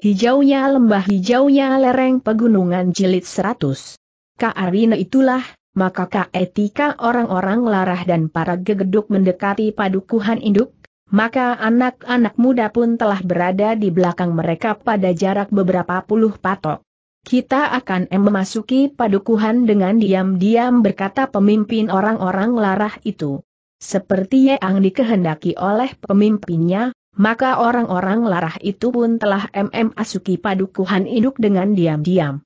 Hijaunya lembah hijaunya lereng pegunungan jilid 100. Kak Arina itulah, maka Kak Etika orang-orang larah dan para gegeduk mendekati padukuhan induk, maka anak-anak muda pun telah berada di belakang mereka pada jarak beberapa puluh patok. Kita akan memasuki padukuhan dengan diam-diam berkata pemimpin orang-orang larah itu. Seperti yang dikehendaki oleh pemimpinnya, maka orang-orang larah itu pun telah MM Asuki padukuhan induk dengan diam-diam.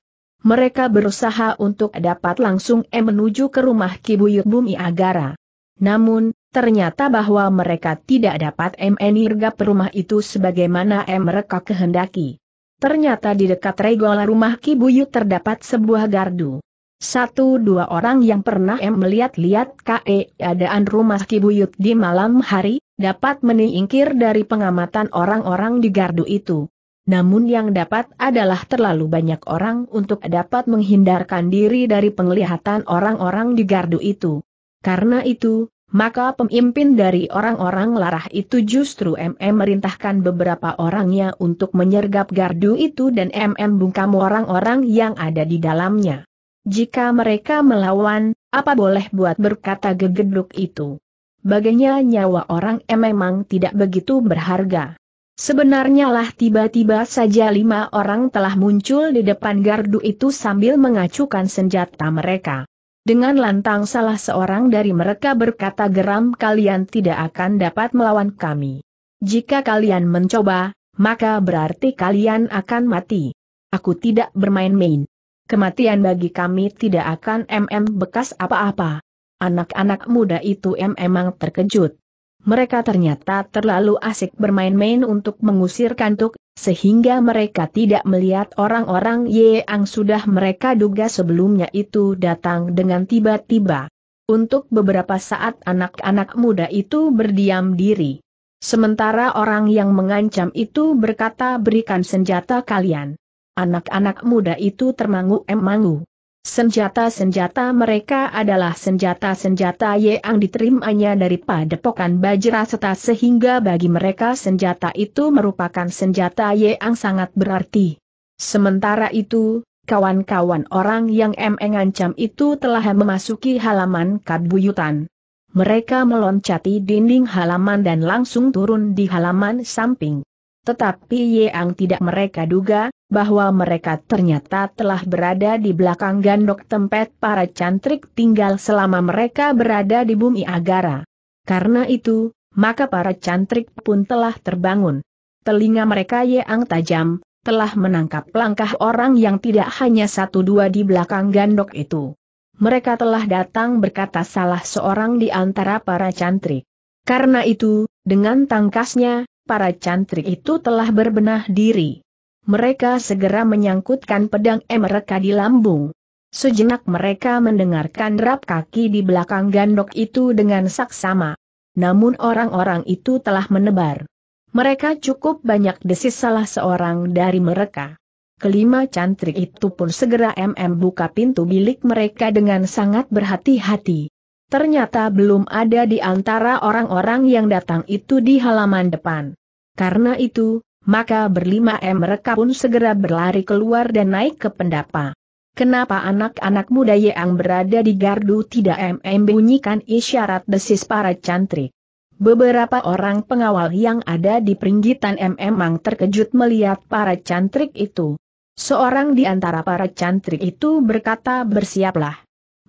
Mereka berusaha untuk dapat langsung M menuju ke rumah Kibuyut Bumi Agara. Namun, ternyata bahwa mereka tidak dapat MN enirgap rumah itu sebagaimana M mereka kehendaki. Ternyata di dekat regola rumah Kibuyut terdapat sebuah gardu. Satu dua orang yang pernah M melihat-lihat keadaan rumah Kibuyut di malam hari, dapat menyingkir dari pengamatan orang-orang di gardu itu. Namun yang dapat adalah terlalu banyak orang untuk dapat menghindarkan diri dari penglihatan orang-orang di gardu itu. Karena itu, maka pemimpin dari orang-orang larah itu justru MM merintahkan beberapa orangnya untuk menyergap gardu itu dan MM bungkam orang-orang yang ada di dalamnya. Jika mereka melawan, apa boleh buat berkata gegeduk itu? bagainya nyawa orang memang tidak begitu berharga. Sebenarnya lah tiba-tiba saja lima orang telah muncul di depan gardu itu sambil mengacukan senjata mereka. Dengan lantang salah seorang dari mereka berkata geram kalian tidak akan dapat melawan kami. Jika kalian mencoba, maka berarti kalian akan mati. Aku tidak bermain-main. Kematian bagi kami tidak akan mm bekas apa-apa. Anak-anak muda itu memang terkejut. Mereka ternyata terlalu asik bermain-main untuk mengusir kantuk, sehingga mereka tidak melihat orang-orang yang sudah mereka duga sebelumnya itu datang dengan tiba-tiba. Untuk beberapa saat anak-anak muda itu berdiam diri. Sementara orang yang mengancam itu berkata berikan senjata kalian. Anak-anak muda itu termangu-emangu. Senjata-senjata mereka adalah senjata-senjata yang diterimanya dari padepokan bajraseta sehingga bagi mereka senjata itu merupakan senjata yang sangat berarti. Sementara itu, kawan-kawan orang yang mengancam itu telah memasuki halaman Kadbuyutan. Mereka meloncati dinding halaman dan langsung turun di halaman samping. Tetapi yang tidak mereka duga, bahwa mereka ternyata telah berada di belakang gandok tempat para cantrik tinggal selama mereka berada di bumi Agara. Karena itu, maka para cantrik pun telah terbangun. Telinga mereka yang tajam, telah menangkap langkah orang yang tidak hanya satu dua di belakang gandok itu. Mereka telah datang berkata salah seorang di antara para cantrik. Karena itu, dengan tangkasnya, para cantrik itu telah berbenah diri. Mereka segera menyangkutkan pedang mereka di lambung. Sejenak mereka mendengarkan rap kaki di belakang gandok itu dengan saksama. Namun orang-orang itu telah menebar. Mereka cukup banyak desis salah seorang dari mereka. Kelima cantrik itu pun segera MM buka pintu bilik mereka dengan sangat berhati-hati. Ternyata belum ada di antara orang-orang yang datang itu di halaman depan. Karena itu, maka berlima M mereka pun segera berlari keluar dan naik ke pendapa. Kenapa anak-anak muda yang berada di gardu tidak MM bunyikan isyarat desis para cantrik? Beberapa orang pengawal yang ada di peringgitan MM terkejut melihat para cantrik itu. Seorang di antara para cantrik itu berkata bersiaplah.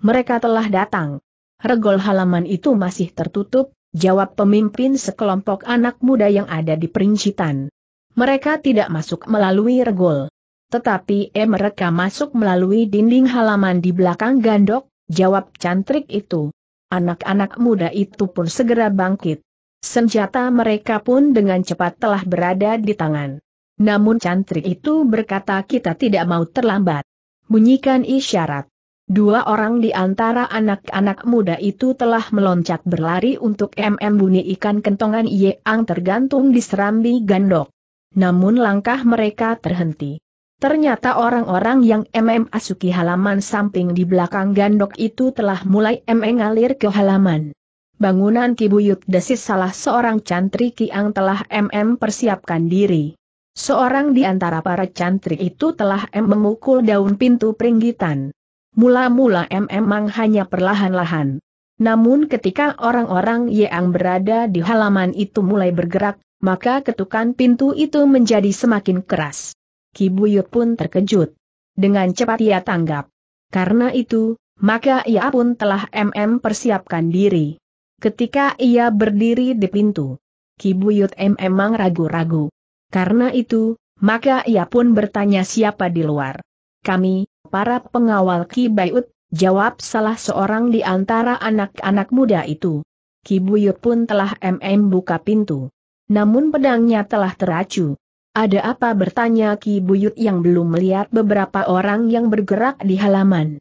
Mereka telah datang regol halaman itu masih tertutup, jawab pemimpin sekelompok anak muda yang ada di perincitan. Mereka tidak masuk melalui regol. Tetapi eh mereka masuk melalui dinding halaman di belakang gandok, jawab cantrik itu. Anak-anak muda itu pun segera bangkit. Senjata mereka pun dengan cepat telah berada di tangan. Namun cantrik itu berkata kita tidak mau terlambat. Bunyikan isyarat. Dua orang di antara anak-anak muda itu telah meloncat berlari untuk MM bunyi ikan kentongan ye ang tergantung di serambi gandok. Namun langkah mereka terhenti. Ternyata orang-orang yang MM asuki halaman samping di belakang gandok itu telah mulai MM ngalir ke halaman. Bangunan Kibuyut Desis salah seorang cantri Kiang telah MM persiapkan diri. Seorang di antara para cantri itu telah MM memukul daun pintu peringgitan. Mula-mula memang hanya perlahan-lahan. Namun ketika orang-orang yang berada di halaman itu mulai bergerak, maka ketukan pintu itu menjadi semakin keras. Kibuyut pun terkejut. Dengan cepat ia tanggap. Karena itu, maka ia pun telah MM persiapkan diri. Ketika ia berdiri di pintu, Kibuyut memang ragu-ragu. Karena itu, maka ia pun bertanya siapa di luar. Kami, para pengawal Ki Bayut, jawab salah seorang di antara anak-anak muda itu. Ki Buyut pun telah MM buka pintu. Namun pedangnya telah teracu. Ada apa bertanya Ki Buyut yang belum melihat beberapa orang yang bergerak di halaman.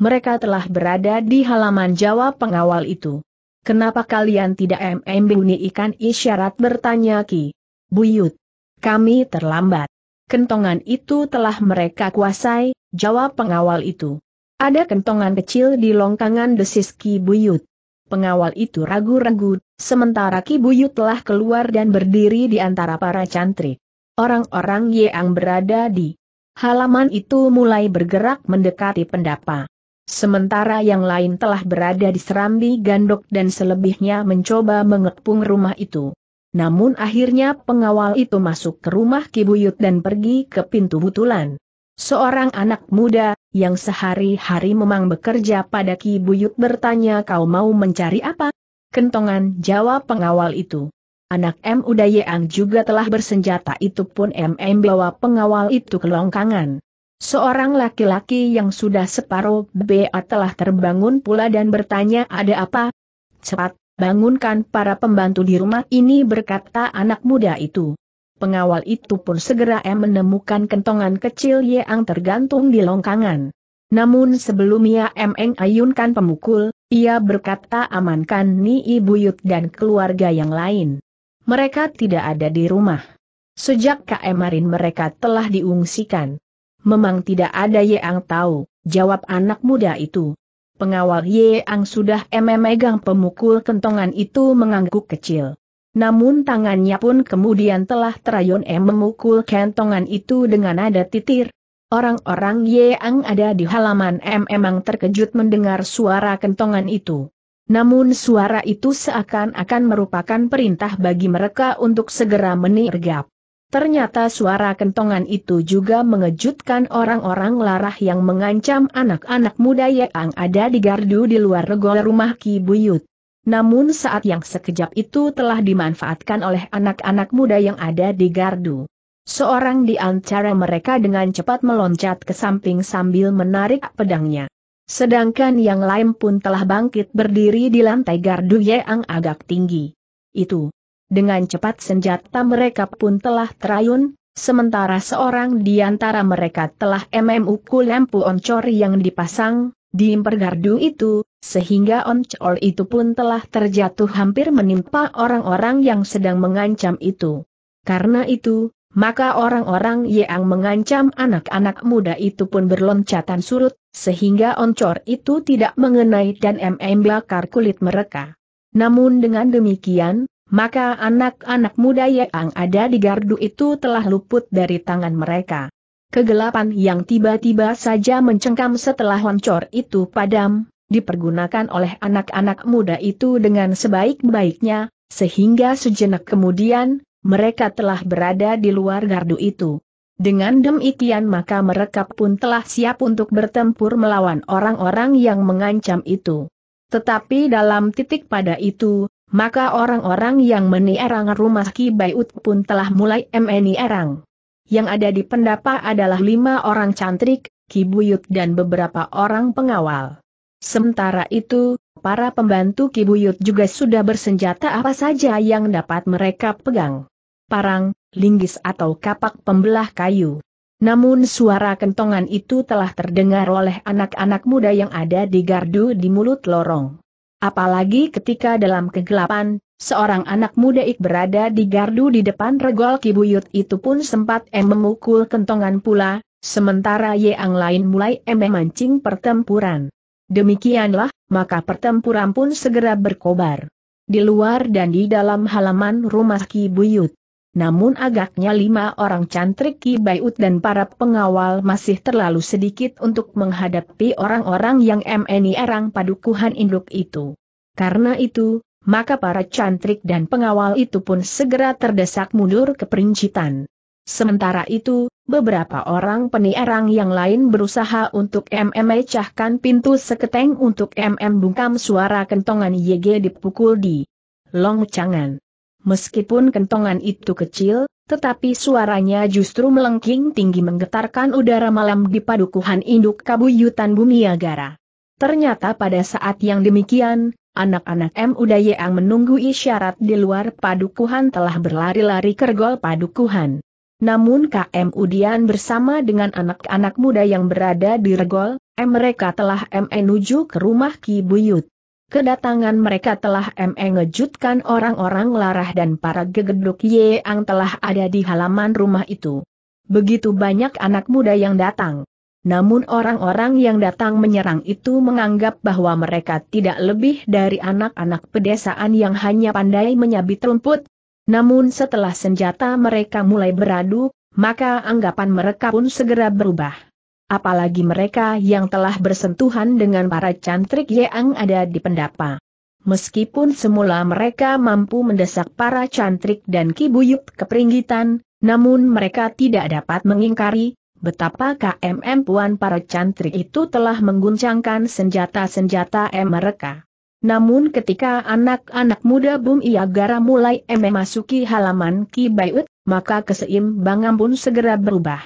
Mereka telah berada di halaman jawab pengawal itu. Kenapa kalian tidak MM bunyi ikan isyarat bertanya Ki? Buyut. Kami terlambat. Kentongan itu telah mereka kuasai, jawab pengawal itu. Ada kentongan kecil di longkangan desis Ki Buyut. Pengawal itu ragu-ragu, sementara Ki Buyut telah keluar dan berdiri di antara para cantrik. Orang-orang yang berada di halaman itu mulai bergerak mendekati pendapa. Sementara yang lain telah berada di serambi gandok dan selebihnya mencoba mengepung rumah itu. Namun akhirnya pengawal itu masuk ke rumah Kibuyut dan pergi ke pintu butulan. Seorang anak muda, yang sehari-hari memang bekerja pada Kibuyut bertanya kau mau mencari apa? Kentongan jawab pengawal itu. Anak M. Udayang juga telah bersenjata itu pun M bawa pengawal itu ke longkangan. Seorang laki-laki yang sudah separuh B.A. telah terbangun pula dan bertanya ada apa? Cepat, bangunkan para pembantu di rumah ini berkata anak muda itu. Pengawal itu pun segera M menemukan kentongan kecil yang tergantung di longkangan. Namun sebelum ia emeng ayunkan pemukul, ia berkata amankan ibu yut dan keluarga yang lain. Mereka tidak ada di rumah. Sejak kemarin mereka telah diungsikan. Memang tidak ada yang tahu, jawab anak muda itu. Pengawal Ye Ang sudah memegang pemukul kentongan itu mengangguk kecil. Namun tangannya pun kemudian telah terayun em memukul kentongan itu dengan nada titir. Orang-orang Ye Ang ada di halaman M memang terkejut mendengar suara kentongan itu. Namun suara itu seakan-akan merupakan perintah bagi mereka untuk segera menirgap. Ternyata suara kentongan itu juga mengejutkan orang-orang larah yang mengancam anak-anak muda yang ada di gardu di luar regol rumah Ki Buyut. Namun saat yang sekejap itu telah dimanfaatkan oleh anak-anak muda yang ada di gardu. Seorang di antara mereka dengan cepat meloncat ke samping sambil menarik pedangnya. Sedangkan yang lain pun telah bangkit berdiri di lantai gardu yang agak tinggi. Itu, dengan cepat senjata mereka pun telah terayun, sementara seorang di antara mereka telah MMU lampu oncor yang dipasang, di impergardu itu, sehingga oncor itu pun telah terjatuh hampir menimpa orang-orang yang sedang mengancam itu. Karena itu, maka orang-orang yang mengancam anak-anak muda itu pun berloncatan surut, sehingga oncor itu tidak mengenai dan mm bakar kulit mereka. Namun dengan demikian, maka anak-anak muda yang ada di gardu itu telah luput dari tangan mereka. Kegelapan yang tiba-tiba saja mencengkam setelah loncor itu padam, dipergunakan oleh anak-anak muda itu dengan sebaik-baiknya, sehingga sejenak kemudian, mereka telah berada di luar gardu itu. Dengan demikian maka mereka pun telah siap untuk bertempur melawan orang-orang yang mengancam itu. Tetapi dalam titik pada itu, maka orang-orang yang menierang rumah Ki Baiut pun telah mulai menierang. Yang ada di pendapa adalah lima orang cantrik, Ki Buyut dan beberapa orang pengawal. Sementara itu, para pembantu Ki Buyut juga sudah bersenjata apa saja yang dapat mereka pegang. Parang, linggis atau kapak pembelah kayu. Namun suara kentongan itu telah terdengar oleh anak-anak muda yang ada di gardu di mulut lorong. Apalagi ketika dalam kegelapan, seorang anak muda ik berada di gardu di depan regol kibuyut itu pun sempat em memukul kentongan pula, sementara yang lain mulai em memancing pertempuran. Demikianlah, maka pertempuran pun segera berkobar. Di luar dan di dalam halaman rumah kibuyut namun agaknya lima orang cantrik Ki Baiut dan para pengawal masih terlalu sedikit untuk menghadapi orang-orang yang MNI erang padukuhan induk itu. Karena itu, maka para cantrik dan pengawal itu pun segera terdesak mundur ke perincitan. Sementara itu, beberapa orang penierang yang lain berusaha untuk MM mecahkan pintu seketeng untuk MM bungkam suara kentongan YG dipukul di longcangan. Meskipun kentongan itu kecil, tetapi suaranya justru melengking tinggi menggetarkan udara malam di padukuhan induk kabuyutan Bumi Agara. Ternyata pada saat yang demikian, anak-anak M. Udayang menunggu isyarat di luar padukuhan telah berlari-lari kergol padukuhan. Namun KM Udian bersama dengan anak-anak muda yang berada di regol, M mereka telah menuju ke rumah Ki Buyut. Kedatangan mereka telah mengejutkan orang-orang larah dan para gegeduk yang telah ada di halaman rumah itu. Begitu banyak anak muda yang datang. Namun orang-orang yang datang menyerang itu menganggap bahwa mereka tidak lebih dari anak-anak pedesaan yang hanya pandai menyabit rumput. Namun setelah senjata mereka mulai beradu, maka anggapan mereka pun segera berubah apalagi mereka yang telah bersentuhan dengan para cantrik yang ada di pendapa. Meskipun semula mereka mampu mendesak para cantrik dan kibuyut peringgitan, namun mereka tidak dapat mengingkari betapa KMM puan para cantrik itu telah mengguncangkan senjata-senjata M mereka. Namun ketika anak-anak muda Bum Iagara mulai memasuki halaman Kibayut, maka keseimbangan pun segera berubah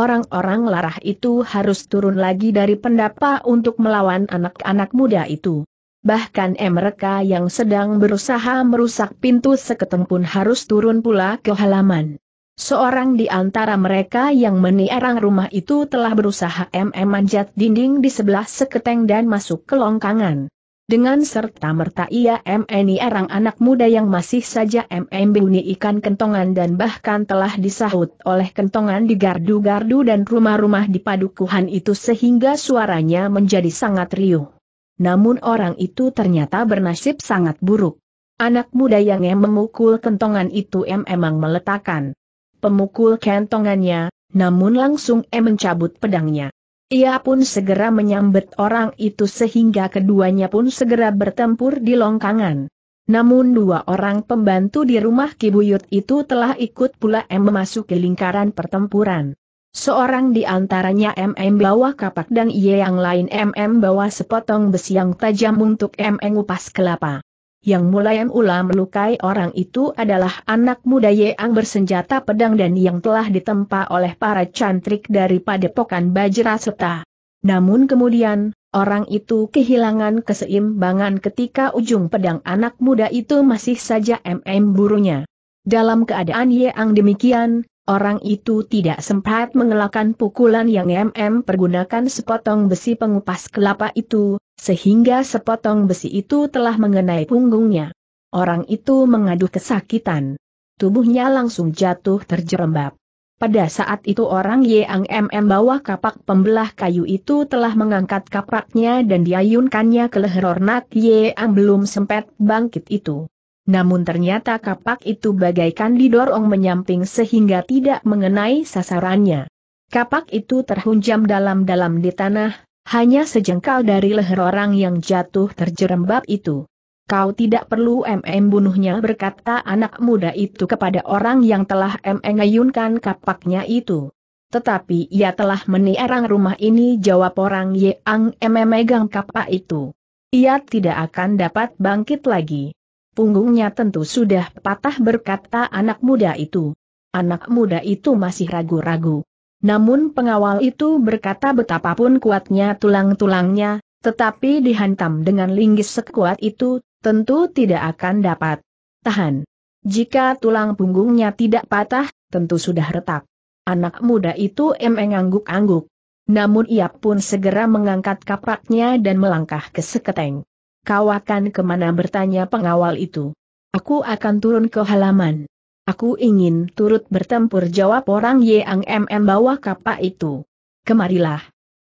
orang-orang larah itu harus turun lagi dari pendapa untuk melawan anak-anak muda itu. Bahkan mereka yang sedang berusaha merusak pintu seketeng pun harus turun pula ke halaman. Seorang di antara mereka yang meniarang rumah itu telah berusaha memanjat dinding di sebelah seketeng dan masuk ke longkangan. Dengan serta merta ia MNI erang anak muda yang masih saja MMB bunyi ikan kentongan dan bahkan telah disahut oleh kentongan di gardu-gardu dan rumah-rumah di padukuhan itu sehingga suaranya menjadi sangat riuh. Namun orang itu ternyata bernasib sangat buruk. Anak muda yang memukul kentongan itu M emang meletakkan pemukul kentongannya, namun langsung M mencabut pedangnya. Ia pun segera menyambet orang itu sehingga keduanya pun segera bertempur di longkangan. Namun dua orang pembantu di rumah Kibuyut itu telah ikut pula M memasuki lingkaran pertempuran. Seorang di antaranya MM bawa kapak dan ia yang lain MM bawa sepotong besi yang tajam untuk MM upas kelapa. Yang mulai mula melukai orang itu adalah anak muda yang bersenjata pedang dan yang telah ditempa oleh para cantrik dari padepokan Seta. Namun kemudian, orang itu kehilangan keseimbangan ketika ujung pedang anak muda itu masih saja MM burunya. Dalam keadaan yang demikian, orang itu tidak sempat mengelakkan pukulan yang MM pergunakan sepotong besi pengupas kelapa itu, sehingga sepotong besi itu telah mengenai punggungnya. Orang itu mengaduh kesakitan. Tubuhnya langsung jatuh terjerembab. Pada saat itu orang Yang MM bawa kapak pembelah kayu itu telah mengangkat kapaknya dan diayunkannya ke leher Ornat Yang belum sempat bangkit itu. Namun ternyata kapak itu bagaikan didorong menyamping sehingga tidak mengenai sasarannya. Kapak itu terhunjam dalam-dalam di tanah, hanya sejengkal dari leher orang yang jatuh terjerembab itu. Kau tidak perlu MM bunuhnya berkata anak muda itu kepada orang yang telah MM ngayunkan kapaknya itu. Tetapi ia telah menierang rumah ini jawab orang yang MM megang kapak itu. Ia tidak akan dapat bangkit lagi. Punggungnya tentu sudah patah berkata anak muda itu. Anak muda itu masih ragu-ragu. Namun pengawal itu berkata betapapun kuatnya tulang-tulangnya, tetapi dihantam dengan linggis sekuat itu, tentu tidak akan dapat tahan. Jika tulang punggungnya tidak patah, tentu sudah retak. Anak muda itu emang angguk-angguk. Namun ia pun segera mengangkat kapaknya dan melangkah ke seketeng. Kau akan kemana bertanya pengawal itu. Aku akan turun ke halaman. Aku ingin turut bertempur jawab orang Yang MM bawa kapak itu. Kemarilah.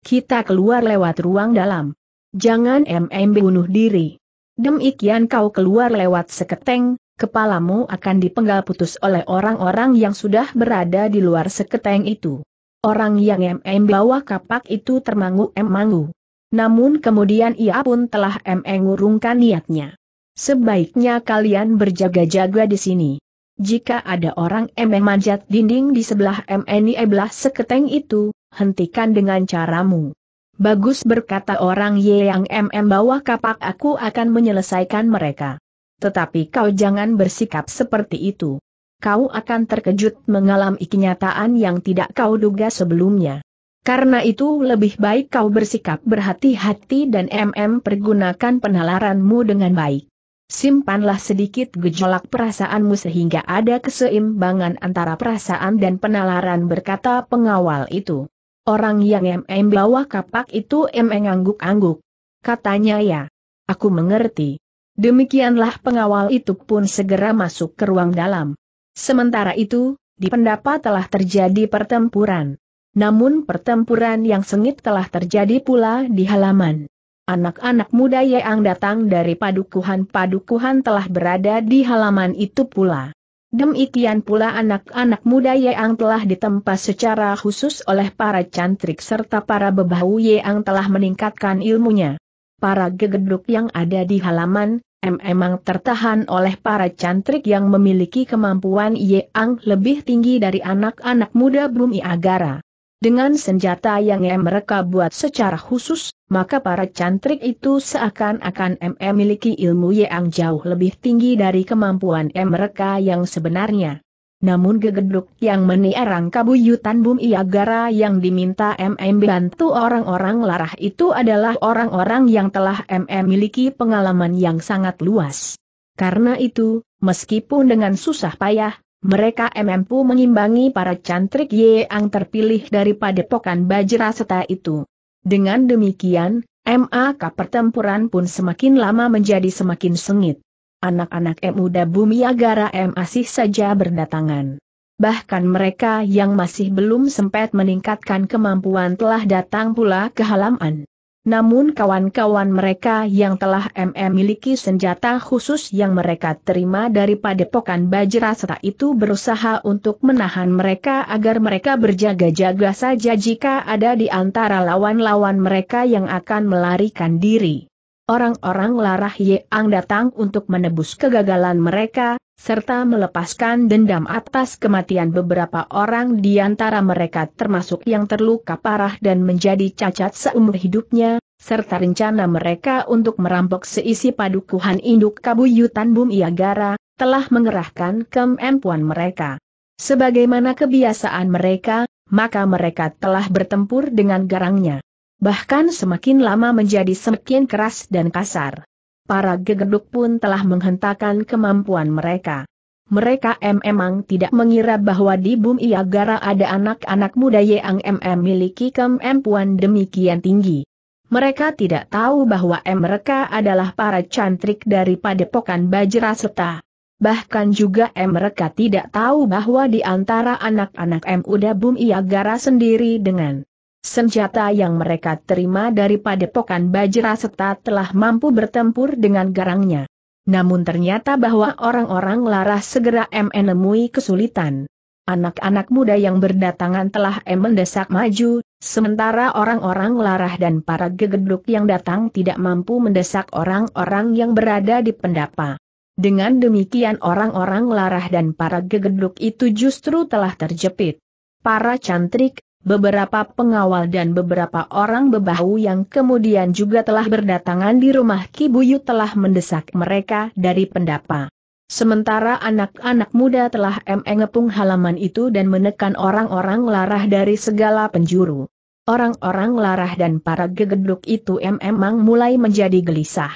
Kita keluar lewat ruang dalam. Jangan MM bunuh diri. Demikian kau keluar lewat seketeng, kepalamu akan dipenggal putus oleh orang-orang yang sudah berada di luar seketeng itu. Orang yang MM bawa kapak itu termangu-emangu. Namun kemudian ia pun telah mengurungkan niatnya. Sebaiknya kalian berjaga-jaga di sini jika ada orang emeh manjat dinding di sebelah MNI Eblah seketeng itu, hentikan dengan caramu. Bagus berkata orang Ye yang MM bawa kapak aku akan menyelesaikan mereka. Tetapi kau jangan bersikap seperti itu. Kau akan terkejut mengalami kenyataan yang tidak kau duga sebelumnya. Karena itu lebih baik kau bersikap berhati-hati dan MM pergunakan penalaranmu dengan baik. Simpanlah sedikit gejolak perasaanmu sehingga ada keseimbangan antara perasaan dan penalaran berkata pengawal itu. Orang yang MM bawa kapak itu MM angguk-angguk. Katanya ya. Aku mengerti. Demikianlah pengawal itu pun segera masuk ke ruang dalam. Sementara itu, di pendapat telah terjadi pertempuran. Namun pertempuran yang sengit telah terjadi pula di halaman anak-anak muda yang datang dari padukuhan-padukuhan telah berada di halaman itu pula. Demikian pula anak-anak muda yang telah ditempa secara khusus oleh para cantrik serta para bebahu yang telah meningkatkan ilmunya. Para gegeduk yang ada di halaman, memang emang tertahan oleh para cantrik yang memiliki kemampuan yang lebih tinggi dari anak-anak muda Bumi Agara. Dengan senjata yang mereka buat secara khusus, maka para cantrik itu seakan-akan memiliki ilmu yang jauh lebih tinggi dari kemampuan mereka yang sebenarnya. Namun gegeduk yang meniarang kabuyutan bum iagara yang diminta MM bantu orang-orang larah itu adalah orang-orang yang telah MM miliki pengalaman yang sangat luas. Karena itu, meskipun dengan susah payah, mereka mampu mengimbangi para cantrik yang terpilih dari padepokan seta itu. Dengan demikian, MAK pertempuran pun semakin lama menjadi semakin sengit. Anak-anak muda bumi agara masih saja berdatangan. Bahkan mereka yang masih belum sempat meningkatkan kemampuan telah datang pula ke halaman. Namun kawan-kawan mereka yang telah MM miliki senjata khusus yang mereka terima dari padepokan serta itu berusaha untuk menahan mereka agar mereka berjaga-jaga saja jika ada di antara lawan-lawan mereka yang akan melarikan diri. Orang-orang Larah ang datang untuk menebus kegagalan mereka, serta melepaskan dendam atas kematian beberapa orang di antara mereka termasuk yang terluka parah dan menjadi cacat seumur hidupnya, serta rencana mereka untuk merampok seisi padukuhan induk kabuyutan Bumiagara, telah mengerahkan kemampuan mereka. Sebagaimana kebiasaan mereka, maka mereka telah bertempur dengan garangnya. Bahkan semakin lama menjadi semakin keras dan kasar para gegeduk pun telah menghentakkan kemampuan mereka. Mereka memang tidak mengira bahwa di Bumi Agara ada anak-anak muda yang memiliki kemampuan demikian tinggi. Mereka tidak tahu bahwa mereka adalah para cantrik dari padepokan Bajra Seta. Bahkan juga mereka tidak tahu bahwa di antara anak-anak m udah Bumi Agara sendiri dengan Senjata yang mereka terima dari padepokan Bajra Seta telah mampu bertempur dengan garangnya. Namun ternyata bahwa orang-orang larah segera menemui kesulitan. Anak-anak muda yang berdatangan telah mendesak maju, sementara orang-orang Larah dan para gegeduk yang datang tidak mampu mendesak orang-orang yang berada di pendapa. Dengan demikian orang-orang Larah dan para gegeduk itu justru telah terjepit. Para cantrik, beberapa pengawal dan beberapa orang bebahu yang kemudian juga telah berdatangan di rumah Kibuyu telah mendesak mereka dari pendapa. Sementara anak-anak muda telah mengepung halaman itu dan menekan orang-orang larah dari segala penjuru. Orang-orang larah dan para gegeduk itu memang mulai menjadi gelisah.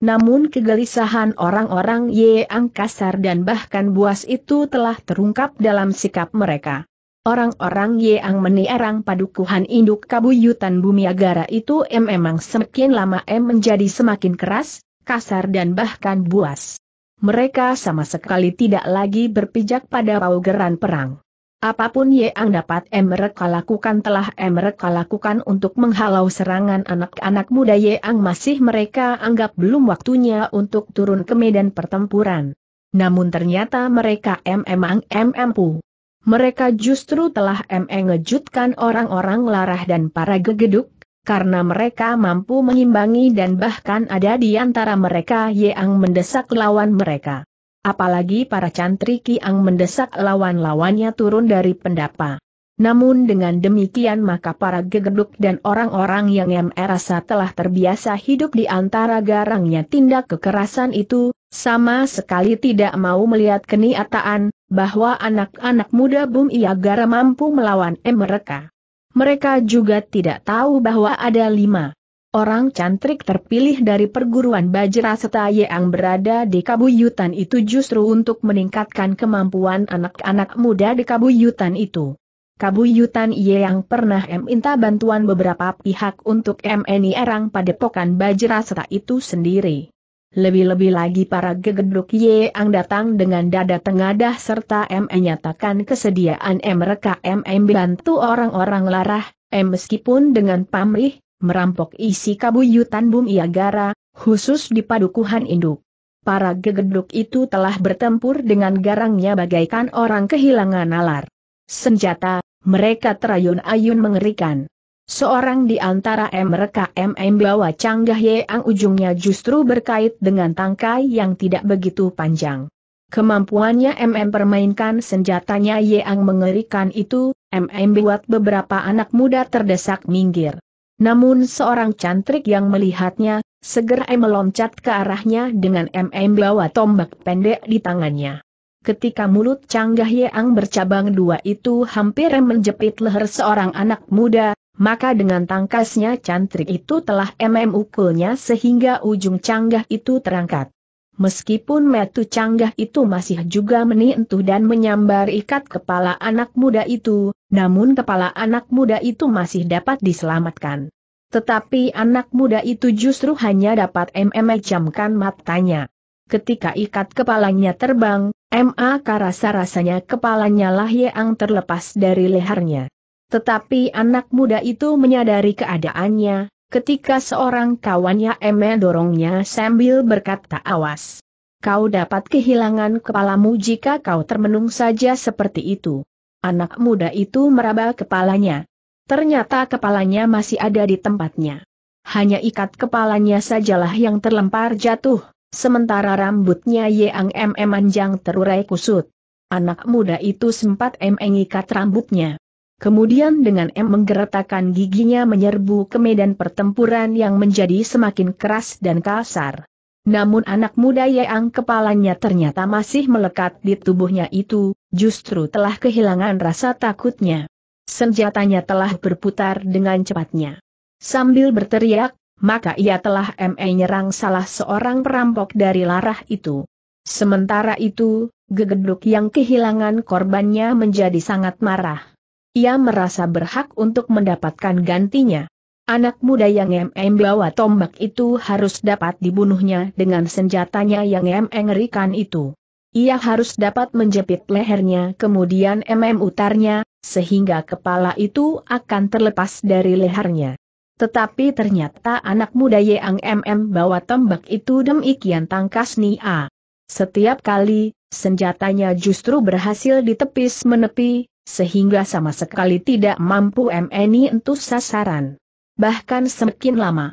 Namun kegelisahan orang-orang Yeang kasar dan bahkan buas itu telah terungkap dalam sikap mereka. Orang-orang Yang meniarang padukuhan induk kabuyutan bumi agara itu em memang semakin lama em menjadi semakin keras, kasar dan bahkan buas. Mereka sama sekali tidak lagi berpijak pada paugeran perang. Apapun yang dapat em mereka lakukan telah em mereka lakukan untuk menghalau serangan anak-anak muda yang masih mereka anggap belum waktunya untuk turun ke medan pertempuran. Namun ternyata mereka em memang mampu mereka justru telah mengejutkan orang-orang larah dan para gegeduk, karena mereka mampu mengimbangi dan bahkan ada di antara mereka yang mendesak lawan mereka. Apalagi para cantriki yang mendesak lawan-lawannya turun dari pendapa. Namun dengan demikian maka para gegeduk dan orang-orang yang merasa telah terbiasa hidup di antara garangnya tindak kekerasan itu, sama sekali tidak mau melihat kenyataan bahwa anak-anak muda Bum Iagara mampu melawan M mereka. Mereka juga tidak tahu bahwa ada lima orang cantrik terpilih dari perguruan Bajra setaya yang berada di Kabuyutan itu justru untuk meningkatkan kemampuan anak-anak muda di Kabuyutan itu. Kabuyutan yang pernah M minta bantuan beberapa pihak untuk MNI Erang Padepokan seta itu sendiri. Lebih-lebih lagi para gegeduk ang datang dengan dada tengadah serta M menyatakan kesediaan M mereka M membantu orang-orang larah, M meskipun dengan pamrih, merampok isi kabuyutan bumi agara, khusus di padukuhan induk. Para gegeduk itu telah bertempur dengan garangnya bagaikan orang kehilangan nalar. Senjata, mereka terayun-ayun mengerikan. Seorang di antara mereka MM bawa canggah yang ujungnya justru berkait dengan tangkai yang tidak begitu panjang. Kemampuannya MM permainkan senjatanya yang mengerikan itu, MM buat beberapa anak muda terdesak minggir. Namun seorang cantrik yang melihatnya, segera meloncat ke arahnya dengan MM bawa tombak pendek di tangannya. Ketika mulut canggah yang bercabang dua itu hampir menjepit leher seorang anak muda, maka dengan tangkasnya cantrik itu telah mm ukulnya sehingga ujung canggah itu terangkat. Meskipun metu canggah itu masih juga menientuh dan menyambar ikat kepala anak muda itu, namun kepala anak muda itu masih dapat diselamatkan. Tetapi anak muda itu justru hanya dapat MM jamkan matanya. Ketika ikat kepalanya terbang, MA rasa rasanya kepalanya lah yang terlepas dari lehernya. Tetapi anak muda itu menyadari keadaannya, ketika seorang kawannya Eme dorongnya sambil berkata awas. Kau dapat kehilangan kepalamu jika kau termenung saja seperti itu. Anak muda itu meraba kepalanya. Ternyata kepalanya masih ada di tempatnya. Hanya ikat kepalanya sajalah yang terlempar jatuh, sementara rambutnya yang memanjang manjang terurai kusut. Anak muda itu sempat mengikat rambutnya. Kemudian dengan M menggeretakan giginya menyerbu ke medan pertempuran yang menjadi semakin keras dan kasar. Namun anak muda yang kepalanya ternyata masih melekat di tubuhnya itu, justru telah kehilangan rasa takutnya. Senjatanya telah berputar dengan cepatnya. Sambil berteriak, maka ia telah ME nyerang salah seorang perampok dari larah itu. Sementara itu, gegeduk yang kehilangan korbannya menjadi sangat marah. Ia merasa berhak untuk mendapatkan gantinya. Anak muda yang MM bawa tombak itu harus dapat dibunuhnya dengan senjatanya yang MM ngerikan itu. Ia harus dapat menjepit lehernya kemudian MM utarnya, sehingga kepala itu akan terlepas dari lehernya. Tetapi ternyata anak muda yang MM bawa tombak itu demikian tangkas Nia. Ah. Setiap kali, senjatanya justru berhasil ditepis menepi, sehingga sama sekali tidak mampu MNI entus sasaran. Bahkan semakin lama,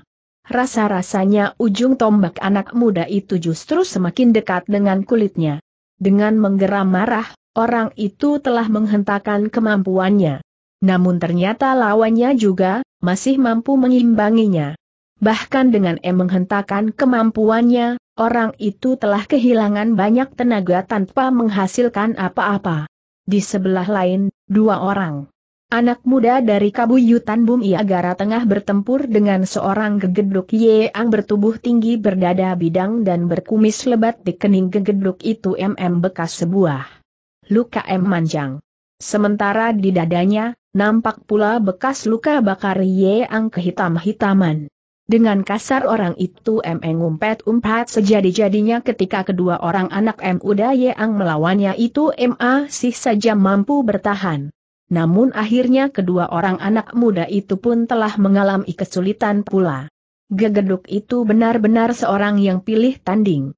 rasa-rasanya ujung tombak anak muda itu justru semakin dekat dengan kulitnya. Dengan menggeram marah, orang itu telah menghentakkan kemampuannya. Namun ternyata lawannya juga, masih mampu mengimbanginya. Bahkan dengan M menghentakkan kemampuannya, orang itu telah kehilangan banyak tenaga tanpa menghasilkan apa-apa di sebelah lain, dua orang. Anak muda dari Kabuyutan Bumi Agara tengah bertempur dengan seorang gegeduk yang bertubuh tinggi berdada bidang dan berkumis lebat di kening gegeduk itu MM bekas sebuah luka M manjang. Sementara di dadanya, nampak pula bekas luka bakar yang kehitam-hitaman. Dengan kasar orang itu M.E. ngumpet-umpat sejadi-jadinya ketika kedua orang anak M. Uda Yang melawannya itu M.A. sih saja mampu bertahan. Namun akhirnya kedua orang anak muda itu pun telah mengalami kesulitan pula. Gegeduk itu benar-benar seorang yang pilih tanding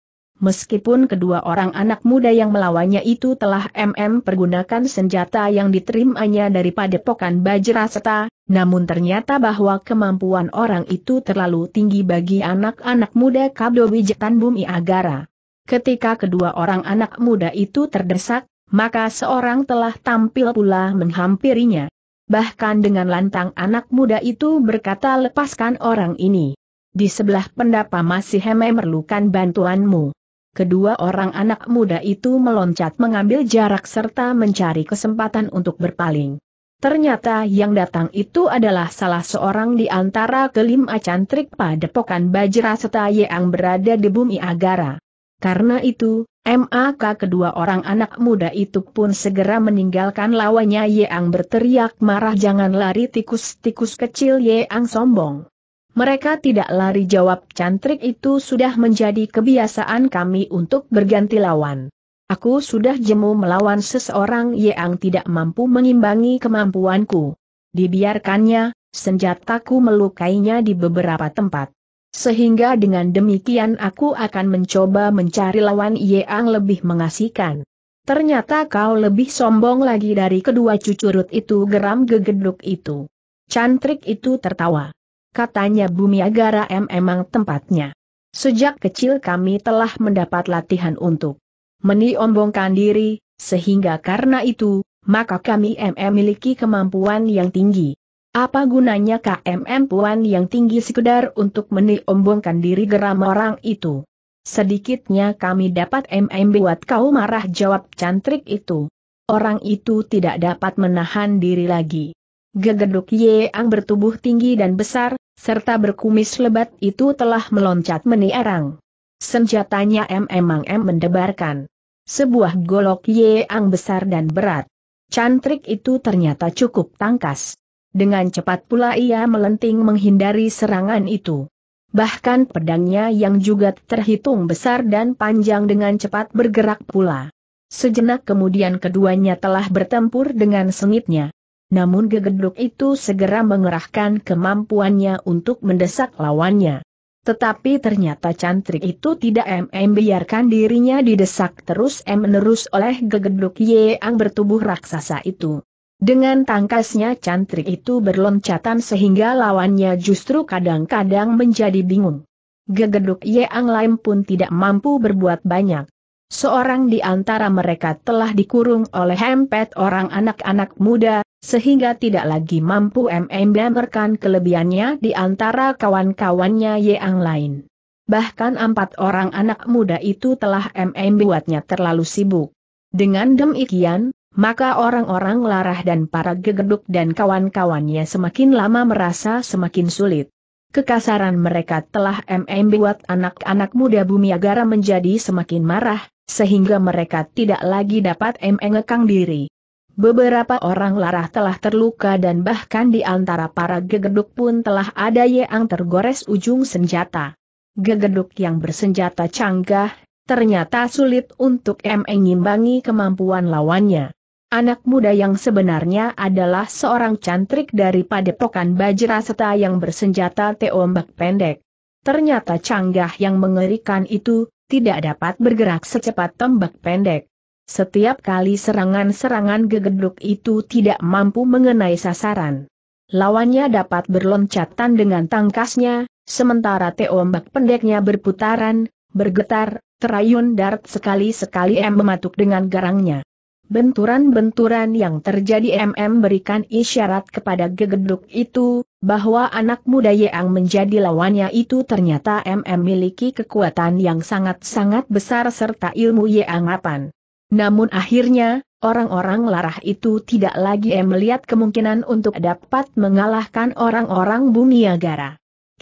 meskipun kedua orang anak muda yang melawannya itu telah MM pergunakan senjata yang diterimanya daripada padepokan Bajraseta, namun ternyata bahwa kemampuan orang itu terlalu tinggi bagi anak-anak muda Kabdo Wijetan Bumi Agara. Ketika kedua orang anak muda itu terdesak, maka seorang telah tampil pula menghampirinya. Bahkan dengan lantang anak muda itu berkata lepaskan orang ini. Di sebelah pendapa masih heme memerlukan bantuanmu kedua orang anak muda itu meloncat mengambil jarak serta mencari kesempatan untuk berpaling. Ternyata yang datang itu adalah salah seorang di antara kelima cantrik padepokan Bajra serta yang berada di bumi Agara. Karena itu, MAK kedua orang anak muda itu pun segera meninggalkan lawannya Yang berteriak marah jangan lari tikus-tikus kecil Yang sombong. Mereka tidak lari jawab cantrik itu sudah menjadi kebiasaan kami untuk berganti lawan. Aku sudah jemu melawan seseorang yang tidak mampu mengimbangi kemampuanku. Dibiarkannya, senjataku melukainya di beberapa tempat. Sehingga dengan demikian aku akan mencoba mencari lawan yang lebih mengasihkan. Ternyata kau lebih sombong lagi dari kedua cucurut itu geram gegeduk itu. Cantrik itu tertawa katanya Bumi Agara M emang tempatnya. Sejak kecil kami telah mendapat latihan untuk meniombongkan diri, sehingga karena itu, maka kami MM memiliki kemampuan yang tinggi. Apa gunanya KMM puan yang tinggi sekedar untuk meniombongkan diri geram orang itu? Sedikitnya kami dapat MM buat kau marah jawab cantrik itu. Orang itu tidak dapat menahan diri lagi. Gegeduk Yeang bertubuh tinggi dan besar, serta berkumis lebat itu telah meloncat meniarang. Senjatanya M emang M mendebarkan. Sebuah golok Yeang besar dan berat. Cantrik itu ternyata cukup tangkas. Dengan cepat pula ia melenting menghindari serangan itu. Bahkan pedangnya yang juga terhitung besar dan panjang dengan cepat bergerak pula. Sejenak kemudian keduanya telah bertempur dengan sengitnya namun gegedruk itu segera mengerahkan kemampuannya untuk mendesak lawannya. Tetapi ternyata cantrik itu tidak biarkan dirinya didesak terus menerus oleh gegeduk yang bertubuh raksasa itu. Dengan tangkasnya cantrik itu berloncatan sehingga lawannya justru kadang-kadang menjadi bingung. Gegeduk Yeang lain pun tidak mampu berbuat banyak. Seorang di antara mereka telah dikurung oleh hempet orang anak-anak muda, sehingga tidak lagi mampu memamerkan kelebihannya di antara kawan-kawannya yang lain. Bahkan empat orang anak muda itu telah MM buatnya terlalu sibuk. Dengan demikian, maka orang-orang larah dan para gegeduk dan kawan-kawannya semakin lama merasa semakin sulit. Kekasaran mereka telah MM buat anak-anak muda bumi agara menjadi semakin marah, sehingga mereka tidak lagi dapat mengekang diri. Beberapa orang larah telah terluka dan bahkan di antara para gegeduk pun telah ada yang tergores ujung senjata. Gegeduk yang bersenjata canggah, ternyata sulit untuk mengimbangi kemampuan lawannya. Anak muda yang sebenarnya adalah seorang cantrik dari padepokan Bajraseta yang bersenjata teombak pendek. Ternyata canggah yang mengerikan itu, tidak dapat bergerak secepat tombak pendek. Setiap kali serangan-serangan gegeduk itu tidak mampu mengenai sasaran. Lawannya dapat berloncatan dengan tangkasnya, sementara teombak pendeknya berputaran, bergetar, terayun dart sekali-sekali M mematuk dengan garangnya. Benturan-benturan yang terjadi MM berikan isyarat kepada gegeduk itu, bahwa anak muda yeang menjadi lawannya itu ternyata memiliki kekuatan yang sangat-sangat besar serta ilmu yeang apan. Namun akhirnya, orang-orang larah itu tidak lagi melihat kemungkinan untuk dapat mengalahkan orang-orang bumi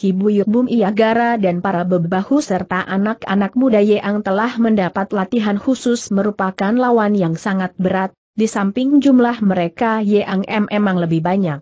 Kibuyuk Kibuyut agara dan para bebahu serta anak-anak muda yeang telah mendapat latihan khusus merupakan lawan yang sangat berat, di samping jumlah mereka yang memang lebih banyak.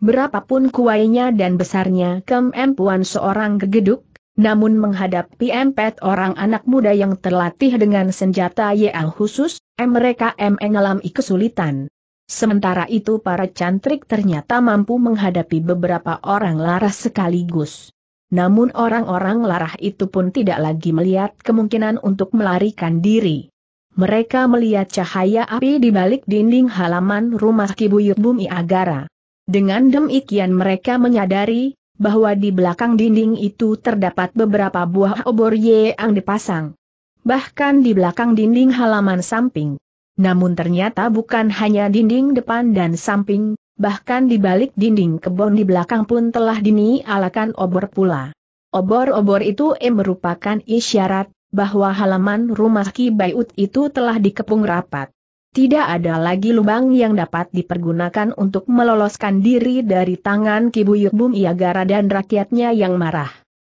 Berapapun kuainya dan besarnya kemampuan seorang gegeduk, namun menghadapi empat orang anak muda yang terlatih dengan senjata YL khusus, mereka mengalami kesulitan. Sementara itu para cantrik ternyata mampu menghadapi beberapa orang laras sekaligus. Namun orang-orang larah itu pun tidak lagi melihat kemungkinan untuk melarikan diri. Mereka melihat cahaya api di balik dinding halaman rumah Kibuyut Bumi Agara. Dengan demikian mereka menyadari, bahwa di belakang dinding itu terdapat beberapa buah obor yang dipasang. Bahkan di belakang dinding halaman samping. Namun ternyata bukan hanya dinding depan dan samping, bahkan di balik dinding kebun di belakang pun telah dini alakan obor pula. Obor-obor itu eh merupakan isyarat, bahwa halaman rumah Ki Bayut itu telah dikepung rapat. Tidak ada lagi lubang yang dapat dipergunakan untuk meloloskan diri dari tangan Kibuyuk Bum Iagara dan rakyatnya yang marah.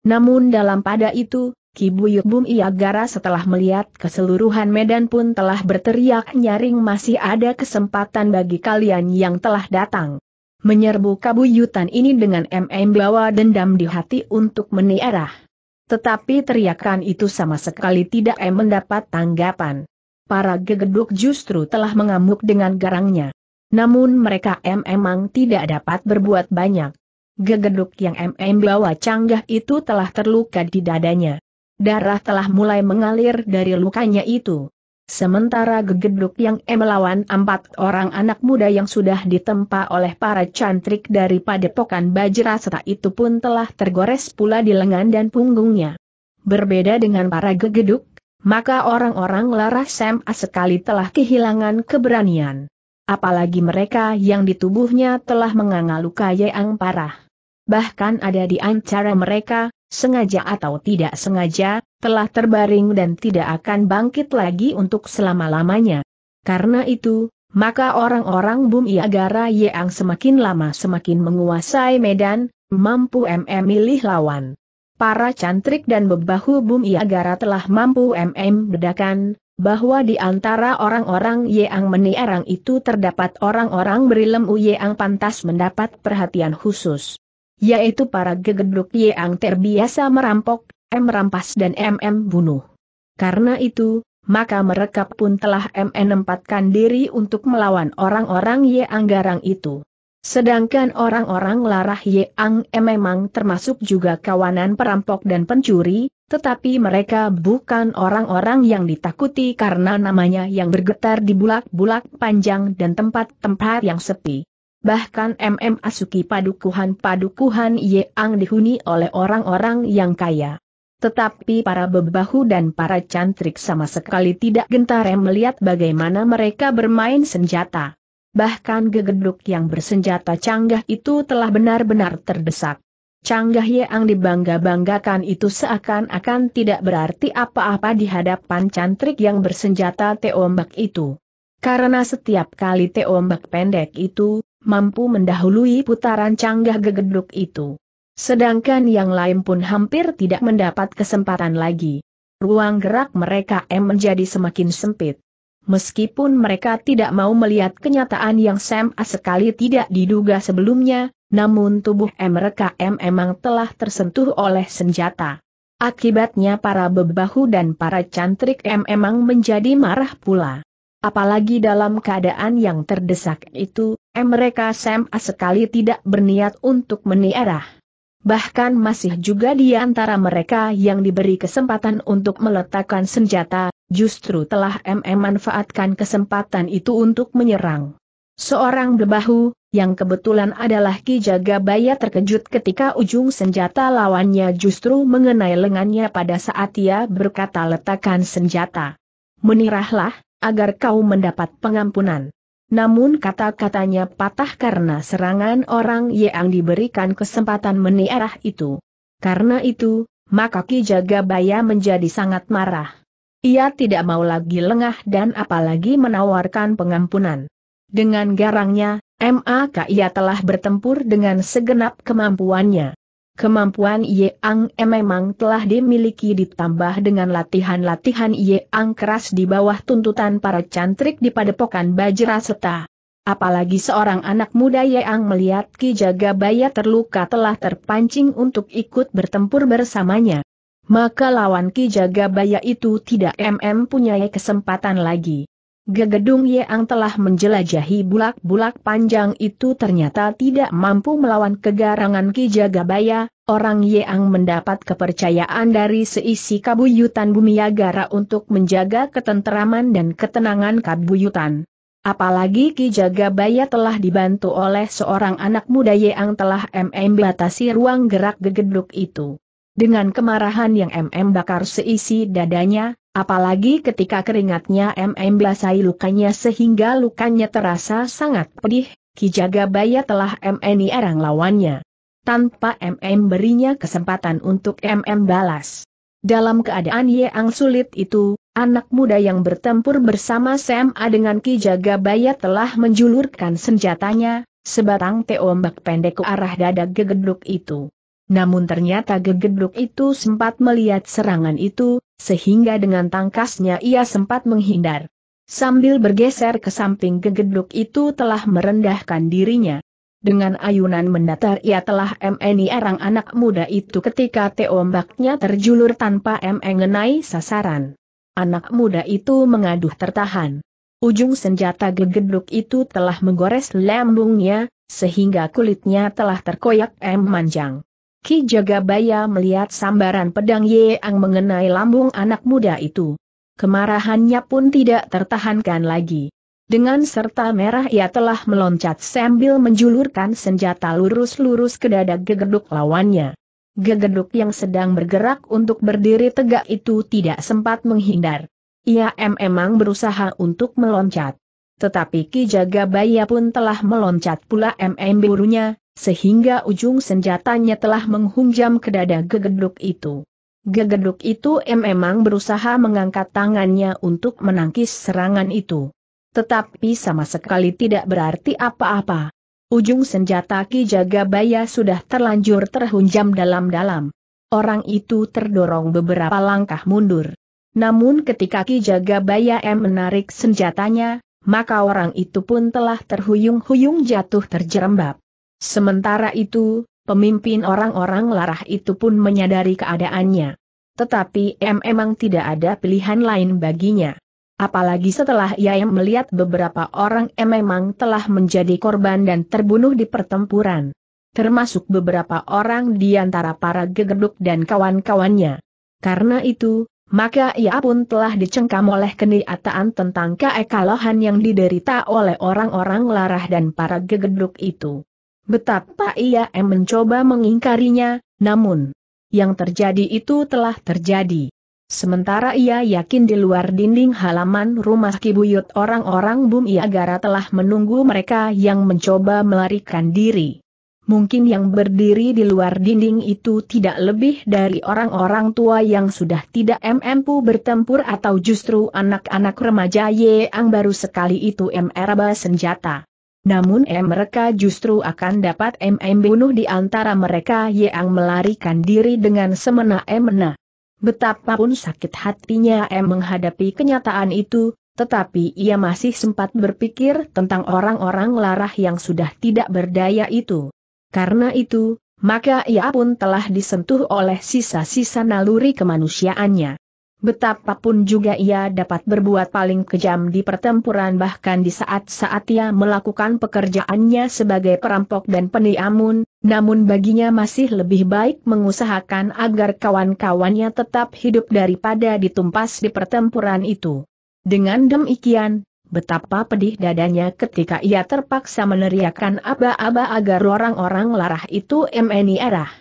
Namun dalam pada itu, Kibuyuk Bum Iagara setelah melihat keseluruhan medan pun telah berteriak nyaring masih ada kesempatan bagi kalian yang telah datang. Menyerbu kabuyutan ini dengan MM bawa dendam di hati untuk meniarah. Tetapi teriakan itu sama sekali tidak mendapat tanggapan para gegeduk justru telah mengamuk dengan garangnya. Namun mereka memang tidak dapat berbuat banyak. Gegeduk yang MM bawa canggah itu telah terluka di dadanya. Darah telah mulai mengalir dari lukanya itu. Sementara gegeduk yang M melawan empat orang anak muda yang sudah ditempa oleh para cantrik dari padepokan Bajraseta itu pun telah tergores pula di lengan dan punggungnya. Berbeda dengan para gegeduk, maka orang-orang Laras SMA sekali telah kehilangan keberanian. Apalagi mereka yang di tubuhnya telah menganga luka yang parah. Bahkan ada di antara mereka, sengaja atau tidak sengaja, telah terbaring dan tidak akan bangkit lagi untuk selama-lamanya. Karena itu, maka orang-orang Bumi Iagara yang semakin lama semakin menguasai medan, mampu MM milih lawan para cantrik dan bebahu bumi agara telah mampu MM bedakan, bahwa di antara orang-orang yeang menierang itu terdapat orang-orang berilmu yeang pantas mendapat perhatian khusus. Yaitu para gegeduk yeang terbiasa merampok, M merampas dan MM bunuh. Karena itu, maka mereka pun telah MN menempatkan diri untuk melawan orang-orang yeang garang itu. Sedangkan orang-orang Larah Yeang memang termasuk juga kawanan perampok dan pencuri, tetapi mereka bukan orang-orang yang ditakuti karena namanya yang bergetar di bulak-bulak panjang dan tempat-tempat yang sepi. Bahkan MM Asuki padukuhan-padukuhan Yeang dihuni oleh orang-orang yang kaya. Tetapi para bebahu dan para cantrik sama sekali tidak gentar melihat bagaimana mereka bermain senjata bahkan gegeduk yang bersenjata canggah itu telah benar-benar terdesak. Canggah yang dibangga-banggakan itu seakan-akan tidak berarti apa-apa di hadapan cantrik yang bersenjata teombak itu. Karena setiap kali teombak pendek itu, mampu mendahului putaran canggah gegeduk itu. Sedangkan yang lain pun hampir tidak mendapat kesempatan lagi. Ruang gerak mereka M menjadi semakin sempit. Meskipun mereka tidak mau melihat kenyataan yang Sam sekali tidak diduga sebelumnya, namun tubuh mereka memang telah tersentuh oleh senjata. Akibatnya para bebahu dan para cantrik M memang menjadi marah pula. Apalagi dalam keadaan yang terdesak itu, mereka Sam sekali tidak berniat untuk meniarah. Bahkan masih juga di antara mereka yang diberi kesempatan untuk meletakkan senjata, Justru telah MM manfaatkan kesempatan itu untuk menyerang. Seorang bebahu, yang kebetulan adalah Ki Jagabaya terkejut ketika ujung senjata lawannya justru mengenai lengannya pada saat ia berkata letakkan senjata. Menirahlah, agar kau mendapat pengampunan. Namun kata-katanya patah karena serangan orang yang diberikan kesempatan meniarah itu. Karena itu, maka Ki Jagabaya menjadi sangat marah. Ia tidak mau lagi lengah dan apalagi menawarkan pengampunan. Dengan garangnya, Maka ia telah bertempur dengan segenap kemampuannya. Kemampuan Ye Yeang memang telah dimiliki ditambah dengan latihan-latihan Ye Ang keras di bawah tuntutan para cantrik di padepokan Bajraseta. Apalagi seorang anak muda Ye Ang melihat Ki Jagabaya terluka telah terpancing untuk ikut bertempur bersamanya maka lawan Ki Jagabaya itu tidak mm punya kesempatan lagi. Gegedung Yeang telah menjelajahi bulak-bulak panjang itu ternyata tidak mampu melawan kegarangan Ki Jagabaya, orang Yeang mendapat kepercayaan dari seisi kabuyutan bumi Yagara untuk menjaga ketenteraman dan ketenangan kabuyutan. Apalagi Ki Jagabaya telah dibantu oleh seorang anak muda Yeang telah mm batasi ruang gerak gegeduk itu. Dengan kemarahan yang MM bakar seisi dadanya, apalagi ketika keringatnya MM belasai lukanya sehingga lukanya terasa sangat pedih, Kijaga Baya telah MNI arang lawannya. Tanpa MM berinya kesempatan untuk MM balas. Dalam keadaan yang sulit itu, anak muda yang bertempur bersama SMA dengan Kijaga Baya telah menjulurkan senjatanya, sebatang teombak pendek ke arah dada gegeduk itu. Namun ternyata gegedruk itu sempat melihat serangan itu, sehingga dengan tangkasnya ia sempat menghindar. Sambil bergeser ke samping gegedruk itu telah merendahkan dirinya. Dengan ayunan mendatar ia telah MNI arang anak muda itu ketika teombaknya terjulur tanpa mengenai sasaran. Anak muda itu mengaduh tertahan. Ujung senjata gegedruk itu telah menggores lambungnya, sehingga kulitnya telah terkoyak em manjang. Ki Jagabaya melihat sambaran pedang Yeang mengenai lambung anak muda itu. Kemarahannya pun tidak tertahankan lagi. Dengan serta merah ia telah meloncat sambil menjulurkan senjata lurus-lurus ke dada gegeduk lawannya. Gegeduk yang sedang bergerak untuk berdiri tegak itu tidak sempat menghindar. Ia memang berusaha untuk meloncat. Tetapi Ki Jagabaya pun telah meloncat pula MM burunya, sehingga ujung senjatanya telah menghunjam ke dada gegeduk itu. Gegeduk itu memang berusaha mengangkat tangannya untuk menangkis serangan itu. Tetapi sama sekali tidak berarti apa-apa. Ujung senjata Ki Jagabaya sudah terlanjur terhunjam dalam-dalam. Orang itu terdorong beberapa langkah mundur. Namun ketika Ki Jagabaya M menarik senjatanya, maka orang itu pun telah terhuyung-huyung jatuh terjerembab. Sementara itu, pemimpin orang-orang larah itu pun menyadari keadaannya. Tetapi M memang tidak ada pilihan lain baginya. Apalagi setelah ia melihat beberapa orang M memang telah menjadi korban dan terbunuh di pertempuran. Termasuk beberapa orang di antara para gegerduk dan kawan-kawannya. Karena itu, maka ia pun telah dicengkam oleh kenyataan tentang keekalohan yang diderita oleh orang-orang larah dan para gegerduk itu. Betapa ia mencoba mengingkarinya, namun yang terjadi itu telah terjadi. Sementara ia yakin di luar dinding halaman rumah Kibuyut orang-orang Bumi Iagara telah menunggu mereka yang mencoba melarikan diri. Mungkin yang berdiri di luar dinding itu tidak lebih dari orang-orang tua yang sudah tidak mampu bertempur atau justru anak-anak remaja yang baru sekali itu meraba senjata. Namun em mereka justru akan dapat membunuh bunuh di antara mereka yang melarikan diri dengan semena-mena. Betapapun sakit hatinya em menghadapi kenyataan itu, tetapi ia masih sempat berpikir tentang orang-orang larah yang sudah tidak berdaya itu. Karena itu, maka ia pun telah disentuh oleh sisa-sisa naluri kemanusiaannya. Betapapun juga ia dapat berbuat paling kejam di pertempuran bahkan di saat-saat ia melakukan pekerjaannya sebagai perampok dan peniamun, namun baginya masih lebih baik mengusahakan agar kawan-kawannya tetap hidup daripada ditumpas di pertempuran itu. Dengan demikian, betapa pedih dadanya ketika ia terpaksa meneriakan aba-aba agar orang-orang larah itu meni arah.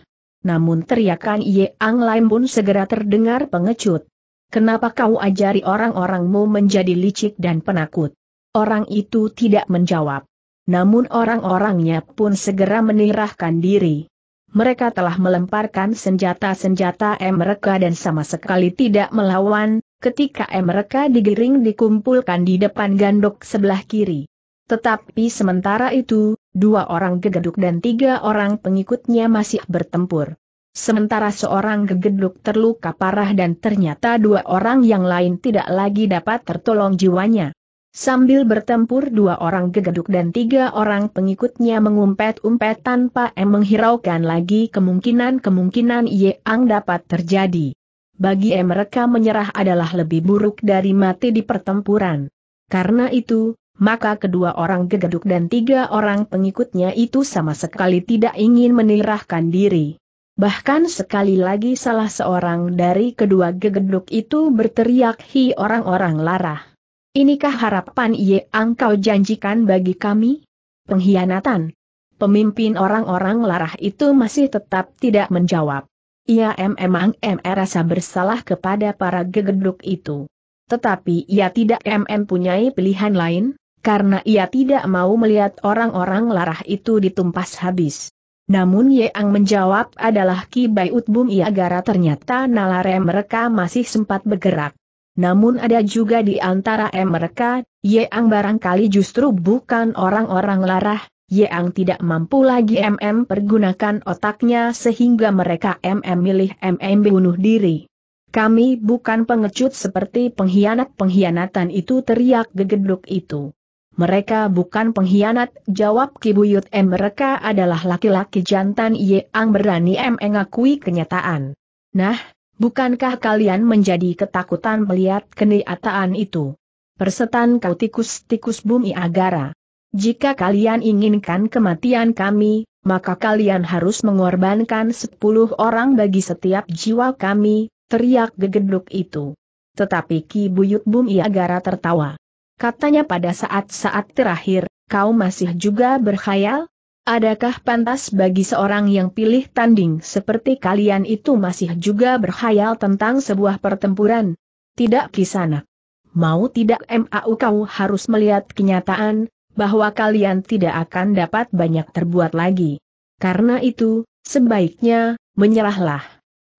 Namun teriakan Ye Ang pun segera terdengar pengecut kenapa kau ajari orang-orangmu menjadi licik dan penakut? Orang itu tidak menjawab. Namun orang-orangnya pun segera menirahkan diri. Mereka telah melemparkan senjata-senjata mereka dan sama sekali tidak melawan, ketika mereka digiring dikumpulkan di depan gandok sebelah kiri. Tetapi sementara itu, dua orang gegeduk dan tiga orang pengikutnya masih bertempur. Sementara seorang gegeduk terluka parah dan ternyata dua orang yang lain tidak lagi dapat tertolong jiwanya. Sambil bertempur dua orang gegeduk dan tiga orang pengikutnya mengumpet-umpet tanpa em menghiraukan lagi kemungkinan-kemungkinan yang dapat terjadi. Bagi em mereka menyerah adalah lebih buruk dari mati di pertempuran. Karena itu, maka kedua orang gegeduk dan tiga orang pengikutnya itu sama sekali tidak ingin menyerahkan diri. Bahkan sekali lagi salah seorang dari kedua gegeduk itu berteriak hi orang-orang larah. Inikah harapan ye engkau janjikan bagi kami? Pengkhianatan. Pemimpin orang-orang larah itu masih tetap tidak menjawab. Ia memang merasa bersalah kepada para gegeduk itu. Tetapi ia tidak mm pilihan lain, karena ia tidak mau melihat orang-orang larah itu ditumpas habis. Namun Yeang menjawab adalah Ki Bai Utbum ia gara ternyata nalare mereka masih sempat bergerak. Namun ada juga di antara mereka, Yeang barangkali justru bukan orang-orang larah, Yeang tidak mampu lagi MM pergunakan otaknya sehingga mereka MM milih MM bunuh diri. Kami bukan pengecut seperti pengkhianat-pengkhianatan itu teriak gegeduk itu. Mereka bukan pengkhianat, jawab Kibuyut M. Mereka adalah laki-laki jantan yang berani M. mengakui kenyataan. Nah, bukankah kalian menjadi ketakutan melihat kenyataan itu? Persetan kau tikus-tikus bumi agara. Jika kalian inginkan kematian kami, maka kalian harus mengorbankan sepuluh orang bagi setiap jiwa kami, teriak gegeduk itu. Tetapi kibuyut Bumi Agara tertawa. Katanya pada saat-saat terakhir, kau masih juga berkhayal? Adakah pantas bagi seorang yang pilih tanding seperti kalian itu masih juga berkhayal tentang sebuah pertempuran? Tidak kisana. Mau tidak MAU kau harus melihat kenyataan, bahwa kalian tidak akan dapat banyak terbuat lagi. Karena itu, sebaiknya, menyerahlah.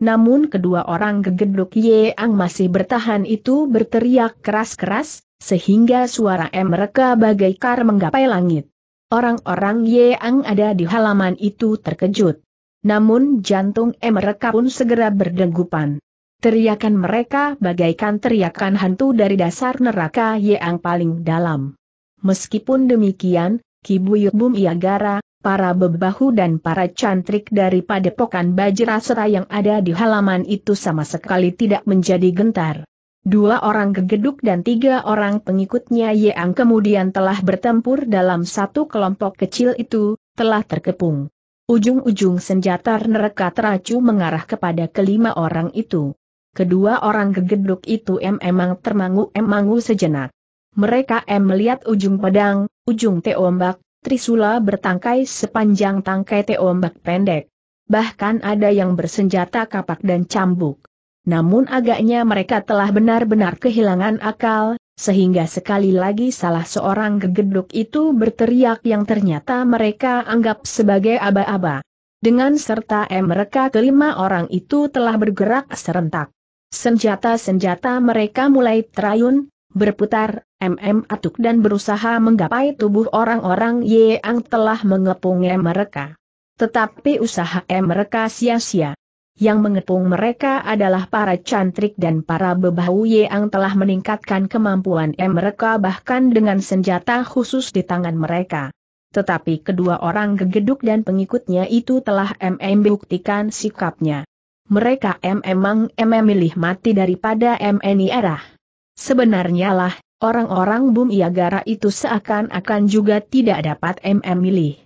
Namun kedua orang gegeduk Yeang masih bertahan itu berteriak keras-keras, sehingga suara M mereka bagaikan menggapai langit. Orang-orang yang ada di halaman itu terkejut. Namun jantung M mereka pun segera berdegupan. Teriakan mereka bagaikan teriakan hantu dari dasar neraka yang paling dalam. Meskipun demikian, kibuyuk Bum Iagara, para bebahu dan para cantrik dari padepokan bajra yang ada di halaman itu sama sekali tidak menjadi gentar. Dua orang gegeduk dan tiga orang pengikutnya yang kemudian telah bertempur dalam satu kelompok kecil itu, telah terkepung. Ujung-ujung senjata neraka teracu mengarah kepada kelima orang itu. Kedua orang gegeduk itu emang termangu-emangu sejenak. Mereka em melihat ujung pedang, ujung teombak, trisula bertangkai sepanjang tangkai teombak pendek. Bahkan ada yang bersenjata kapak dan cambuk namun agaknya mereka telah benar-benar kehilangan akal, sehingga sekali lagi salah seorang gegeduk itu berteriak yang ternyata mereka anggap sebagai aba-aba. Dengan serta M mereka kelima orang itu telah bergerak serentak. Senjata-senjata mereka mulai terayun, berputar, MM atuk dan berusaha menggapai tubuh orang-orang yang telah mengepung mereka. Tetapi usaha M mereka sia-sia. Yang mengepung mereka adalah para cantrik dan para bebahu yang telah meningkatkan kemampuan mereka bahkan dengan senjata khusus di tangan mereka. Tetapi kedua orang gegeduk dan pengikutnya itu telah MM buktikan sikapnya. Mereka memang emang milih mati daripada M ini Sebenarnya lah, orang-orang Bum itu seakan-akan juga tidak dapat MM milih.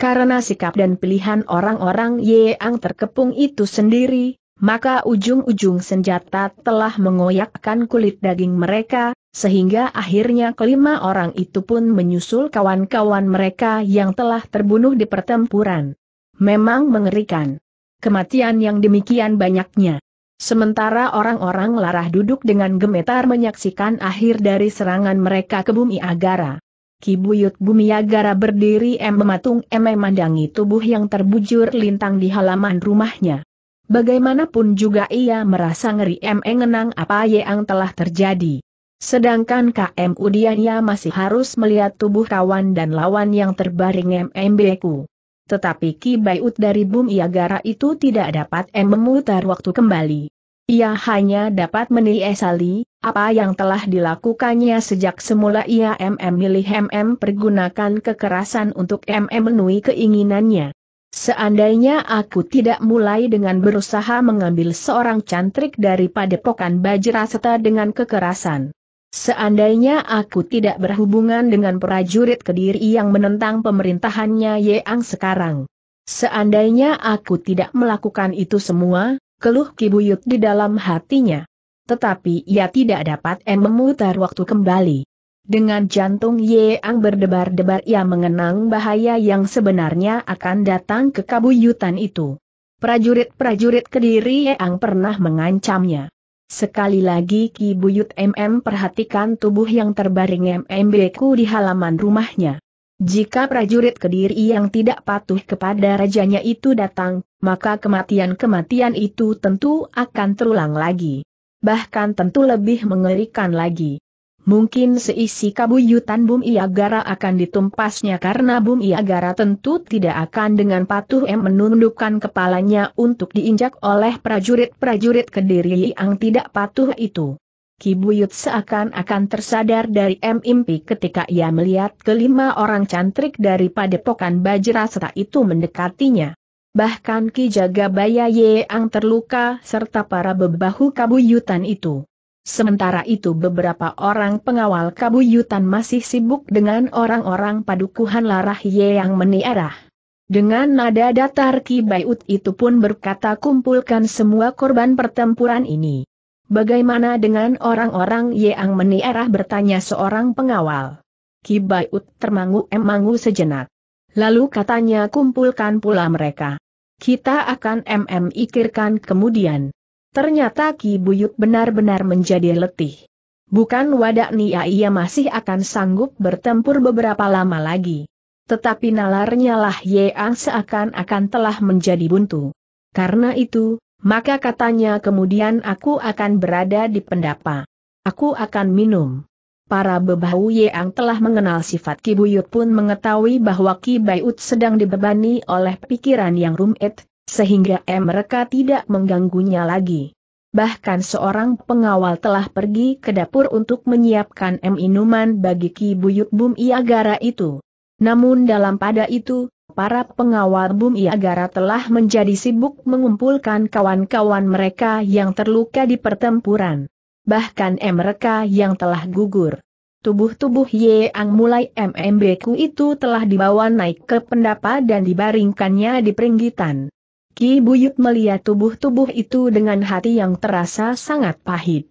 Karena sikap dan pilihan orang-orang Yang terkepung itu sendiri, maka ujung-ujung senjata telah mengoyakkan kulit daging mereka, sehingga akhirnya kelima orang itu pun menyusul kawan-kawan mereka yang telah terbunuh di pertempuran. Memang mengerikan. Kematian yang demikian banyaknya. Sementara orang-orang larah duduk dengan gemetar menyaksikan akhir dari serangan mereka ke bumi Agara. Ki Buyut Bumiagara berdiri em mematung em memandangi tubuh yang terbujur lintang di halaman rumahnya. Bagaimanapun juga ia merasa ngeri em ngenang apa yang telah terjadi. Sedangkan KM Udiannya masih harus melihat tubuh kawan dan lawan yang terbaring MMBku. Tetapi Ki Buyut dari Bumiagara itu tidak dapat em memutar waktu kembali. Ia hanya dapat meniesali, apa yang telah dilakukannya sejak semula ia MM milih MM pergunakan kekerasan untuk MM memenuhi keinginannya. Seandainya aku tidak mulai dengan berusaha mengambil seorang cantrik dari padepokan Bajra serta dengan kekerasan. Seandainya aku tidak berhubungan dengan prajurit Kediri yang menentang pemerintahannya Yeang sekarang. Seandainya aku tidak melakukan itu semua, keluh kibuyut di dalam hatinya. Tetapi ia tidak dapat memutar waktu kembali. Dengan jantung Yeang berdebar-debar ia mengenang bahaya yang sebenarnya akan datang ke kabuyutan itu. Prajurit-prajurit kediri Yeang pernah mengancamnya. Sekali lagi Ki Buyut MM perhatikan tubuh yang terbaring MMBku di halaman rumahnya. Jika prajurit Kediri yang tidak patuh kepada rajanya itu datang, maka kematian-kematian itu tentu akan terulang lagi. Bahkan tentu lebih mengerikan lagi. Mungkin seisi kabuyutan Bum Iagara akan ditumpasnya karena Bum Iagara tentu tidak akan dengan patuh em menundukkan kepalanya untuk diinjak oleh prajurit-prajurit Kediri yang tidak patuh itu. Kibuyut seakan-akan tersadar dari mimpi ketika ia melihat kelima orang cantrik dari padepokan Bajraseta itu mendekatinya. Bahkan Ki Jagabaya Yeang terluka serta para bebahu kabuyutan itu. Sementara itu beberapa orang pengawal kabuyutan masih sibuk dengan orang-orang padukuhan larah Yeang meniarah. Dengan nada datar Ki Bayut itu pun berkata kumpulkan semua korban pertempuran ini. Bagaimana dengan orang-orang yang meniarah bertanya seorang pengawal? Kibaiut termangu-emangu sejenak. Lalu katanya kumpulkan pula mereka. Kita akan mm kemudian. Ternyata Ki Buyut benar-benar menjadi letih. Bukan wadak Nia ia masih akan sanggup bertempur beberapa lama lagi. Tetapi nalarnya lah Yeang seakan-akan telah menjadi buntu. Karena itu, maka katanya kemudian aku akan berada di pendapa. Aku akan minum. Para bebahu yang telah mengenal sifat kibuyut pun mengetahui bahwa Ki sedang dibebani oleh pikiran yang rumit, sehingga eh, mereka tidak mengganggunya lagi. Bahkan seorang pengawal telah pergi ke dapur untuk menyiapkan M minuman bagi Ki Buyut Bum Iagara itu. Namun dalam pada itu, Para pengawal Bumi Agara telah menjadi sibuk mengumpulkan kawan-kawan mereka yang terluka di pertempuran. Bahkan mereka yang telah gugur. Tubuh-tubuh Yeang mulai MMBku itu telah dibawa naik ke pendapa dan dibaringkannya di peringgitan. Ki Buyut melihat tubuh-tubuh itu dengan hati yang terasa sangat pahit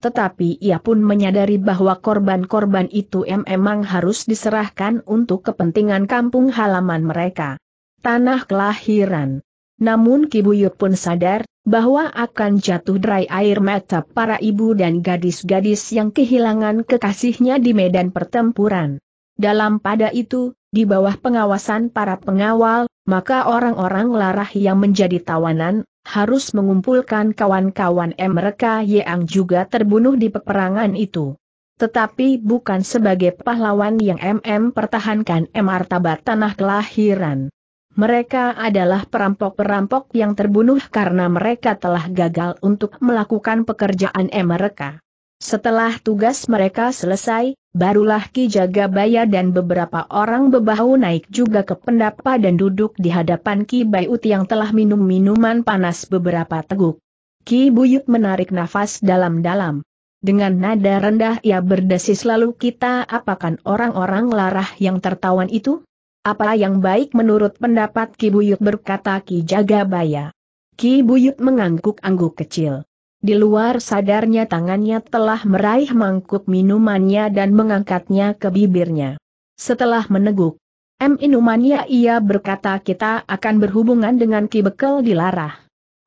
tetapi ia pun menyadari bahwa korban-korban itu memang harus diserahkan untuk kepentingan kampung halaman mereka. Tanah kelahiran. Namun Kibuyut pun sadar, bahwa akan jatuh dry air mata para ibu dan gadis-gadis yang kehilangan kekasihnya di medan pertempuran. Dalam pada itu, di bawah pengawasan para pengawal, maka orang-orang larah yang menjadi tawanan, harus mengumpulkan kawan-kawan mereka yang juga terbunuh di peperangan itu. Tetapi bukan sebagai pahlawan yang MM pertahankan martabat tanah kelahiran. Mereka adalah perampok-perampok yang terbunuh karena mereka telah gagal untuk melakukan pekerjaan mereka. Setelah tugas mereka selesai, barulah Ki Jagabaya dan beberapa orang bebahu naik juga ke pendapa dan duduk di hadapan Ki Bayut yang telah minum minuman panas beberapa teguk. Ki Buyut menarik nafas dalam-dalam. Dengan nada rendah ia berdesis lalu kita apakan orang-orang larah yang tertawan itu? Apa yang baik menurut pendapat Ki Buyut berkata Ki Jagabaya. Ki Buyut mengangguk-angguk kecil. Di luar sadarnya tangannya telah meraih mangkuk minumannya dan mengangkatnya ke bibirnya. Setelah meneguk M. Inumannya ia berkata kita akan berhubungan dengan Ki Bekel di Larah.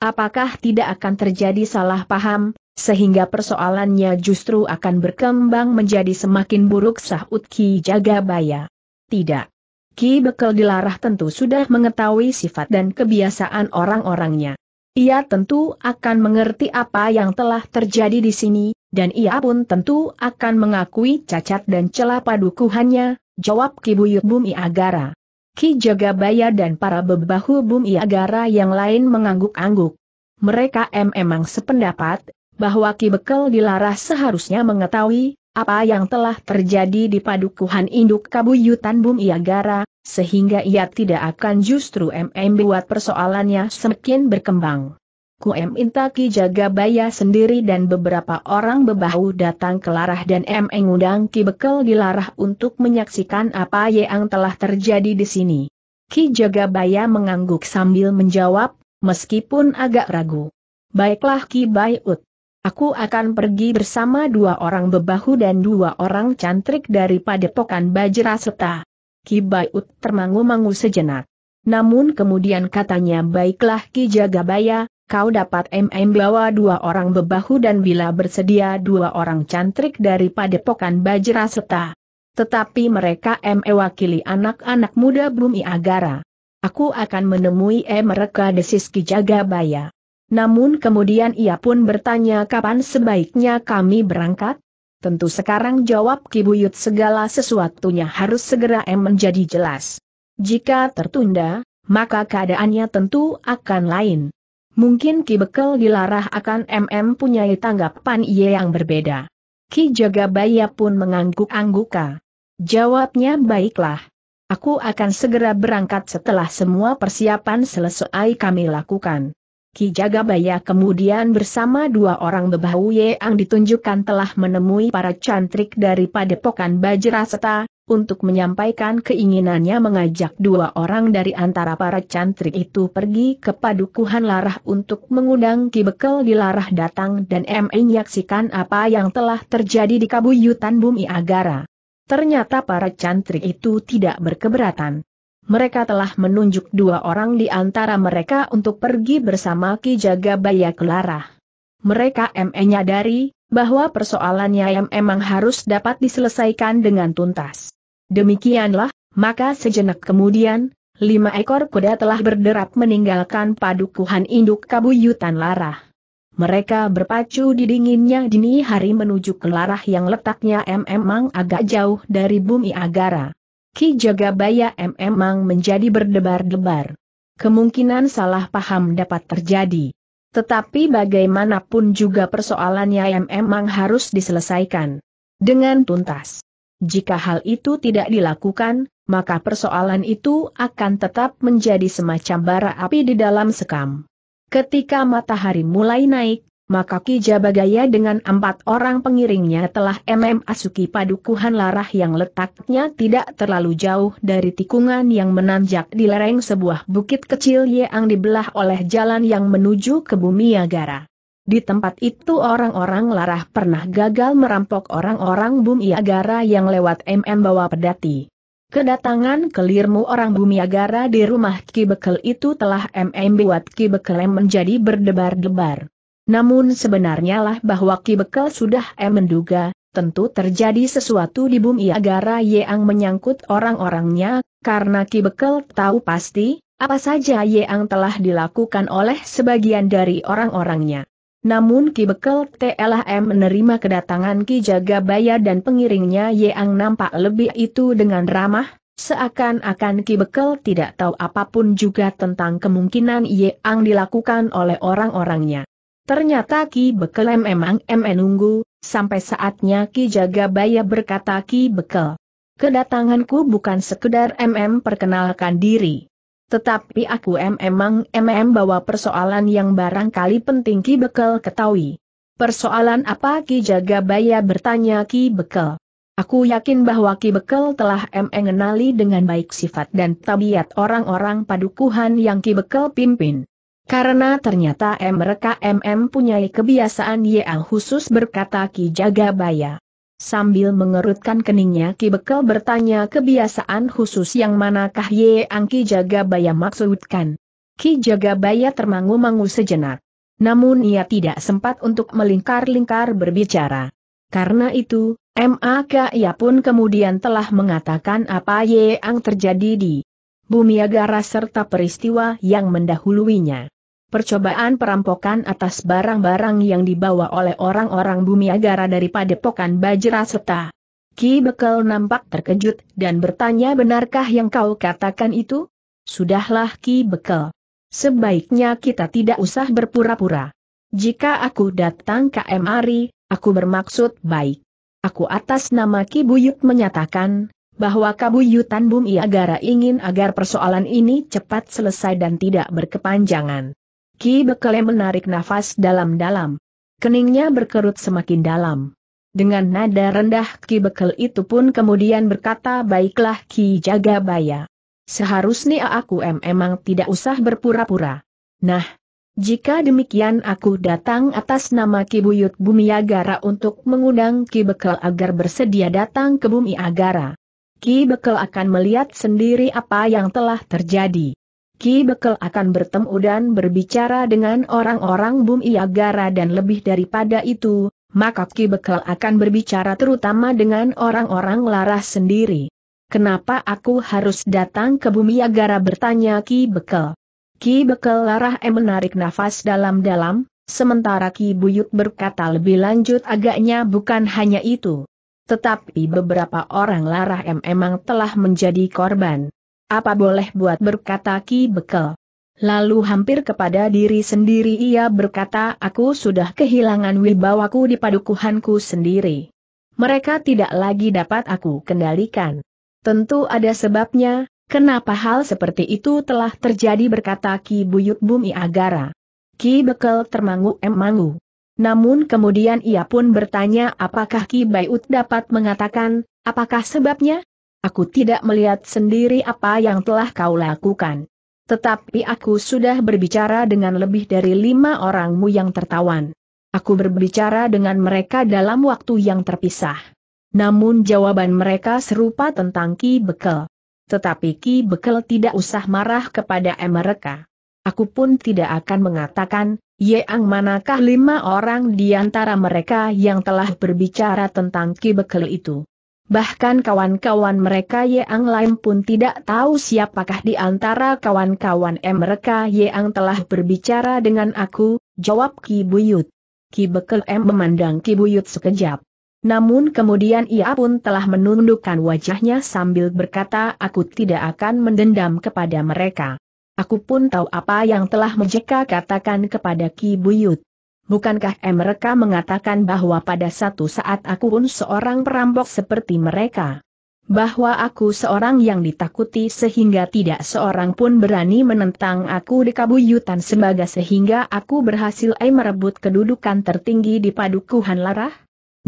Apakah tidak akan terjadi salah paham, sehingga persoalannya justru akan berkembang menjadi semakin buruk sahut Ki Jagabaya? Tidak. Ki Bekel Dilarah tentu sudah mengetahui sifat dan kebiasaan orang-orangnya. Ia tentu akan mengerti apa yang telah terjadi di sini, dan ia pun tentu akan mengakui cacat dan celah padukuhannya, jawab Ki Buyut Bumi Agara. Ki Jagabaya dan para bebahu Bumi Agara yang lain mengangguk-angguk. Mereka em memang sependapat, bahwa Ki Bekel dilarah seharusnya mengetahui, apa yang telah terjadi di padukuhan induk kabuyutan Iagara, sehingga ia tidak akan justru MM buat persoalannya semakin berkembang. Ku Intaki jaga baya sendiri dan beberapa orang bebahu datang ke Larah dan M mengundang Ki Bekel di Larah untuk menyaksikan apa yang telah terjadi di sini. Ki jaga baya mengangguk sambil menjawab, meskipun agak ragu. Baiklah Ki Bayut, Aku akan pergi bersama dua orang bebahu dan dua orang cantrik dari padepokan Bajra Seta. Kibayut termangu-mangu sejenak. Namun kemudian katanya baiklah Ki Jagabaya, kau dapat MM bawa dua orang bebahu dan bila bersedia dua orang cantrik dari padepokan Bajra Seta. Tetapi mereka mewakili anak-anak muda Bumi Agara. Aku akan menemui mereka desis Ki Jagabaya. Namun kemudian ia pun bertanya kapan sebaiknya kami berangkat? Tentu sekarang jawab Kibuyut segala sesuatunya harus segera M menjadi jelas. Jika tertunda, maka keadaannya tentu akan lain. Mungkin Ki Bekel dilarah akan MM punya tanggapan ia yang berbeda. Ki Jagabaya pun mengangguk-angguka. Jawabnya baiklah. Aku akan segera berangkat setelah semua persiapan selesai kami lakukan. Ki Jagabaya kemudian bersama dua orang bebahu yang ditunjukkan telah menemui para cantrik dari padepokan Bajraseta, untuk menyampaikan keinginannya mengajak dua orang dari antara para cantrik itu pergi ke padukuhan Larah untuk mengundang Ki Bekel di Larah datang dan menyaksikan apa yang telah terjadi di kabuyutan bumi Agara. Ternyata para cantrik itu tidak berkeberatan mereka telah menunjuk dua orang di antara mereka untuk pergi bersama Ki Jaga Baya Kelarah. Mereka M menyadari bahwa persoalannya yang memang harus dapat diselesaikan dengan tuntas. Demikianlah, maka sejenak kemudian, lima ekor kuda telah berderap meninggalkan padukuhan induk kabuyutan Larah. Mereka berpacu di dinginnya dini hari menuju ke larah yang letaknya memang agak jauh dari bumi Agara. Ki Jagabaya memang menjadi berdebar-debar. Kemungkinan salah paham dapat terjadi. Tetapi bagaimanapun juga persoalannya memang harus diselesaikan. Dengan tuntas. Jika hal itu tidak dilakukan, maka persoalan itu akan tetap menjadi semacam bara api di dalam sekam. Ketika matahari mulai naik, maka Ki Jabagaya dengan empat orang pengiringnya telah MM Asuki padukuhan larah yang letaknya tidak terlalu jauh dari tikungan yang menanjak di lereng sebuah bukit kecil yang dibelah oleh jalan yang menuju ke bumi Agara. Di tempat itu orang-orang larah pernah gagal merampok orang-orang bumi Agara yang lewat MM bawa pedati. Kedatangan kelirmu orang bumi agara di rumah Ki Bekel itu telah MM buat Ki Bekel menjadi berdebar-debar. Namun sebenarnya lah bahwa Ki Bekel sudah em eh, menduga, tentu terjadi sesuatu di bumi agara Yeang menyangkut orang-orangnya, karena Ki Bekel tahu pasti, apa saja Yeang telah dilakukan oleh sebagian dari orang-orangnya. Namun Ki Bekel TLHM eh, menerima kedatangan Ki Jagabaya dan pengiringnya Yeang nampak lebih itu dengan ramah, seakan-akan Ki Bekel tidak tahu apapun juga tentang kemungkinan Yeang dilakukan oleh orang-orangnya. Ternyata Ki Bekel memang menunggu, sampai saatnya Ki Jagabaya berkata Ki Bekel. Kedatanganku bukan sekedar MM perkenalkan diri. Tetapi aku memang MM bawa persoalan yang barangkali penting Ki Bekel ketahui. Persoalan apa Ki Jagabaya bertanya Ki Bekel. Aku yakin bahwa Ki Bekel telah mengenali dengan baik sifat dan tabiat orang-orang padukuhan yang Ki Bekel pimpin. Karena ternyata mereka MM punya kebiasaan YL khusus berkata Ki Jagabaya. Sambil mengerutkan keningnya Ki Bekel bertanya kebiasaan khusus yang manakah Yeang Ki Jagabaya maksudkan. Ki Jagabaya termangu-mangu sejenak. Namun ia tidak sempat untuk melingkar-lingkar berbicara. Karena itu, MAK ia pun kemudian telah mengatakan apa Yeang terjadi di Bumi Agara serta peristiwa yang mendahuluinya. Percobaan perampokan atas barang-barang yang dibawa oleh orang-orang Bumi Agara dari padepokan Bajra serta Ki Bekel nampak terkejut dan bertanya benarkah yang kau katakan itu? Sudahlah Ki Bekel. Sebaiknya kita tidak usah berpura-pura. Jika aku datang ke Mari, aku bermaksud baik. Aku atas nama Ki Buyut menyatakan, bahwa Kabuyutan Bumi Agara ingin agar persoalan ini cepat selesai dan tidak berkepanjangan. Ki Bekele menarik nafas dalam-dalam. Keningnya berkerut semakin dalam. Dengan nada rendah Ki Bekel itu pun kemudian berkata baiklah Ki Jagabaya. Seharusnya aku memang tidak usah berpura-pura. Nah, jika demikian aku datang atas nama Ki Buyut Bumi Agara untuk mengundang Ki Bekel agar bersedia datang ke Bumi Agara. Ki Bekel akan melihat sendiri apa yang telah terjadi. Ki Bekel akan bertemu dan berbicara dengan orang-orang Bumi Agara dan lebih daripada itu, maka Ki Bekel akan berbicara terutama dengan orang-orang Laras sendiri. Kenapa aku harus datang ke Bumi Agara bertanya Ki Bekel. Ki Bekel Larah em menarik nafas dalam-dalam, sementara Ki Buyut berkata lebih lanjut agaknya bukan hanya itu. Tetapi beberapa orang larah M emang telah menjadi korban. Apa boleh buat berkata Ki Bekel? Lalu hampir kepada diri sendiri ia berkata aku sudah kehilangan wibawaku di padukuhanku sendiri. Mereka tidak lagi dapat aku kendalikan. Tentu ada sebabnya, kenapa hal seperti itu telah terjadi berkata Ki Buyut Bumi Agara. Ki Bekel termangu emangu. Namun kemudian ia pun bertanya apakah Ki Baiut dapat mengatakan, apakah sebabnya? Aku tidak melihat sendiri apa yang telah kau lakukan. Tetapi aku sudah berbicara dengan lebih dari lima orangmu yang tertawan. Aku berbicara dengan mereka dalam waktu yang terpisah. Namun jawaban mereka serupa tentang Ki Bekel. Tetapi Ki Bekel tidak usah marah kepada mereka. Aku pun tidak akan mengatakan, Yeang manakah lima orang di antara mereka yang telah berbicara tentang Ki Bekel itu? Bahkan kawan-kawan mereka Yeang lain pun tidak tahu siapakah di antara kawan-kawan mereka Yeang telah berbicara dengan aku, jawab Ki Buyut. Ki Bekel M memandang Ki Buyut sekejap. Namun kemudian ia pun telah menundukkan wajahnya sambil berkata aku tidak akan mendendam kepada mereka. Aku pun tahu apa yang telah Mejeka katakan kepada Ki Buyut. Bukankah mereka mengatakan bahwa pada satu saat aku pun seorang perampok seperti mereka? Bahwa aku seorang yang ditakuti sehingga tidak seorang pun berani menentang aku di kabuyutan sembaga sehingga aku berhasil eh merebut kedudukan tertinggi di padukuhan larah?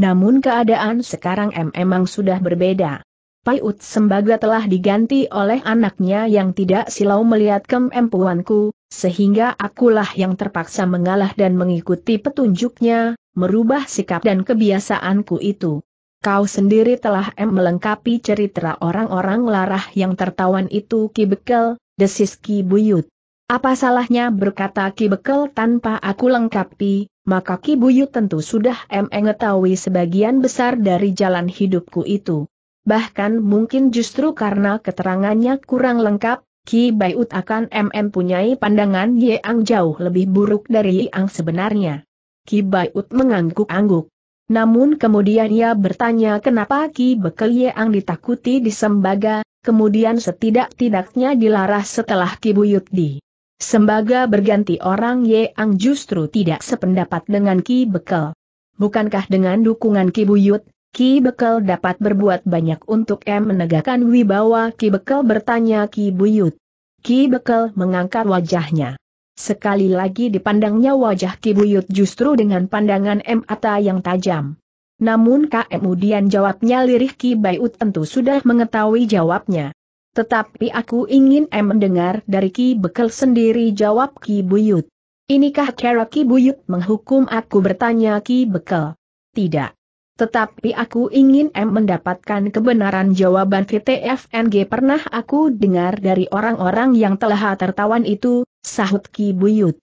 Namun keadaan sekarang memang sudah berbeda. Pai Sembaga telah diganti oleh anaknya yang tidak silau melihat kemampuanku, sehingga akulah yang terpaksa mengalah dan mengikuti petunjuknya, merubah sikap dan kebiasaanku itu. Kau sendiri telah em melengkapi cerita orang-orang larah yang tertawan itu Ki Bekel, desis Ki Buyut. Apa salahnya berkata Ki Bekel tanpa aku lengkapi, maka Ki Buyut tentu sudah em mengetahui sebagian besar dari jalan hidupku itu bahkan mungkin justru karena keterangannya kurang lengkap, Ki Ut akan MM punyai pandangan Yang jauh lebih buruk dari Yang sebenarnya. Ki Ut mengangguk-angguk. Namun kemudian ia bertanya kenapa Ki Bekel Yang ditakuti di Sembaga, kemudian setidak-tidaknya dilarah setelah Ki Buyut di Sembaga berganti orang Yang justru tidak sependapat dengan Ki Bekel. Bukankah dengan dukungan Ki Buyut, Ki Bekel dapat berbuat banyak untuk M menegakkan wibawa Ki Bekel bertanya Ki Buyut. Ki Bekel mengangkat wajahnya. Sekali lagi dipandangnya wajah Ki Buyut justru dengan pandangan M Ata yang tajam. Namun kemudian jawabnya lirih Ki Bayut tentu sudah mengetahui jawabnya. Tetapi aku ingin M mendengar dari Ki Bekel sendiri jawab Ki Buyut. Inikah cara Ki Buyut menghukum aku bertanya Ki Bekel? Tidak. Tetapi aku ingin M mendapatkan kebenaran jawaban VTFNG pernah aku dengar dari orang-orang yang telah tertawan itu, sahut Ki Buyut.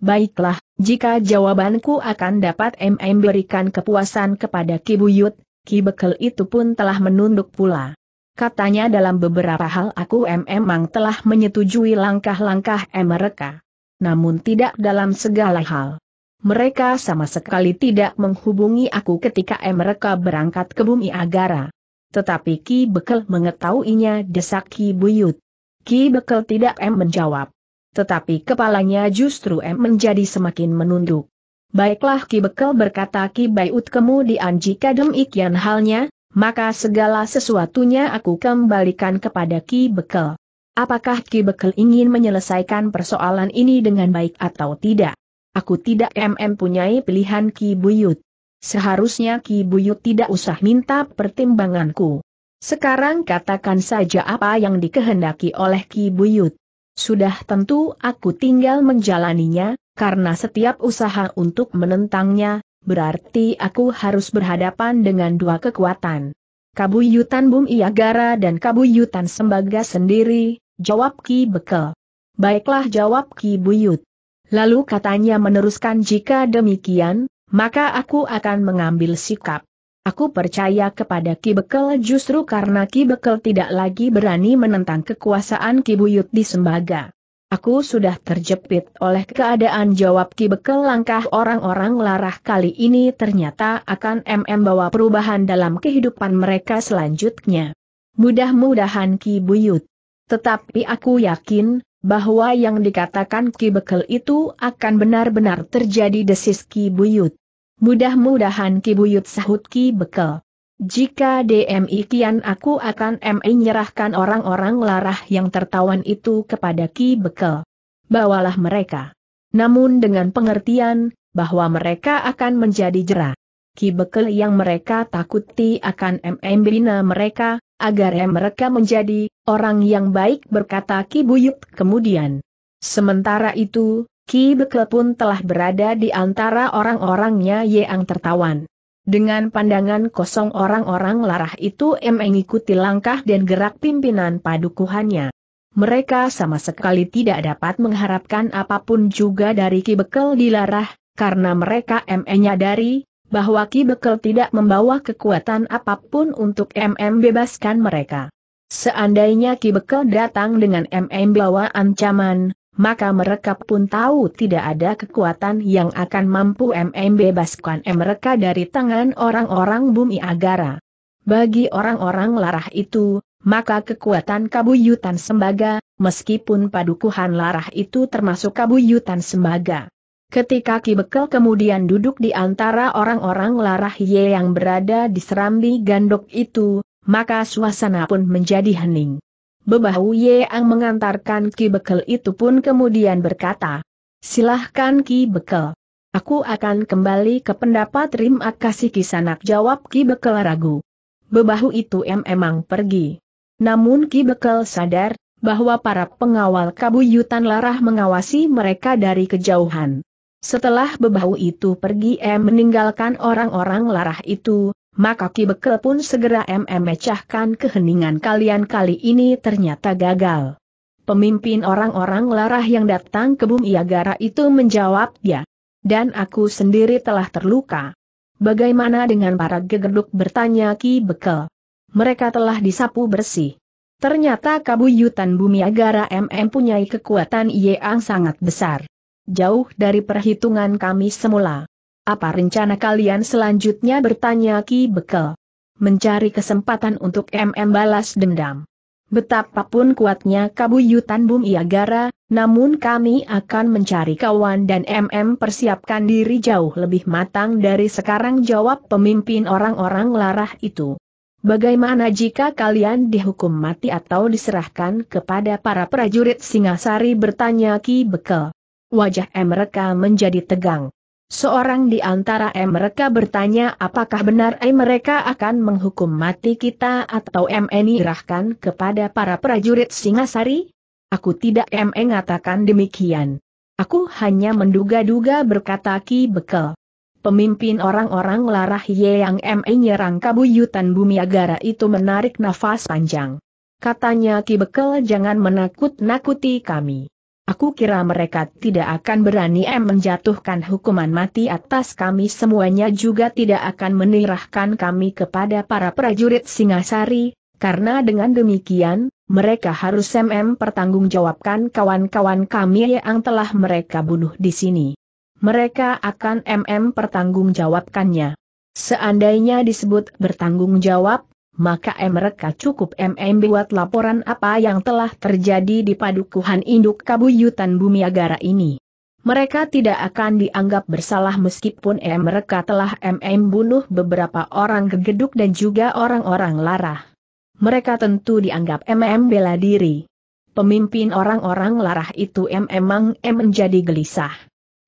Baiklah, jika jawabanku akan dapat MM berikan kepuasan kepada Ki Buyut, Ki Bekel itu pun telah menunduk pula. Katanya dalam beberapa hal aku M memang telah menyetujui langkah-langkah M mereka. Namun tidak dalam segala hal. Mereka sama sekali tidak menghubungi aku ketika mereka berangkat ke bumi Agara. Tetapi Ki Bekel mengetahuinya desak Ki Buyut. Ki Bekel tidak M menjawab. Tetapi kepalanya justru M menjadi semakin menunduk. Baiklah Ki Bekel berkata Ki Bayut kemudian jika demikian halnya, maka segala sesuatunya aku kembalikan kepada Ki Bekel. Apakah Ki Bekel ingin menyelesaikan persoalan ini dengan baik atau tidak? Aku tidak mm punyai pilihan Ki Buyut. Seharusnya Ki Buyut tidak usah minta pertimbanganku. Sekarang katakan saja apa yang dikehendaki oleh Ki Buyut. Sudah tentu aku tinggal menjalaninya, karena setiap usaha untuk menentangnya, berarti aku harus berhadapan dengan dua kekuatan. Kabuyutan Bum Iagara dan Kabuyutan Sembaga sendiri, jawab Ki Bekel. Baiklah jawab Ki Buyut. Lalu katanya meneruskan jika demikian, maka aku akan mengambil sikap. Aku percaya kepada Ki Bekel justru karena Ki Bekel tidak lagi berani menentang kekuasaan Ki Buyut di Sembaga. Aku sudah terjepit oleh keadaan jawab Ki Bekel langkah orang-orang larah kali ini ternyata akan MM bawa perubahan dalam kehidupan mereka selanjutnya. Mudah-mudahan Ki Buyut. Tetapi aku yakin, bahwa yang dikatakan Ki Bekel itu akan benar-benar terjadi desis Ki Buyut. Mudah-mudahan Ki Buyut sahut Ki Bekel. Jika DMI Kian aku akan MI nyerahkan orang-orang larah yang tertawan itu kepada Ki Bekel. Bawalah mereka. Namun dengan pengertian, bahwa mereka akan menjadi jerah. Ki Bekel yang mereka takuti akan membina bina mereka, agar mereka menjadi orang yang baik berkata Ki Buyut kemudian. Sementara itu, Ki Bekel pun telah berada di antara orang-orangnya yang tertawan. Dengan pandangan kosong orang-orang larah itu em mengikuti langkah dan gerak pimpinan padukuhannya. Mereka sama sekali tidak dapat mengharapkan apapun juga dari Ki Bekel di larah, karena mereka em menyadari bahwa Ki Bekel tidak membawa kekuatan apapun untuk MM bebaskan mereka. Seandainya Ki Bekel datang dengan MM bawa ancaman, maka mereka pun tahu tidak ada kekuatan yang akan mampu MM bebaskan mereka dari tangan orang-orang bumi agara. Bagi orang-orang larah itu, maka kekuatan kabuyutan sembaga, meskipun padukuhan larah itu termasuk kabuyutan sembaga. Ketika Ki Bekel kemudian duduk di antara orang-orang Larah Ye yang berada di serambi gandok itu, maka suasana pun menjadi hening. Bebahu Ye yang mengantarkan Ki Bekel itu pun kemudian berkata, Silahkan Ki Bekel. Aku akan kembali ke pendapat Rim Akasi Kisanak jawab Ki Bekel ragu. Bebahu itu em emang pergi. Namun Ki Bekel sadar, bahwa para pengawal kabuyutan larah mengawasi mereka dari kejauhan. Setelah bebau itu pergi M meninggalkan orang-orang larah itu, maka Ki Bekel pun segera M memecahkan keheningan kalian kali ini ternyata gagal. Pemimpin orang-orang larah yang datang ke Bumi Agara itu menjawab ya. Dan aku sendiri telah terluka. Bagaimana dengan para gegerduk bertanya Ki Bekel? Mereka telah disapu bersih. Ternyata kabuyutan Bumi Agara MM punya kekuatan yang sangat besar jauh dari perhitungan kami semula. Apa rencana kalian selanjutnya bertanya Ki Bekel? Mencari kesempatan untuk MM balas dendam. Betapapun kuatnya kabuyutan Bumi Agara, namun kami akan mencari kawan dan MM persiapkan diri jauh lebih matang dari sekarang jawab pemimpin orang-orang larah itu. Bagaimana jika kalian dihukum mati atau diserahkan kepada para prajurit Singasari bertanya Ki Bekel? wajah M mereka menjadi tegang. Seorang di antara M mereka bertanya apakah benar M mereka akan menghukum mati kita atau M menirahkan kepada para prajurit Singasari? Aku tidak M mengatakan demikian. Aku hanya menduga-duga berkata Ki Bekel. Pemimpin orang-orang larah Ye yang menyerang kabuyutan bumi agara itu menarik nafas panjang. Katanya Ki Bekel jangan menakut-nakuti kami. Aku kira mereka tidak akan berani menjatuhkan hukuman mati atas kami semuanya juga tidak akan menirahkan kami kepada para prajurit Singasari, karena dengan demikian, mereka harus MM pertanggungjawabkan kawan-kawan kami yang telah mereka bunuh di sini. Mereka akan MM pertanggungjawabkannya. Seandainya disebut bertanggung jawab, maka mereka cukup MM buat laporan apa yang telah terjadi di padukuhan induk kabuyutan bumi agara ini. Mereka tidak akan dianggap bersalah meskipun mereka telah MM bunuh beberapa orang gegeduk dan juga orang-orang larah. Mereka tentu dianggap MM bela diri. Pemimpin orang-orang larah itu memang M menjadi gelisah.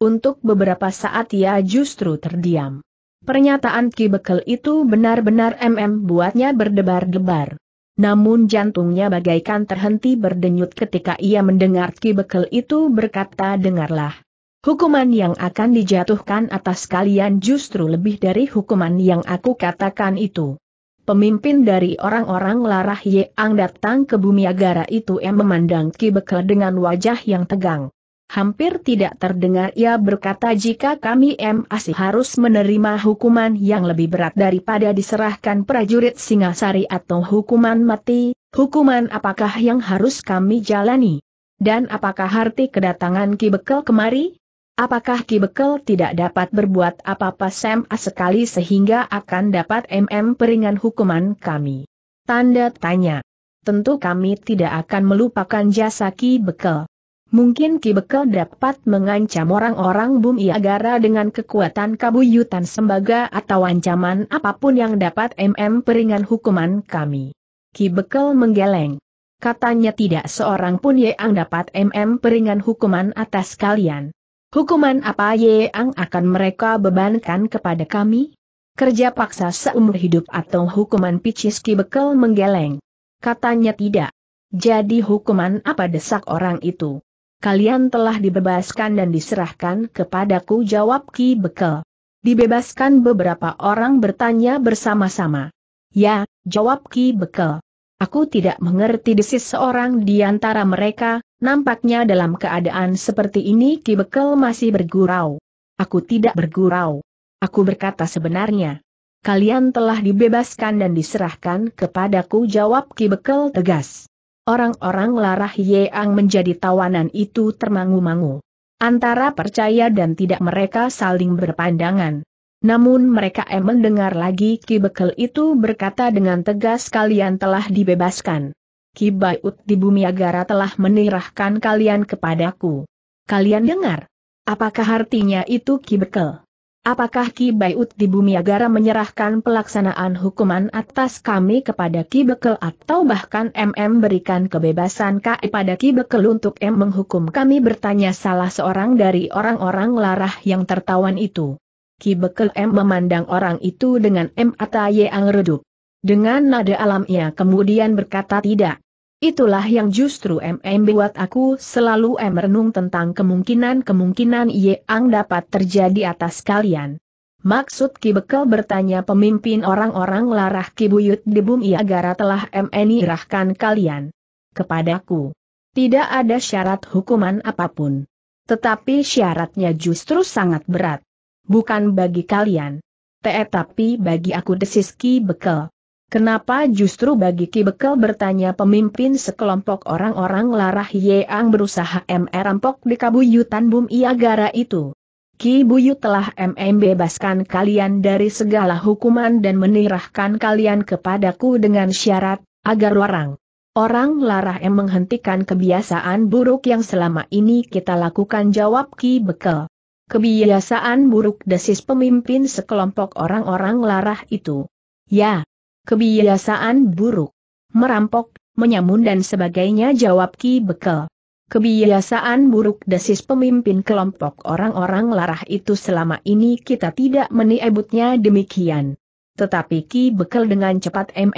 Untuk beberapa saat ia justru terdiam. Pernyataan Ki Bekel itu benar-benar MM buatnya berdebar-debar. Namun jantungnya bagaikan terhenti berdenyut ketika ia mendengar Ki Bekel itu berkata dengarlah. Hukuman yang akan dijatuhkan atas kalian justru lebih dari hukuman yang aku katakan itu. Pemimpin dari orang-orang Larah Yeang datang ke Bumi Agara itu yang memandang Ki Bekel dengan wajah yang tegang. Hampir tidak terdengar ia berkata jika kami masih harus menerima hukuman yang lebih berat daripada diserahkan prajurit Singasari atau hukuman mati, hukuman apakah yang harus kami jalani? Dan apakah arti kedatangan Ki Bekel kemari? Apakah Ki Bekel tidak dapat berbuat apa-apa SMA sekali sehingga akan dapat MM peringan hukuman kami? Tanda tanya. Tentu kami tidak akan melupakan jasa Ki Bekel. Mungkin Ki Bekel dapat mengancam orang-orang Bumi Agara dengan kekuatan kabuyutan sembaga atau ancaman apapun yang dapat MM peringan hukuman kami. Ki Bekel menggeleng. Katanya tidak seorang pun Yeang dapat MM peringan hukuman atas kalian. Hukuman apa Yeang akan mereka bebankan kepada kami? Kerja paksa seumur hidup atau hukuman picis Ki Bekel menggeleng. Katanya tidak. Jadi hukuman apa desak orang itu? kalian telah dibebaskan dan diserahkan kepadaku jawab Ki Bekel. Dibebaskan beberapa orang bertanya bersama-sama. Ya, jawab Ki Bekel. Aku tidak mengerti desis seorang di antara mereka, nampaknya dalam keadaan seperti ini Ki Bekel masih bergurau. Aku tidak bergurau. Aku berkata sebenarnya. Kalian telah dibebaskan dan diserahkan kepadaku jawab Ki Bekel tegas. Orang-orang larah Yeang menjadi tawanan itu termangu-mangu. Antara percaya dan tidak mereka saling berpandangan. Namun mereka emang mendengar lagi Ki Bekel itu berkata dengan tegas kalian telah dibebaskan. Ki Baiut di Bumi Agara telah menirahkan kalian kepadaku. Kalian dengar? Apakah artinya itu Ki Bekel? Apakah Ki Baiut di bumi Agara menyerahkan pelaksanaan hukuman atas kami kepada Ki Bekel atau bahkan MM berikan kebebasan KI pada Ki Bekel untuk M menghukum kami bertanya salah seorang dari orang-orang larah yang tertawan itu. Ki Bekel M memandang orang itu dengan M atau Y yang redup. Dengan nada alamnya kemudian berkata tidak. Itulah yang justru MM buat aku selalu merenung tentang kemungkinan-kemungkinan yang dapat terjadi atas kalian. Maksud Ki Bekel bertanya pemimpin orang-orang larah Ki Buyut di bumi agar telah MN irahkan kalian. Kepadaku. Tidak ada syarat hukuman apapun. Tetapi syaratnya justru sangat berat. Bukan bagi kalian. Tetapi bagi aku desis Ki Bekel. Kenapa justru bagi Ki Bekel bertanya pemimpin sekelompok orang-orang larah yang berusaha MR rampok di kabuyutan Bum Iagara itu? Ki Buyut telah MM bebaskan kalian dari segala hukuman dan menirahkan kalian kepadaku dengan syarat, agar orang Orang larah m menghentikan kebiasaan buruk yang selama ini kita lakukan jawab Ki Bekel. Kebiasaan buruk desis pemimpin sekelompok orang-orang larah itu. Ya, Kebiasaan buruk. Merampok, menyamun dan sebagainya jawab Ki Bekel. Kebiasaan buruk desis pemimpin kelompok orang-orang larah itu selama ini kita tidak meniebutnya demikian. Tetapi Ki Bekel dengan cepat me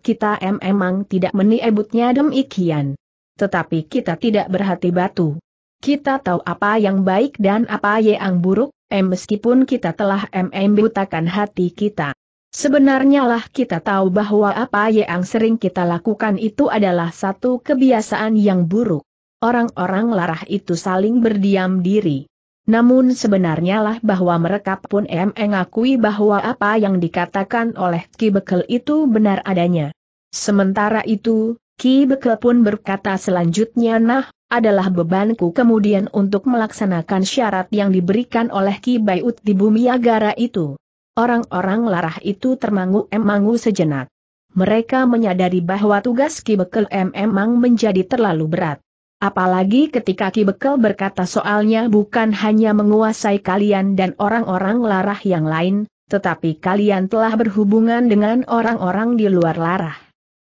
kita M memang tidak meniebutnya demikian. Tetapi kita tidak berhati batu. Kita tahu apa yang baik dan apa yang buruk, M meskipun kita telah membutakan butakan hati kita. Sebenarnya lah kita tahu bahwa apa yang sering kita lakukan itu adalah satu kebiasaan yang buruk. Orang-orang larah itu saling berdiam diri. Namun sebenarnya lah bahwa mereka pun mengakui bahwa apa yang dikatakan oleh Ki Bekel itu benar adanya. Sementara itu, Ki Bekel pun berkata selanjutnya nah, adalah bebanku kemudian untuk melaksanakan syarat yang diberikan oleh Ki Bayut di bumi agara itu. Orang-orang larah itu termangu-emangu sejenak. Mereka menyadari bahwa tugas Ki Bekel memang menjadi terlalu berat. Apalagi ketika Ki Bekel berkata soalnya bukan hanya menguasai kalian dan orang-orang larah yang lain, tetapi kalian telah berhubungan dengan orang-orang di luar larah.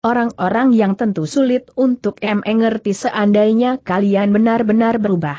Orang-orang yang tentu sulit untuk mengerti seandainya kalian benar-benar berubah.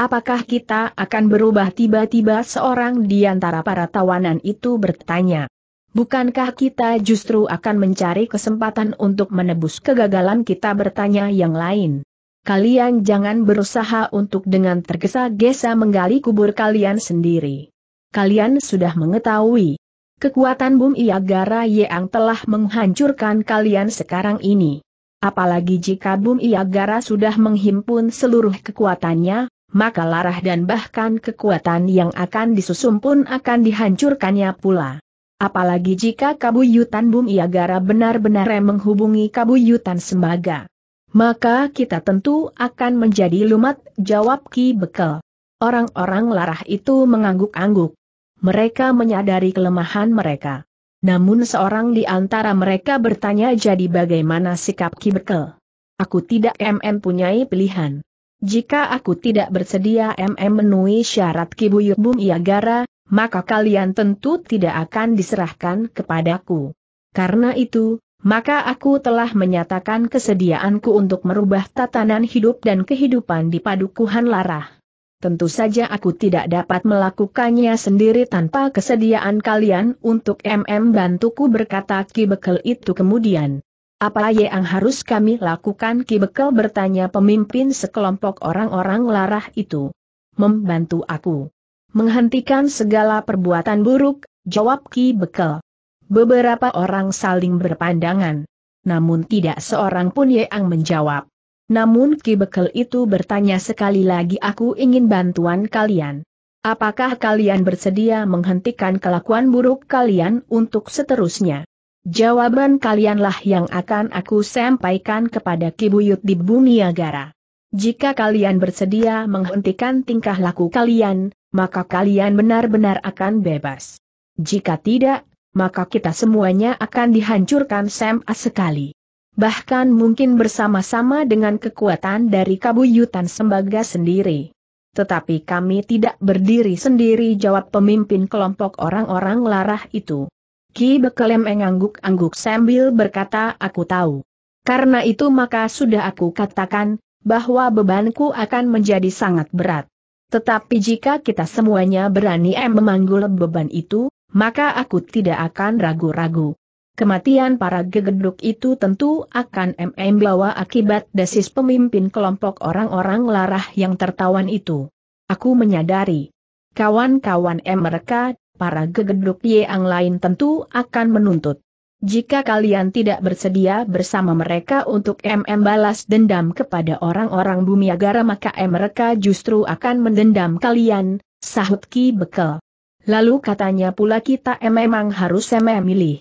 Apakah kita akan berubah tiba-tiba seorang di antara para tawanan itu bertanya. Bukankah kita justru akan mencari kesempatan untuk menebus kegagalan kita bertanya yang lain? Kalian jangan berusaha untuk dengan tergesa-gesa menggali kubur kalian sendiri. Kalian sudah mengetahui kekuatan Bum Iagara Yeang telah menghancurkan kalian sekarang ini. Apalagi jika Bum Iagara sudah menghimpun seluruh kekuatannya, maka larah dan bahkan kekuatan yang akan disusun pun akan dihancurkannya pula. Apalagi jika Kabuyutan Agara benar-benar menghubungi Kabuyutan Sembaga. Maka kita tentu akan menjadi lumat, jawab Ki Bekel. Orang-orang larah itu mengangguk-angguk. Mereka menyadari kelemahan mereka. Namun seorang di antara mereka bertanya jadi bagaimana sikap Ki Bekel. Aku tidak MN punyai pilihan. Jika aku tidak bersedia MM memenuhi syarat kibuyuk bum Iagara, maka kalian tentu tidak akan diserahkan kepadaku. Karena itu, maka aku telah menyatakan kesediaanku untuk merubah tatanan hidup dan kehidupan di Padukuhan Larah. Tentu saja aku tidak dapat melakukannya sendiri tanpa kesediaan kalian untuk MM bantuku berkata Ki Bekel itu kemudian. Apa yang harus kami lakukan Ki Bekel bertanya pemimpin sekelompok orang-orang larah itu. Membantu aku. Menghentikan segala perbuatan buruk, jawab Ki Bekel. Beberapa orang saling berpandangan. Namun tidak seorang pun yang menjawab. Namun Ki Bekel itu bertanya sekali lagi aku ingin bantuan kalian. Apakah kalian bersedia menghentikan kelakuan buruk kalian untuk seterusnya? Jawaban kalianlah yang akan aku sampaikan kepada Kibuyut di Agara. Jika kalian bersedia menghentikan tingkah laku kalian, maka kalian benar-benar akan bebas. Jika tidak, maka kita semuanya akan dihancurkan Sam sekali. Bahkan mungkin bersama-sama dengan kekuatan dari kabuyutan sembaga sendiri. Tetapi kami tidak berdiri sendiri jawab pemimpin kelompok orang-orang larah itu. Ki Bekelem mengangguk-angguk sambil berkata aku tahu. Karena itu maka sudah aku katakan, bahwa bebanku akan menjadi sangat berat. Tetapi jika kita semuanya berani memanggul beban itu, maka aku tidak akan ragu-ragu. Kematian para gegeduk itu tentu akan em bawa akibat desis pemimpin kelompok orang-orang larah yang tertawan itu. Aku menyadari. Kawan-kawan M mereka para gegeduk yang lain tentu akan menuntut. Jika kalian tidak bersedia bersama mereka untuk MM balas dendam kepada orang-orang bumi agara maka mereka justru akan mendendam kalian, sahut Ki Bekel. Lalu katanya pula kita memang harus memilih.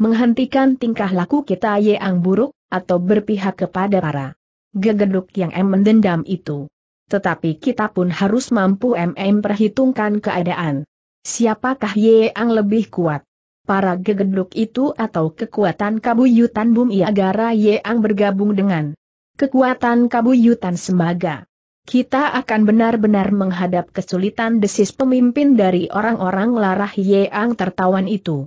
Menghentikan tingkah laku kita yang buruk, atau berpihak kepada para gegeduk yang M mendendam itu. Tetapi kita pun harus mampu MM perhitungkan keadaan. Siapakah Ye yang lebih kuat? Para gegeduk itu atau kekuatan kabuyutan bumi agara Ye yang bergabung dengan kekuatan kabuyutan Semoga Kita akan benar-benar menghadap kesulitan desis pemimpin dari orang-orang larah Ye yang tertawan itu.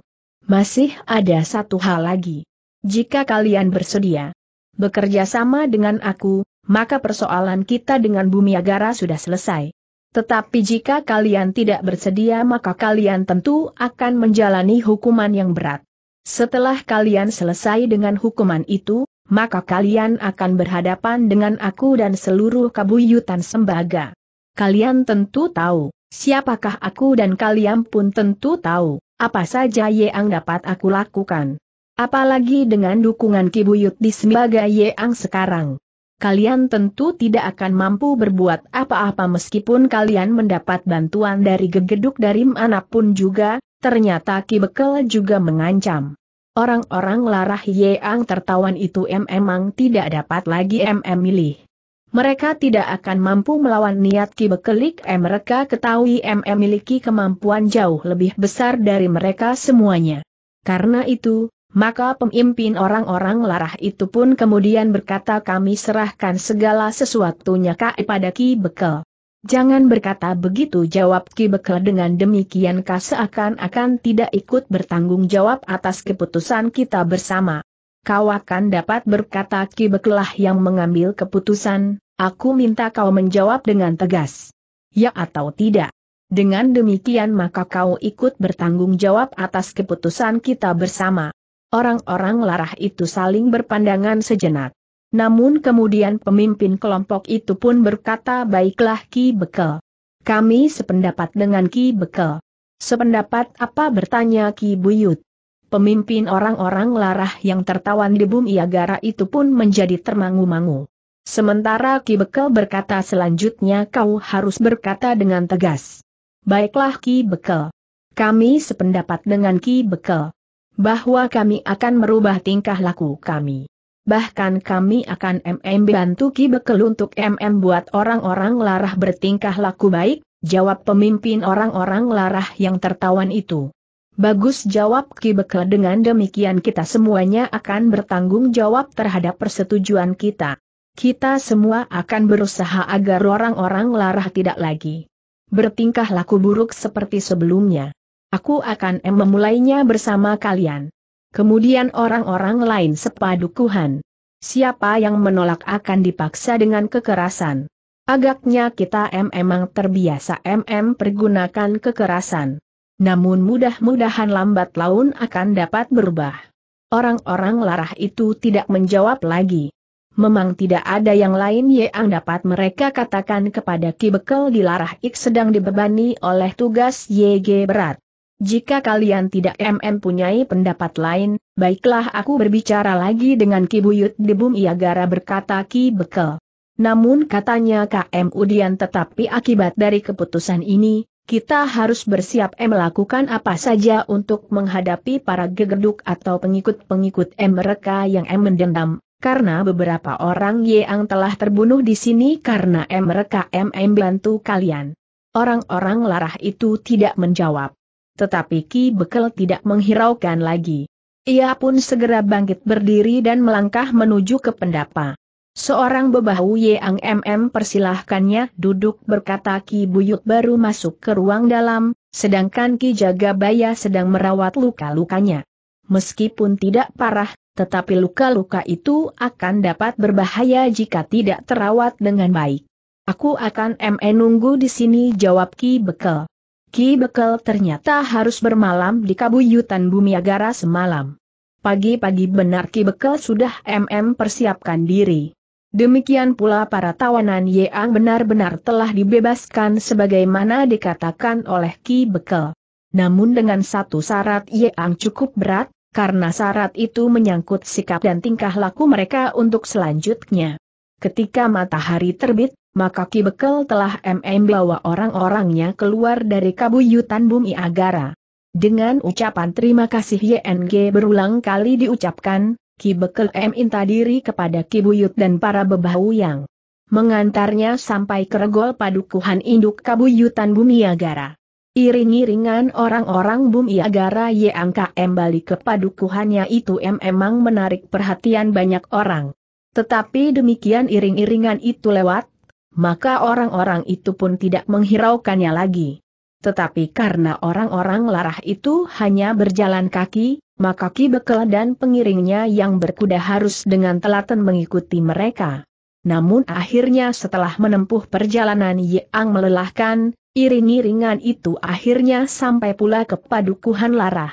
Masih ada satu hal lagi. Jika kalian bersedia bekerja sama dengan aku, maka persoalan kita dengan bumi agara sudah selesai. Tetapi jika kalian tidak bersedia maka kalian tentu akan menjalani hukuman yang berat. Setelah kalian selesai dengan hukuman itu, maka kalian akan berhadapan dengan aku dan seluruh kabuyutan sembaga. Kalian tentu tahu, siapakah aku dan kalian pun tentu tahu, apa saja yang dapat aku lakukan. Apalagi dengan dukungan kibuyut di sembaga yang sekarang kalian tentu tidak akan mampu berbuat apa-apa meskipun kalian mendapat bantuan dari gegeduk dari manapun juga, ternyata Ki Bekel juga mengancam. Orang-orang larah Yeang tertawan itu memang tidak dapat lagi MM milih. Mereka tidak akan mampu melawan niat Ki Bekelik eh, mereka ketahui MM memiliki kemampuan jauh lebih besar dari mereka semuanya. Karena itu, maka pemimpin orang-orang larah itu pun kemudian berkata kami serahkan segala sesuatunya kepada Ki Bekel. Jangan berkata begitu jawab Ki Bekel dengan demikian seakan-akan tidak ikut bertanggung jawab atas keputusan kita bersama. Kau akan dapat berkata Ki Bekelah yang mengambil keputusan, aku minta kau menjawab dengan tegas. Ya atau tidak. Dengan demikian maka kau ikut bertanggung jawab atas keputusan kita bersama. Orang-orang larah itu saling berpandangan sejenak. Namun kemudian pemimpin kelompok itu pun berkata baiklah Ki Bekel. Kami sependapat dengan Ki Bekel. Sependapat apa bertanya Ki Buyut. Pemimpin orang-orang larah yang tertawan di bumi Agara itu pun menjadi termangu-mangu. Sementara Ki Bekel berkata selanjutnya kau harus berkata dengan tegas. Baiklah Ki Bekel. Kami sependapat dengan Ki Bekel bahwa kami akan merubah tingkah laku kami. Bahkan kami akan MM bantu Ki Bekel untuk MM buat orang-orang larah bertingkah laku baik, jawab pemimpin orang-orang larah yang tertawan itu. Bagus jawab Ki Bekel dengan demikian kita semuanya akan bertanggung jawab terhadap persetujuan kita. Kita semua akan berusaha agar orang-orang larah tidak lagi bertingkah laku buruk seperti sebelumnya. Aku akan memulainya bersama kalian. Kemudian orang-orang lain sepadukuhan. Siapa yang menolak akan dipaksa dengan kekerasan. Agaknya kita em emang terbiasa MM pergunakan kekerasan. Namun mudah-mudahan lambat laun akan dapat berubah. Orang-orang larah itu tidak menjawab lagi. Memang tidak ada yang lain yang dapat mereka katakan kepada Ki Bekel di larah Ik sedang dibebani oleh tugas YG berat. Jika kalian tidak mm punyai pendapat lain, baiklah aku berbicara lagi dengan Ki Buyut Bumi Iagara berkata Ki Bekel. Namun katanya KM Udian tetapi akibat dari keputusan ini, kita harus bersiap melakukan apa saja untuk menghadapi para gegerduk atau pengikut-pengikut mereka yang mendendam, karena beberapa orang yang telah terbunuh di sini karena mereka bantu kalian. Orang-orang larah itu tidak menjawab tetapi Ki Bekel tidak menghiraukan lagi. Ia pun segera bangkit berdiri dan melangkah menuju ke pendapa. Seorang bebahu Yang MM persilahkannya duduk berkata Ki Buyut baru masuk ke ruang dalam, sedangkan Ki Jagabaya sedang merawat luka-lukanya. Meskipun tidak parah, tetapi luka-luka itu akan dapat berbahaya jika tidak terawat dengan baik. Aku akan MN nunggu di sini jawab Ki Bekel. Ki Bekel ternyata harus bermalam di kabuyutan bumi agara semalam. Pagi-pagi benar Ki Bekel sudah MM persiapkan diri. Demikian pula para tawanan yang benar-benar telah dibebaskan sebagaimana dikatakan oleh Ki Bekel. Namun dengan satu syarat yang cukup berat, karena syarat itu menyangkut sikap dan tingkah laku mereka untuk selanjutnya. Ketika matahari terbit, maka Ki Bekel telah MM bawa orang-orangnya keluar dari kabuyutan bumi Agara. Dengan ucapan terima kasih YNG berulang kali diucapkan, Ki Bekel M inta diri kepada Ki Buyut dan para bebahu yang mengantarnya sampai ke regol padukuhan induk kabuyutan bumi Agara. Iring-iringan orang-orang Bumi Agara yang balik ke padukuhannya itu memang menarik perhatian banyak orang. Tetapi demikian iring-iringan itu lewat, maka orang-orang itu pun tidak menghiraukannya lagi. Tetapi karena orang-orang larah itu hanya berjalan kaki, maka Ki Bekel dan pengiringnya yang berkuda harus dengan telaten mengikuti mereka. Namun akhirnya setelah menempuh perjalanan yang melelahkan, iring-iringan itu akhirnya sampai pula ke padukuhan larah.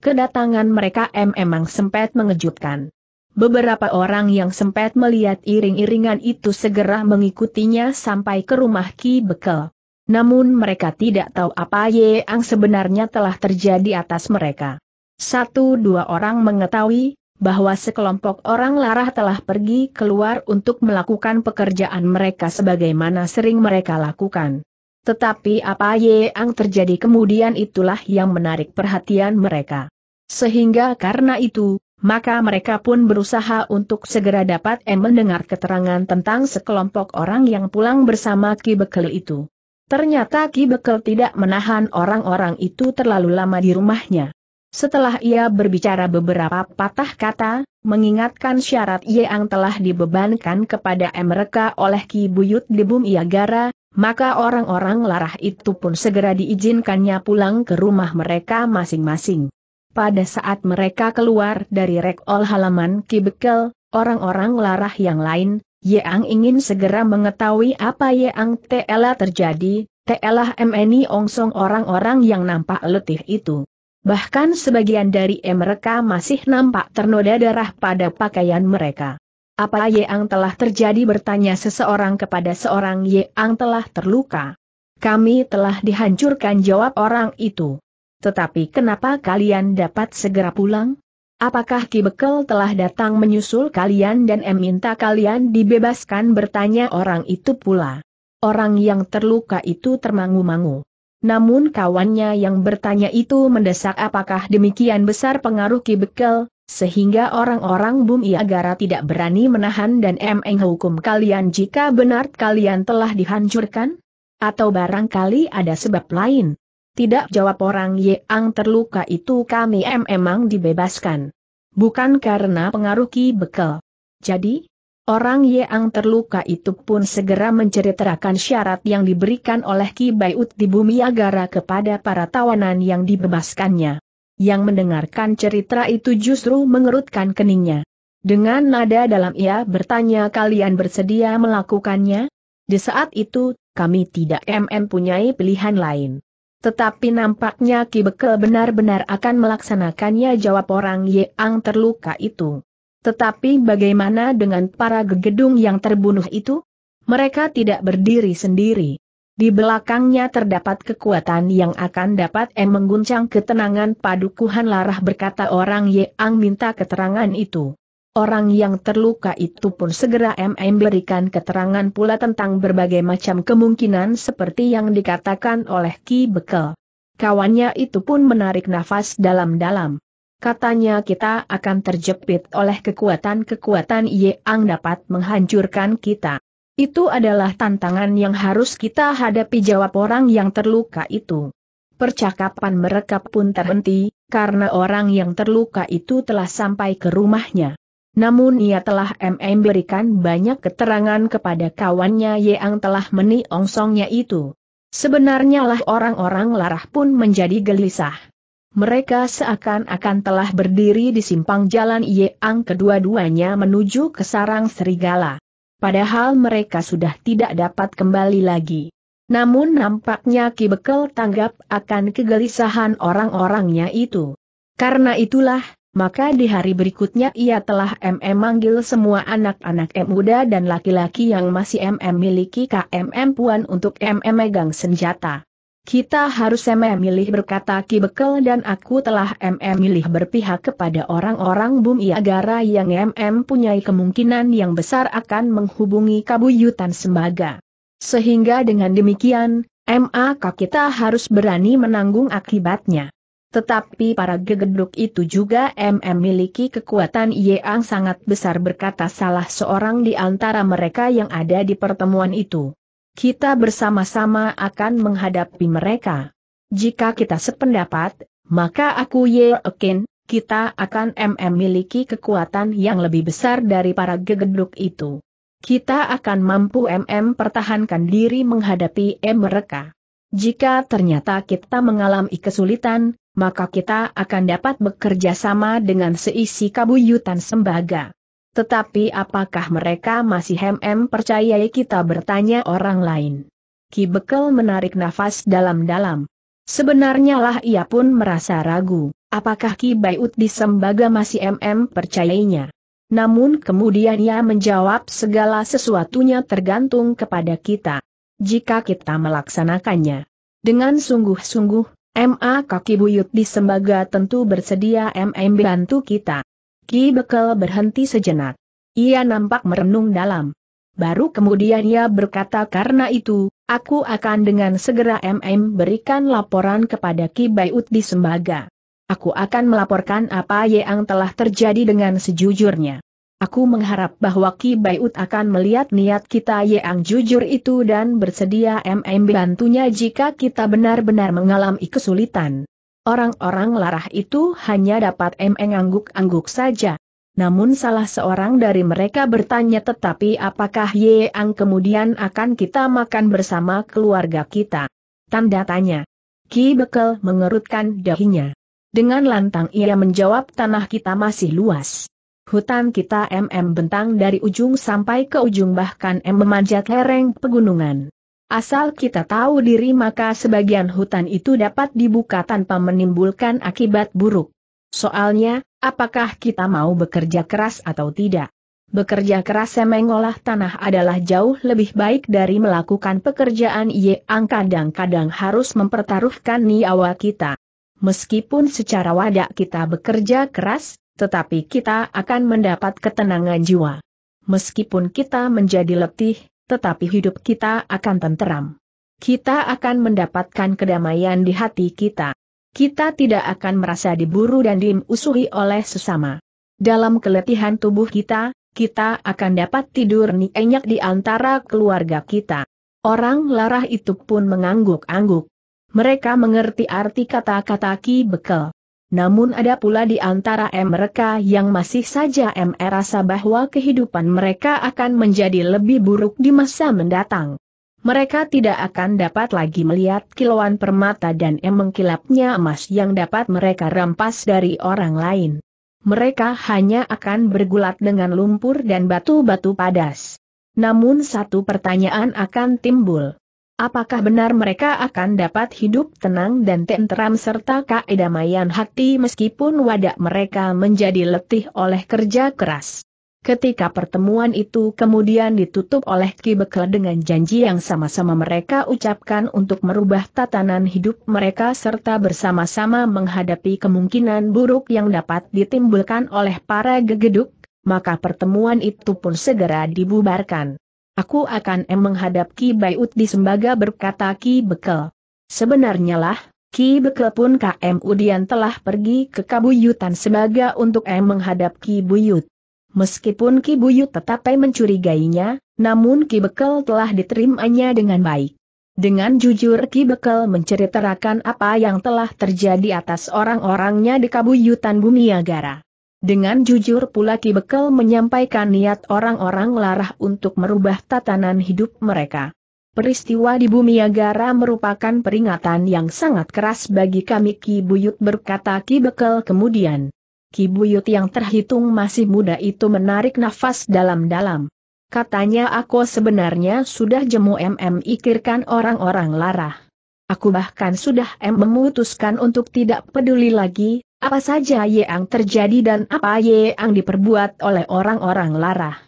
Kedatangan mereka memang sempat mengejutkan. Beberapa orang yang sempat melihat iring-iringan itu segera mengikutinya sampai ke rumah Ki Bekel. Namun mereka tidak tahu apa yang sebenarnya telah terjadi atas mereka. Satu dua orang mengetahui bahwa sekelompok orang larah telah pergi keluar untuk melakukan pekerjaan mereka sebagaimana sering mereka lakukan. Tetapi apa yang terjadi kemudian itulah yang menarik perhatian mereka. Sehingga karena itu, maka mereka pun berusaha untuk segera dapat mendengar keterangan tentang sekelompok orang yang pulang bersama Ki Bekel itu. Ternyata Ki Bekel tidak menahan orang-orang itu terlalu lama di rumahnya. Setelah ia berbicara beberapa patah kata, mengingatkan syarat yang telah dibebankan kepada mereka oleh Ki Buyut di Bumi Agara, maka orang-orang larah itu pun segera diizinkannya pulang ke rumah mereka masing-masing. Pada saat mereka keluar dari rekol halaman Kibekel, orang-orang larah yang lain, Yeang ingin segera mengetahui apa Yeang Tela terjadi, Telah MNI Ongsong orang-orang yang nampak letih itu. Bahkan sebagian dari mereka masih nampak ternoda darah pada pakaian mereka. Apa Yeang telah terjadi bertanya seseorang kepada seorang Yeang telah terluka. Kami telah dihancurkan jawab orang itu tetapi kenapa kalian dapat segera pulang? Apakah Ki Bekel telah datang menyusul kalian dan em minta kalian dibebaskan bertanya orang itu pula. Orang yang terluka itu termangu-mangu. Namun kawannya yang bertanya itu mendesak apakah demikian besar pengaruh Ki Bekel, sehingga orang-orang Bumi Agara tidak berani menahan dan m hukum kalian jika benar kalian telah dihancurkan? Atau barangkali ada sebab lain? Tidak jawab orang Ye Ang terluka itu kami memang dibebaskan. Bukan karena pengaruh Ki Bekel. Jadi, orang Ye Ang terluka itu pun segera menceritakan syarat yang diberikan oleh Ki Baiut di bumi Agara kepada para tawanan yang dibebaskannya. Yang mendengarkan cerita itu justru mengerutkan keningnya. Dengan nada dalam ia bertanya kalian bersedia melakukannya? Di saat itu, kami tidak MM punyai pilihan lain. Tetapi nampaknya Ki Bekel benar-benar akan melaksanakannya jawab orang Yeang terluka itu. Tetapi bagaimana dengan para gegedung yang terbunuh itu? Mereka tidak berdiri sendiri. Di belakangnya terdapat kekuatan yang akan dapat em mengguncang ketenangan padukuhan larah berkata orang Yeang minta keterangan itu. Orang yang terluka itu pun segera MM berikan keterangan pula tentang berbagai macam kemungkinan seperti yang dikatakan oleh Ki Bekel. Kawannya itu pun menarik nafas dalam-dalam. Katanya kita akan terjepit oleh kekuatan-kekuatan yang dapat menghancurkan kita. Itu adalah tantangan yang harus kita hadapi jawab orang yang terluka itu. Percakapan mereka pun terhenti, karena orang yang terluka itu telah sampai ke rumahnya. Namun ia telah memberikan banyak keterangan kepada kawannya yang telah meniongsongnya itu. Sebenarnya lah orang-orang larah pun menjadi gelisah. Mereka seakan-akan telah berdiri di simpang jalan Yeang kedua-duanya menuju ke sarang serigala. Padahal mereka sudah tidak dapat kembali lagi. Namun nampaknya Ki Bekel tanggap akan kegelisahan orang-orangnya itu. Karena itulah, maka di hari berikutnya ia telah MM manggil semua anak-anak muda dan laki-laki yang masih MM miliki KMM puan untuk MM megang senjata. Kita harus MM milih berkata Ki Bekel dan aku telah MM milih berpihak kepada orang-orang Bumi Agara yang MM punyai kemungkinan yang besar akan menghubungi Kabuyutan Sembaga. Sehingga dengan demikian, MAK kita harus berani menanggung akibatnya. Tetapi para gegeduk itu juga MM memiliki kekuatan yang sangat besar berkata salah seorang di antara mereka yang ada di pertemuan itu. Kita bersama-sama akan menghadapi mereka. Jika kita sependapat, maka aku yakin, kita akan MM memiliki kekuatan yang lebih besar dari para gegeduk itu. Kita akan mampu MM pertahankan diri menghadapi M mereka. Jika ternyata kita mengalami kesulitan, maka kita akan dapat bekerja sama dengan seisi kabuyutan sembaga. Tetapi apakah mereka masih hem-hem percayai kita bertanya orang lain? Ki Bekel menarik nafas dalam-dalam. Sebenarnya lah ia pun merasa ragu, apakah Ki Bayut di Sembaga masih MM percayainya. Namun kemudian ia menjawab segala sesuatunya tergantung kepada kita. Jika kita melaksanakannya dengan sungguh-sungguh, MA kaki buyut di Sembaga tentu bersedia MM bantu kita. Ki Bekel berhenti sejenak. Ia nampak merenung dalam. Baru kemudian ia berkata karena itu, aku akan dengan segera MM berikan laporan kepada Ki Bayut di Sembaga. Aku akan melaporkan apa yang telah terjadi dengan sejujurnya. Aku mengharap bahwa Ki Baiut akan melihat niat kita yang jujur itu dan bersedia MM bantunya jika kita benar-benar mengalami kesulitan. Orang-orang larah itu hanya dapat MM angguk-angguk saja. Namun salah seorang dari mereka bertanya tetapi apakah Yeang kemudian akan kita makan bersama keluarga kita? Tanda tanya. Ki Bekel mengerutkan dahinya. Dengan lantang ia menjawab tanah kita masih luas. Hutan kita MM bentang dari ujung sampai ke ujung bahkan M memanjat lereng pegunungan. Asal kita tahu diri maka sebagian hutan itu dapat dibuka tanpa menimbulkan akibat buruk. Soalnya, apakah kita mau bekerja keras atau tidak? Bekerja keras mengolah tanah adalah jauh lebih baik dari melakukan pekerjaan yang kadang-kadang harus mempertaruhkan nyawa kita. Meskipun secara wadah kita bekerja keras, tetapi kita akan mendapat ketenangan jiwa. Meskipun kita menjadi letih, tetapi hidup kita akan tenteram. Kita akan mendapatkan kedamaian di hati kita. Kita tidak akan merasa diburu dan dimusuhi oleh sesama. Dalam keletihan tubuh kita, kita akan dapat tidur nyenyak di antara keluarga kita. Orang larah itu pun mengangguk-angguk. Mereka mengerti arti kata-kata Ki Bekel. Namun ada pula di antara mereka yang masih saja merasa bahwa kehidupan mereka akan menjadi lebih buruk di masa mendatang. Mereka tidak akan dapat lagi melihat kilauan permata dan mengkilapnya emas yang dapat mereka rampas dari orang lain. Mereka hanya akan bergulat dengan lumpur dan batu-batu padas. Namun satu pertanyaan akan timbul. Apakah benar mereka akan dapat hidup tenang dan tenteram serta keedamaian hati meskipun wadah mereka menjadi letih oleh kerja keras? Ketika pertemuan itu kemudian ditutup oleh Ki Bekel dengan janji yang sama-sama mereka ucapkan untuk merubah tatanan hidup mereka serta bersama-sama menghadapi kemungkinan buruk yang dapat ditimbulkan oleh para gegeduk, maka pertemuan itu pun segera dibubarkan. Aku akan em menghadap Ki Bayut di Sembaga berkata Ki Bekel. Sebenarnya lah, Ki Bekel pun KM Udian telah pergi ke Kabuyutan Sembaga untuk em menghadap Ki Buyut. Meskipun Ki Buyut tetap mencurigainya, namun Ki Bekel telah diterimanya dengan baik. Dengan jujur Ki Bekel menceritakan apa yang telah terjadi atas orang-orangnya di Kabuyutan Bumiagara. Dengan jujur pula Ki Bekel menyampaikan niat orang-orang larah untuk merubah tatanan hidup mereka. Peristiwa di Bumi Agara merupakan peringatan yang sangat keras bagi kami Ki Buyut berkata Ki Bekel kemudian. Ki Buyut yang terhitung masih muda itu menarik nafas dalam-dalam. Katanya aku sebenarnya sudah jemu MM ikirkan orang-orang larah. Aku bahkan sudah M memutuskan untuk tidak peduli lagi, apa saja yang terjadi dan apa yang diperbuat oleh orang-orang larah.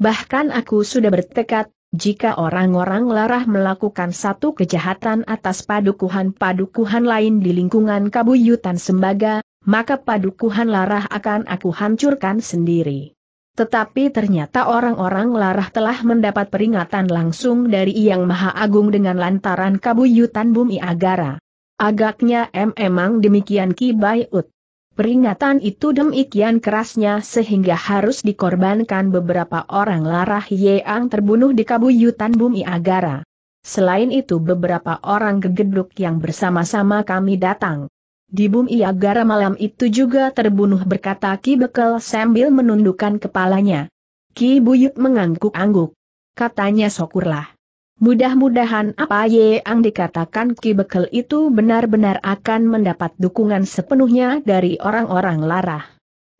Bahkan aku sudah bertekad, jika orang-orang larah melakukan satu kejahatan atas padukuhan-padukuhan lain di lingkungan Kabuyutan Sembaga, maka padukuhan larah akan aku hancurkan sendiri. Tetapi ternyata orang-orang larah telah mendapat peringatan langsung dari Yang Maha Agung dengan lantaran kabuyutan bumi Agara. Agaknya em emang demikian Ki Ut. Peringatan itu demikian kerasnya sehingga harus dikorbankan beberapa orang larah Yeang terbunuh di kabuyutan bumi Agara. Selain itu beberapa orang gegeduk yang bersama-sama kami datang. Di bumi Agara malam itu juga terbunuh berkata Ki Bekel sambil menundukkan kepalanya. Ki Buyut mengangguk-angguk. Katanya syukurlah. Mudah-mudahan apa yang dikatakan Ki Bekel itu benar-benar akan mendapat dukungan sepenuhnya dari orang-orang larah.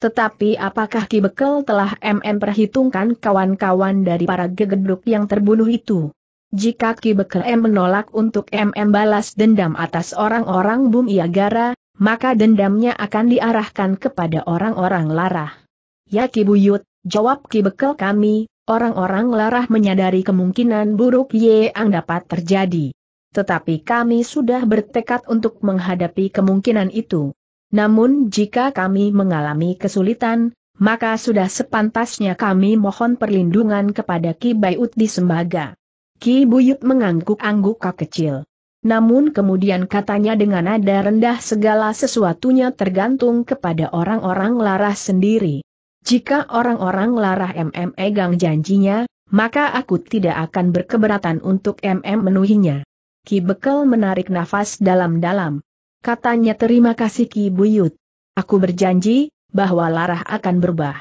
Tetapi apakah Ki Bekel telah MM perhitungkan kawan-kawan dari para gegeduk yang terbunuh itu? Jika Ki Bekel M menolak untuk MM balas dendam atas orang-orang Bum Iagara, maka dendamnya akan diarahkan kepada orang-orang larah. Ya Ki Buyut, jawab Ki Bekel kami, Orang-orang larah menyadari kemungkinan buruk yang dapat terjadi. Tetapi kami sudah bertekad untuk menghadapi kemungkinan itu. Namun jika kami mengalami kesulitan, maka sudah sepantasnya kami mohon perlindungan kepada Ki Bayut di Sembaga. Ki Buyut mengangguk-angguk kecil. Namun kemudian katanya dengan nada rendah segala sesuatunya tergantung kepada orang-orang larah sendiri. Jika orang-orang Larah MM egang janjinya, maka aku tidak akan berkeberatan untuk MM menuhinya. Ki Bekel menarik nafas dalam-dalam. Katanya terima kasih Ki Buyut. Aku berjanji, bahwa Larah akan berubah.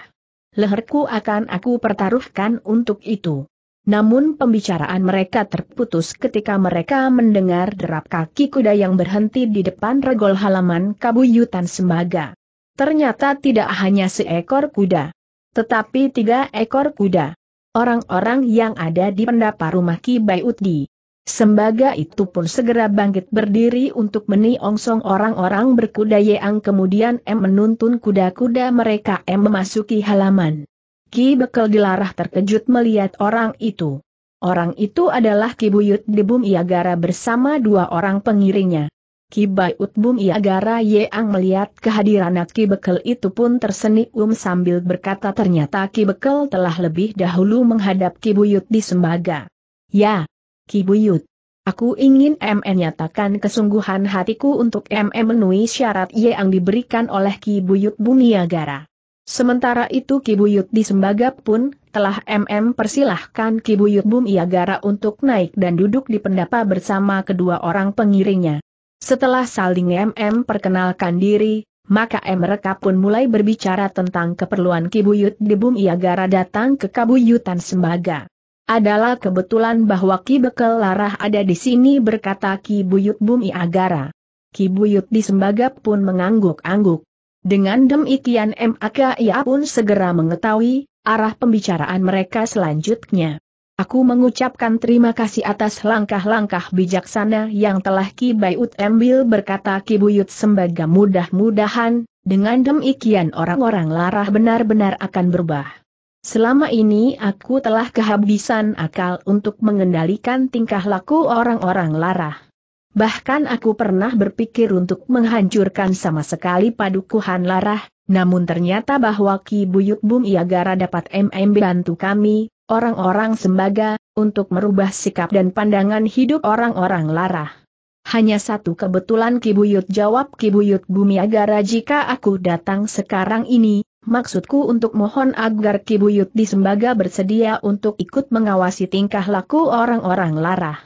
Leherku akan aku pertaruhkan untuk itu. Namun pembicaraan mereka terputus ketika mereka mendengar derap kaki kuda yang berhenti di depan regol halaman Kabuyutan Sembaga. Ternyata tidak hanya seekor kuda. Tetapi tiga ekor kuda. Orang-orang yang ada di pendapa rumah Ki Bayutdi. Sembaga itu pun segera bangkit berdiri untuk meniongsong orang-orang berkuda yang kemudian M menuntun kuda-kuda mereka M memasuki halaman. Ki Bekel dilarah terkejut melihat orang itu. Orang itu adalah Ki Buyut Debum Iagara bersama dua orang pengiringnya. Kibai Utbum Iagara Yeang melihat kehadiran Ki Bekel itu pun tersenyum um sambil berkata ternyata Ki Bekel telah lebih dahulu menghadap Ki Buyut di Sembaga. Ya, Ki Buyut. Aku ingin MM nyatakan kesungguhan hatiku untuk MM menuhi syarat Yeang yang diberikan oleh Ki Buyut Buniagara. Sementara itu Ki Buyut di Sembaga pun telah MM persilahkan Ki Buyut Buniagara untuk naik dan duduk di pendapa bersama kedua orang pengiringnya. Setelah saling MM perkenalkan diri, maka mereka pun mulai berbicara tentang keperluan Kibuyut di Bumi Agara datang ke Kabuyutan Sembaga. Adalah kebetulan bahwa Ki Bekel Larah ada di sini berkata Ki Buyut Bumi Agara. Ki Buyut di Sembaga pun mengangguk-angguk. Dengan demikian maka ia pun segera mengetahui arah pembicaraan mereka selanjutnya. Aku mengucapkan terima kasih atas langkah-langkah bijaksana yang telah Ki Bayut ambil berkata Ki Buyut sembaga mudah-mudahan, dengan demikian orang-orang larah benar-benar akan berubah. Selama ini aku telah kehabisan akal untuk mengendalikan tingkah laku orang-orang larah. Bahkan aku pernah berpikir untuk menghancurkan sama sekali padukuhan larah, namun ternyata bahwa Ki Buyut Bum Iagara dapat MM bantu kami, orang-orang sembaga, untuk merubah sikap dan pandangan hidup orang-orang larah. Hanya satu kebetulan Kibuyut jawab Kibuyut Bumi Agara jika aku datang sekarang ini, maksudku untuk mohon agar Kibuyut di Sembaga bersedia untuk ikut mengawasi tingkah laku orang-orang larah.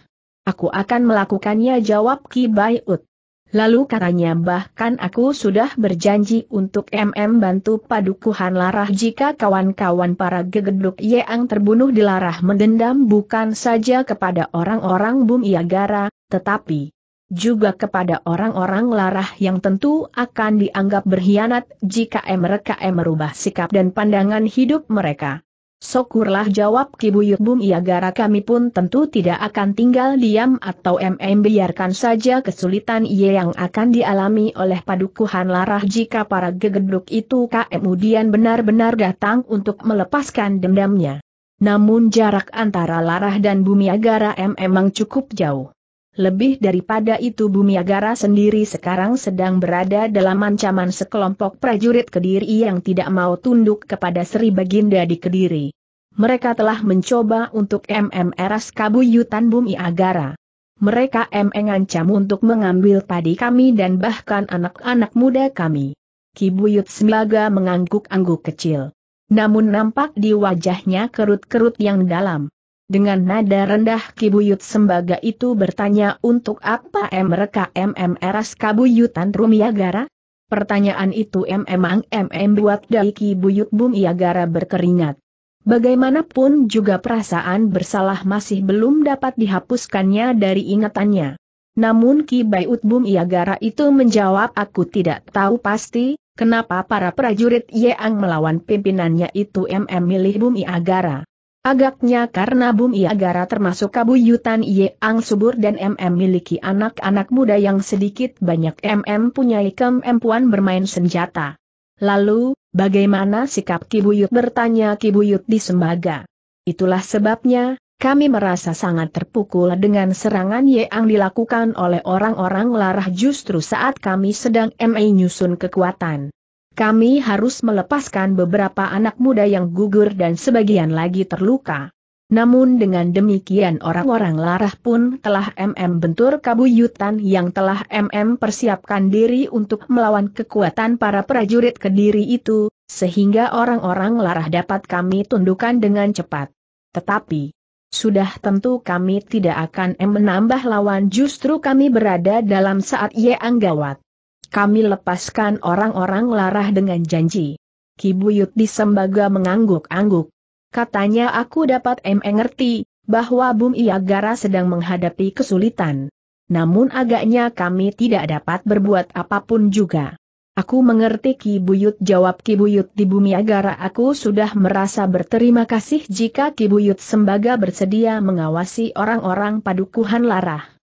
Aku akan melakukannya jawab Kibayut. Lalu katanya bahkan aku sudah berjanji untuk MM bantu padukuhan larah jika kawan-kawan para gegeduk Yeang terbunuh di larah mendendam bukan saja kepada orang-orang Bum Iagara, tetapi juga kepada orang-orang larah yang tentu akan dianggap berkhianat jika mereka merubah sikap dan pandangan hidup mereka. Sokurlah jawab Ki Bum Iagara ya kami pun tentu tidak akan tinggal diam atau MM biarkan saja kesulitan ia yang akan dialami oleh padukuhan larah jika para gegeduk itu kemudian benar-benar datang untuk melepaskan dendamnya. Namun jarak antara larah dan bumi agara memang cukup jauh. Lebih daripada itu Bumi Agara sendiri sekarang sedang berada dalam ancaman sekelompok prajurit Kediri yang tidak mau tunduk kepada Sri Baginda di Kediri. Mereka telah mencoba untuk MMRS kabuyutan Bumi Agara. Mereka mengancam untuk mengambil padi kami dan bahkan anak-anak muda kami. Kibuyut Selaga mengangguk-angguk kecil. Namun nampak di wajahnya kerut-kerut yang dalam. Dengan nada rendah Kibuyut Sembaga itu bertanya untuk apa mereka MMRS Kabuyutan Rumiagara? Pertanyaan itu memang MM buat dari Kibuyut Bumiagara berkeringat. Bagaimanapun juga perasaan bersalah masih belum dapat dihapuskannya dari ingatannya. Namun Ki Bayut Bumiagara itu menjawab aku tidak tahu pasti, kenapa para prajurit Yeang melawan pimpinannya itu MM milih Bumiagara. Agaknya karena Bum Iagara termasuk kabuyutan Yeang Subur dan MM miliki anak-anak muda yang sedikit banyak MM punya kemampuan bermain senjata. Lalu, bagaimana sikap Kibuyut bertanya Kibuyut di Sembaga? Itulah sebabnya, kami merasa sangat terpukul dengan serangan Yeang dilakukan oleh orang-orang larah justru saat kami sedang MA nyusun kekuatan kami harus melepaskan beberapa anak muda yang gugur dan sebagian lagi terluka. Namun dengan demikian orang-orang larah pun telah MM bentur kabuyutan yang telah MM persiapkan diri untuk melawan kekuatan para prajurit kediri itu, sehingga orang-orang larah dapat kami tundukkan dengan cepat. Tetapi, sudah tentu kami tidak akan M menambah lawan justru kami berada dalam saat yang gawat. Kami lepaskan orang-orang larah dengan janji. Kibuyut di Sembaga mengangguk-angguk. Katanya aku dapat mengerti, bahwa Bumi Agara sedang menghadapi kesulitan. Namun agaknya kami tidak dapat berbuat apapun juga. Aku mengerti Kibuyut jawab Kibuyut di bumi agara aku sudah merasa berterima kasih jika Kibuyut Sembaga bersedia mengawasi orang-orang padukuhan larah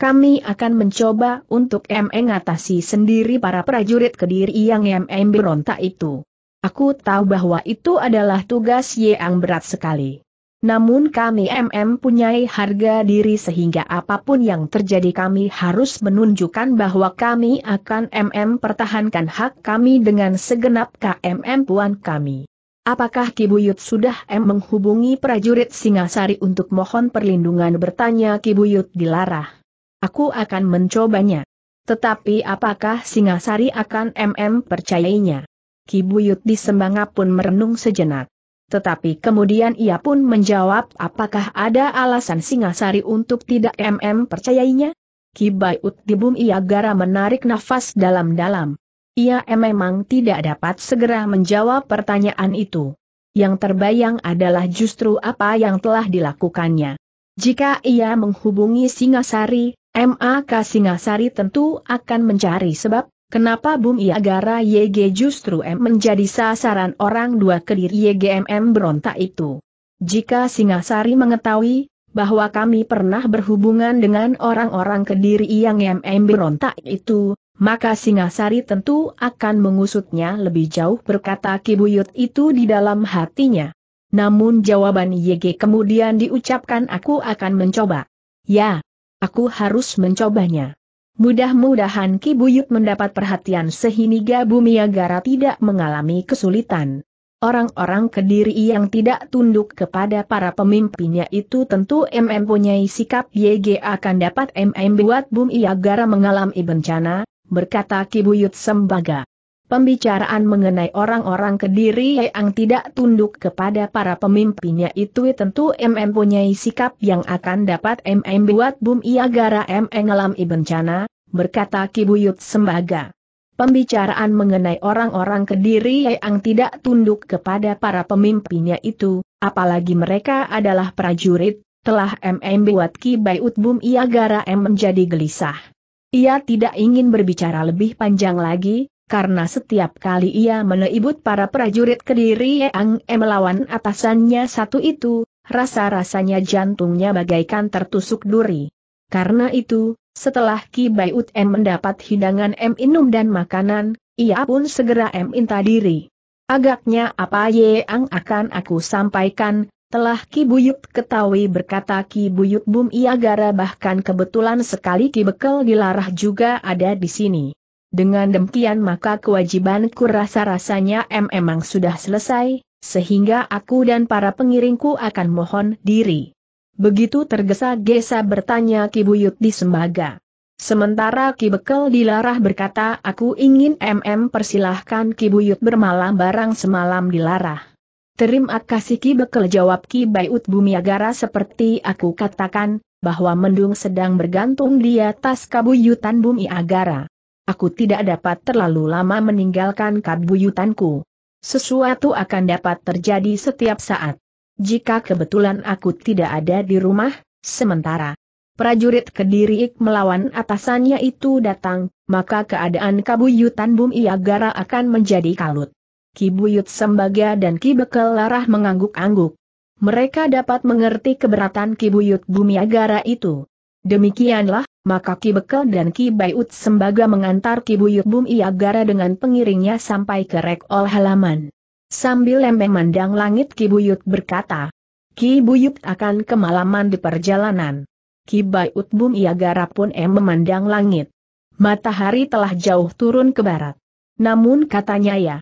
kami akan mencoba untuk mengatasi sendiri para prajurit kediri yang mm berontak itu. Aku tahu bahwa itu adalah tugas yang berat sekali. Namun kami MM punyai harga diri sehingga apapun yang terjadi kami harus menunjukkan bahwa kami akan MM pertahankan hak kami dengan segenap KMM puan kami. Apakah Kibuyut sudah M menghubungi prajurit Singasari untuk mohon perlindungan bertanya Kibuyut dilarah. Aku akan mencobanya. Tetapi apakah Singasari akan MM percayainya? Kibuyut di Sembanga pun merenung sejenak. Tetapi kemudian ia pun menjawab apakah ada alasan Singasari untuk tidak MM percayainya? Buyut di ia gara menarik nafas dalam-dalam. Ia memang tidak dapat segera menjawab pertanyaan itu. Yang terbayang adalah justru apa yang telah dilakukannya. Jika ia menghubungi Singasari, MA Kasingasari tentu akan mencari sebab, kenapa Bum Iagara YG justru M menjadi sasaran orang dua kediri YGMM berontak itu. Jika Singasari mengetahui, bahwa kami pernah berhubungan dengan orang-orang kediri yang MM berontak itu, maka Singasari tentu akan mengusutnya lebih jauh berkata Kibuyut itu di dalam hatinya. Namun jawaban YG kemudian diucapkan aku akan mencoba. Ya, Aku harus mencobanya. Mudah-mudahan Ki Buyut mendapat perhatian sehingga Bumi Agara tidak mengalami kesulitan. Orang-orang kediri yang tidak tunduk kepada para pemimpinnya itu tentu MM punya sikap YG akan dapat MM buat Bumi Agara mengalami bencana, berkata Ki Buyut Sembaga. Pembicaraan mengenai orang-orang kediri yang tidak tunduk kepada para pemimpinnya itu tentu MM punya sikap yang akan dapat MM buat bum gara MM ngelami bencana, berkata Kibuyut Sembaga. Pembicaraan mengenai orang-orang kediri yang tidak tunduk kepada para pemimpinnya itu, apalagi mereka adalah prajurit, telah MM buat Kibayut Bum agar M menjadi gelisah. Ia tidak ingin berbicara lebih panjang lagi, karena setiap kali ia meneibut para prajurit kediri Yang E melawan atasannya satu itu, rasa-rasanya jantungnya bagaikan tertusuk duri. Karena itu, setelah Ki Baiut M mendapat hidangan M minum dan makanan, ia pun segera M minta diri. Agaknya apa yang akan aku sampaikan, telah Ki Buyut ketahui berkata Ki Buyut Bum Iagara bahkan kebetulan sekali Ki Bekel Dilarah juga ada di sini. Dengan demikian maka kewajibanku rasa-rasanya memang sudah selesai, sehingga aku dan para pengiringku akan mohon diri. Begitu tergesa-gesa bertanya Ki Buyut di Sembaga. Sementara Ki Bekel dilarah berkata aku ingin MM persilahkan Ki Buyut bermalam barang semalam dilarah. Terima kasih Ki Bekel jawab Ki Bayut Bumiagara seperti aku katakan, bahwa mendung sedang bergantung di atas kabuyutan bumi agara. Aku tidak dapat terlalu lama meninggalkan kabuyutanku. Sesuatu akan dapat terjadi setiap saat. Jika kebetulan aku tidak ada di rumah, sementara prajurit Kediriik melawan atasannya itu datang, maka keadaan kabuyutan Bumi Agara akan menjadi kalut. Kibuyut Sembaga dan Kibekel Larah mengangguk-angguk. Mereka dapat mengerti keberatan Kibuyut Bumi Agara itu. Demikianlah, maka Ki Bekel dan Ki Bayut sembaga mengantar Ki Buyut Bum Iagara dengan pengiringnya sampai ke rekol halaman. Sambil lembeng mandang langit Ki Buyut berkata, Ki Buyut akan kemalaman di perjalanan. Ki Bayut Bum Iagara pun em memandang langit. Matahari telah jauh turun ke barat. Namun katanya ya,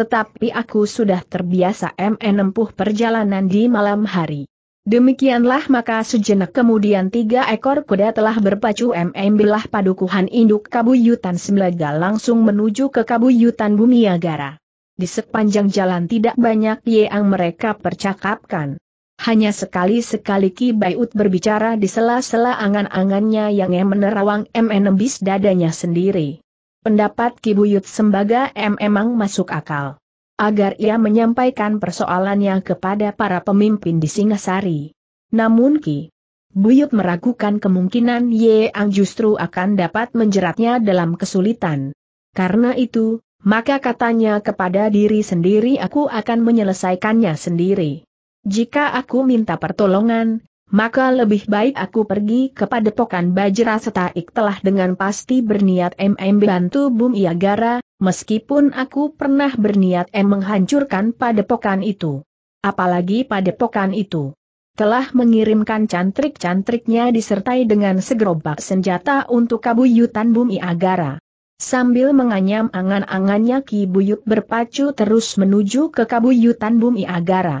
tetapi aku sudah terbiasa em menempuh perjalanan di malam hari. Demikianlah maka sejenak kemudian tiga ekor kuda telah berpacu MM padukuhan induk Kabuyutan semlega langsung menuju ke Kabuyutan Bumiagara. Di sepanjang jalan tidak banyak yang mereka percakapkan. Hanya sekali-sekali Ki Bayut berbicara di sela-sela angan-angannya yang menerawang MM bis dadanya sendiri. Pendapat Ki Buyut Sembaga M emang masuk akal agar ia menyampaikan persoalannya kepada para pemimpin di Singasari. Namun Ki Buyut meragukan kemungkinan Ye Ang justru akan dapat menjeratnya dalam kesulitan. Karena itu, maka katanya kepada diri sendiri aku akan menyelesaikannya sendiri. Jika aku minta pertolongan, maka lebih baik aku pergi kepada padepokan Bajra Setaik telah dengan pasti berniat MM bantu Bum Iagara, meskipun aku pernah berniat M menghancurkan padepokan itu. Apalagi padepokan itu telah mengirimkan cantrik-cantriknya disertai dengan segerobak senjata untuk kabuyutan Bumi Agara. Sambil menganyam angan-angannya Ki Buyut berpacu terus menuju ke kabuyutan Bumi Agara.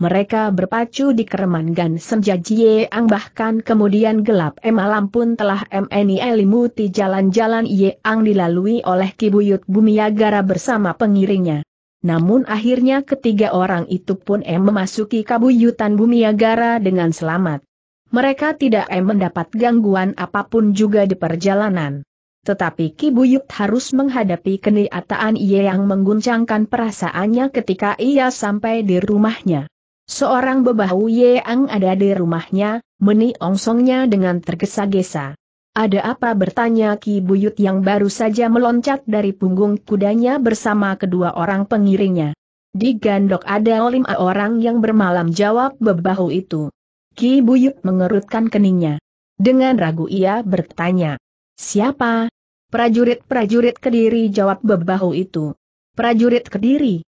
Mereka berpacu di kereman Gan Senja Jieang bahkan kemudian gelap malam pun telah MNI elimuti jalan-jalan Yeang dilalui oleh Kibuyut Bumiagara bersama pengiringnya. Namun akhirnya ketiga orang itu pun em memasuki kabuyutan Bumiagara dengan selamat. Mereka tidak em mendapat gangguan apapun juga di perjalanan. Tetapi Kibuyut harus menghadapi kenyataan Ye yang mengguncangkan perasaannya ketika ia sampai di rumahnya. Seorang bebahu yang ada di rumahnya, meni meniongsongnya dengan tergesa-gesa. Ada apa bertanya Ki Buyut yang baru saja meloncat dari punggung kudanya bersama kedua orang pengiringnya. Di gandok ada lima orang yang bermalam jawab bebahu itu. Ki Buyut mengerutkan keningnya. Dengan ragu ia bertanya. Siapa? Prajurit-prajurit kediri jawab bebahu itu. Prajurit kediri.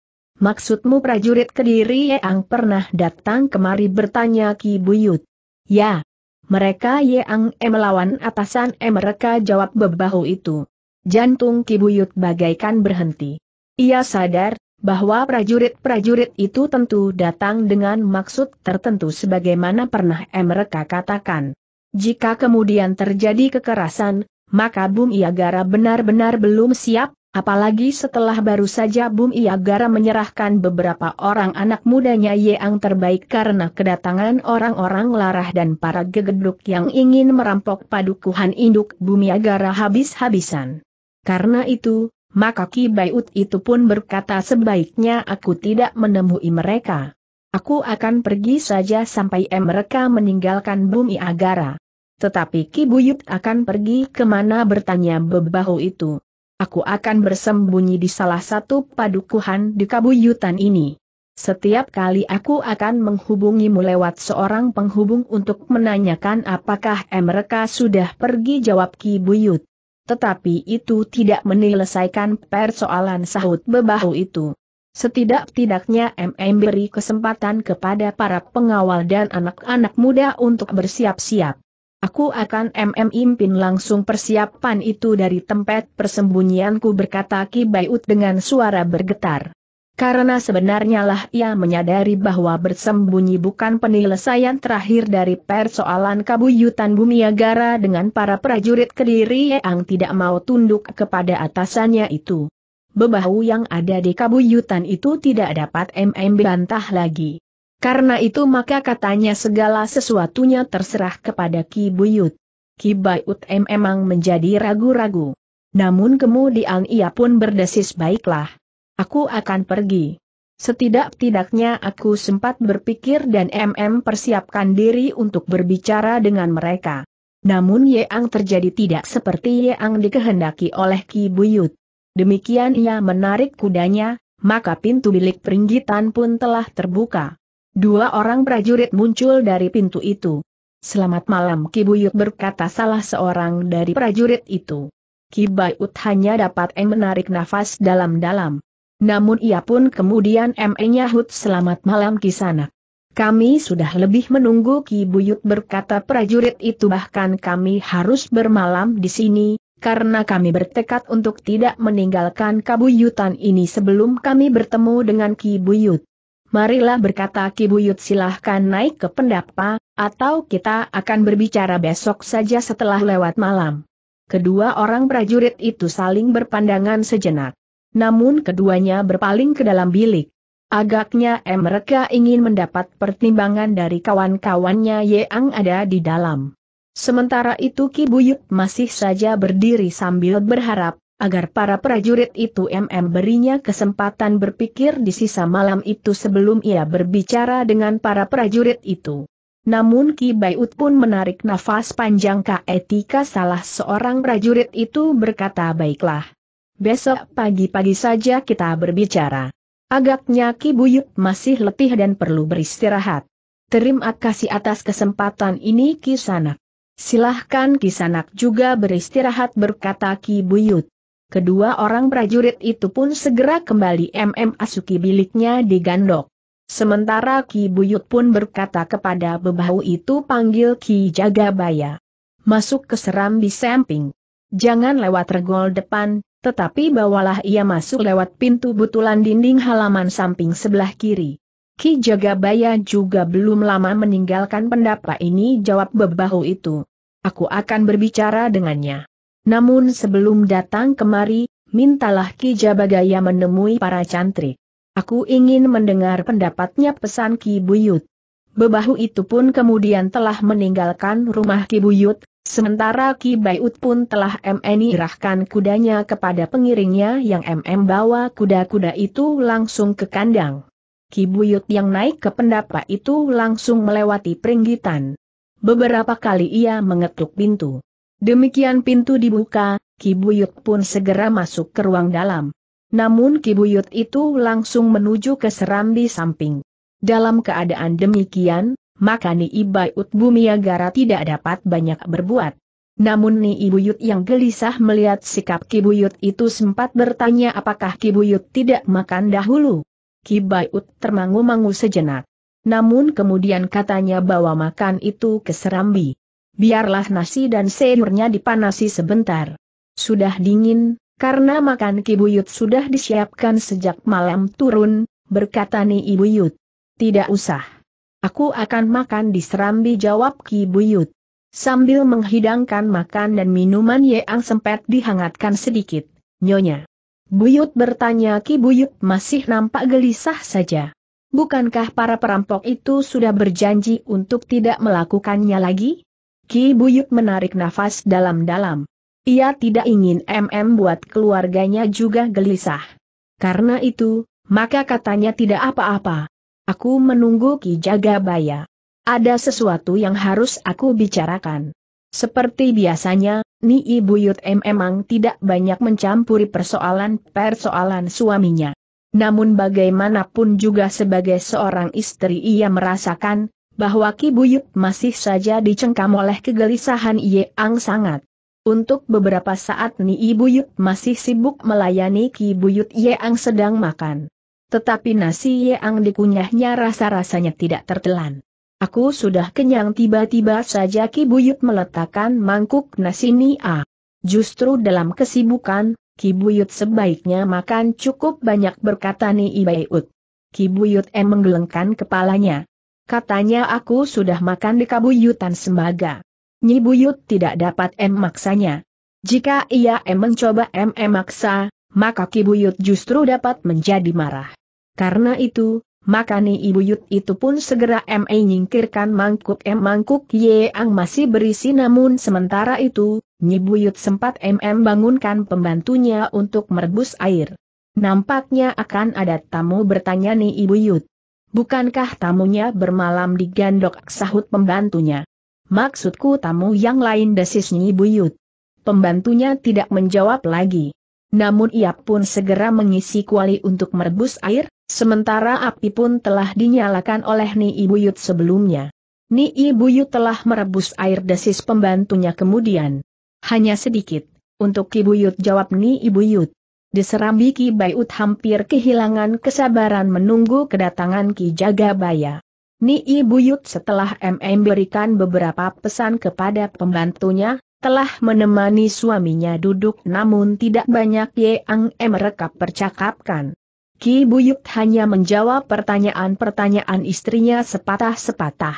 Maksudmu prajurit Kediri yang pernah datang kemari bertanya Ki Buyut? Ya. Mereka yang e melawan atasan e mereka jawab bebahu itu. Jantung Ki Buyut bagaikan berhenti. Ia sadar, bahwa prajurit-prajurit itu tentu datang dengan maksud tertentu sebagaimana pernah e mereka katakan. Jika kemudian terjadi kekerasan, maka Bum Iagara benar-benar belum siap, Apalagi setelah baru saja Bum Iagara menyerahkan beberapa orang anak mudanya yang terbaik karena kedatangan orang-orang larah dan para gegeduk yang ingin merampok padukuhan induk Bum Iagara habis-habisan. Karena itu, maka Ki Baiut itu pun berkata sebaiknya aku tidak menemui mereka. Aku akan pergi saja sampai mereka meninggalkan Bum Iagara. Tetapi Ki Buyut akan pergi kemana bertanya bebahu itu aku akan bersembunyi di salah satu padukuhan di kabuyutan ini. Setiap kali aku akan menghubungimu lewat seorang penghubung untuk menanyakan apakah mereka sudah pergi jawab Ki Buyut. Tetapi itu tidak menyelesaikan persoalan sahut bebahu itu. Setidak-tidaknya MM beri kesempatan kepada para pengawal dan anak-anak muda untuk bersiap-siap. Aku akan mm langsung persiapan itu dari tempat persembunyianku berkata Ki Bayut dengan suara bergetar. Karena sebenarnya lah ia menyadari bahwa bersembunyi bukan penyelesaian terakhir dari persoalan kabuyutan Bumi Agara dengan para prajurit kediri yang tidak mau tunduk kepada atasannya itu. Bebahu yang ada di kabuyutan itu tidak dapat MM bantah lagi. Karena itu maka katanya segala sesuatunya terserah kepada Ki Buyut. Ki Buyut memang menjadi ragu-ragu. Namun kemudian ia pun berdesis baiklah. Aku akan pergi. Setidak-tidaknya aku sempat berpikir dan MM persiapkan diri untuk berbicara dengan mereka. Namun Yeang terjadi tidak seperti Yeang dikehendaki oleh Ki Buyut. Demikian ia menarik kudanya, maka pintu bilik peringgitan pun telah terbuka. Dua orang prajurit muncul dari pintu itu. Selamat malam Kibuyut berkata salah seorang dari prajurit itu. Kibayut hanya dapat Eng menarik nafas dalam-dalam. Namun ia pun kemudian M.E. nyahut selamat malam kisanak. Kami sudah lebih menunggu Kibuyut berkata prajurit itu bahkan kami harus bermalam di sini, karena kami bertekad untuk tidak meninggalkan kabuyutan ini sebelum kami bertemu dengan Kibuyut. Marilah berkata Kibuyut silahkan naik ke pendapa, atau kita akan berbicara besok saja setelah lewat malam. Kedua orang prajurit itu saling berpandangan sejenak. Namun keduanya berpaling ke dalam bilik. Agaknya mereka ingin mendapat pertimbangan dari kawan-kawannya yang ada di dalam. Sementara itu Kibuyut masih saja berdiri sambil berharap, agar para prajurit itu MM berinya kesempatan berpikir di sisa malam itu sebelum ia berbicara dengan para prajurit itu. Namun Ki Bayut pun menarik nafas panjang etika salah seorang prajurit itu berkata baiklah. Besok pagi-pagi saja kita berbicara. Agaknya Ki Buyut masih letih dan perlu beristirahat. Terima kasih atas kesempatan ini Ki Sanak. Silahkan Ki Sanak juga beristirahat berkata Ki Buyut. Kedua orang prajurit itu pun segera kembali MM Asuki biliknya digandok. Sementara Ki Buyut pun berkata kepada bebahu itu panggil Ki Jagabaya. Masuk ke di samping. Jangan lewat regol depan, tetapi bawalah ia masuk lewat pintu butulan dinding halaman samping sebelah kiri. Ki Jagabaya juga belum lama meninggalkan pendapat ini jawab bebahu itu. Aku akan berbicara dengannya. Namun sebelum datang kemari, mintalah Ki Jabagaya menemui para cantri. Aku ingin mendengar pendapatnya pesan Ki Buyut. Bebahu itu pun kemudian telah meninggalkan rumah Ki Buyut, sementara Ki Bayut pun telah irahkan kudanya kepada pengiringnya yang MM bawa kuda-kuda itu langsung ke kandang. Ki Buyut yang naik ke pendapa itu langsung melewati peringgitan. Beberapa kali ia mengetuk pintu. Demikian pintu dibuka, Kibuyut pun segera masuk ke ruang dalam. Namun Kibuyut itu langsung menuju ke serambi samping. Dalam keadaan demikian, maka Ni Ibai tidak dapat banyak berbuat. Namun Ni Ibuyut yang gelisah melihat sikap Kibuyut itu sempat bertanya apakah Kibuyut tidak makan dahulu. Kibayut termangu-mangu sejenak. Namun kemudian katanya bawa makan itu ke Serambi biarlah nasi dan sayurnya dipanasi sebentar. Sudah dingin, karena makan kibuyut sudah disiapkan sejak malam turun, berkata Ni Ibuyut. Tidak usah. Aku akan makan di serambi jawab Ki Buyut, Sambil menghidangkan makan dan minuman yang sempat dihangatkan sedikit, nyonya. Buyut bertanya Ki Buyut masih nampak gelisah saja. Bukankah para perampok itu sudah berjanji untuk tidak melakukannya lagi? Ki Buyut menarik nafas dalam-dalam. Ia tidak ingin MM buat keluarganya juga gelisah. Karena itu, maka katanya tidak apa-apa. Aku menunggu Ki Jagabaya. Ada sesuatu yang harus aku bicarakan. Seperti biasanya, Nii Buyut M memang tidak banyak mencampuri persoalan-persoalan suaminya. Namun bagaimanapun juga sebagai seorang istri ia merasakan, bahwa Ki Buyut masih saja dicengkam oleh kegelisahan Yeang sangat. Untuk beberapa saat Ni Buyut masih sibuk melayani Ki Buyut Yeang sedang makan. Tetapi nasi Yeang dikunyahnya rasa-rasanya tidak tertelan. Aku sudah kenyang tiba-tiba saja Ki Buyut meletakkan mangkuk nasi Ni A. Justru dalam kesibukan, Ki Buyut sebaiknya makan cukup banyak berkata Ni Buyut. Ki Buyut M menggelengkan kepalanya. Katanya aku sudah makan di kabuyutan sembaga. Nyi Buyut tidak dapat em maksanya. Jika ia em mencoba em em maksa, maka Ki Buyut justru dapat menjadi marah. Karena itu, makani Ibu Yut itu pun segera em nyingkirkan mangkuk em mangkuk yang masih berisi namun sementara itu, Nyi Buyut sempat membangunkan bangunkan pembantunya untuk merebus air. Nampaknya akan ada tamu bertanya nih Ibu Yut. Bukankah tamunya bermalam di gandok sahut pembantunya? Maksudku tamu yang lain desis Nyi Buyut. Pembantunya tidak menjawab lagi. Namun ia pun segera mengisi kuali untuk merebus air, sementara api pun telah dinyalakan oleh Nyi Buyut sebelumnya. Nyi Buyut telah merebus air desis pembantunya kemudian. Hanya sedikit, untuk Buyut jawab Nyi Buyut. Diserambi Ki Baiut hampir kehilangan kesabaran menunggu kedatangan Ki Jagabaya. Nii Buyut setelah MM berikan beberapa pesan kepada pembantunya, telah menemani suaminya duduk namun tidak banyak M mereka percakapkan. Ki Buyut hanya menjawab pertanyaan-pertanyaan istrinya sepatah-sepatah.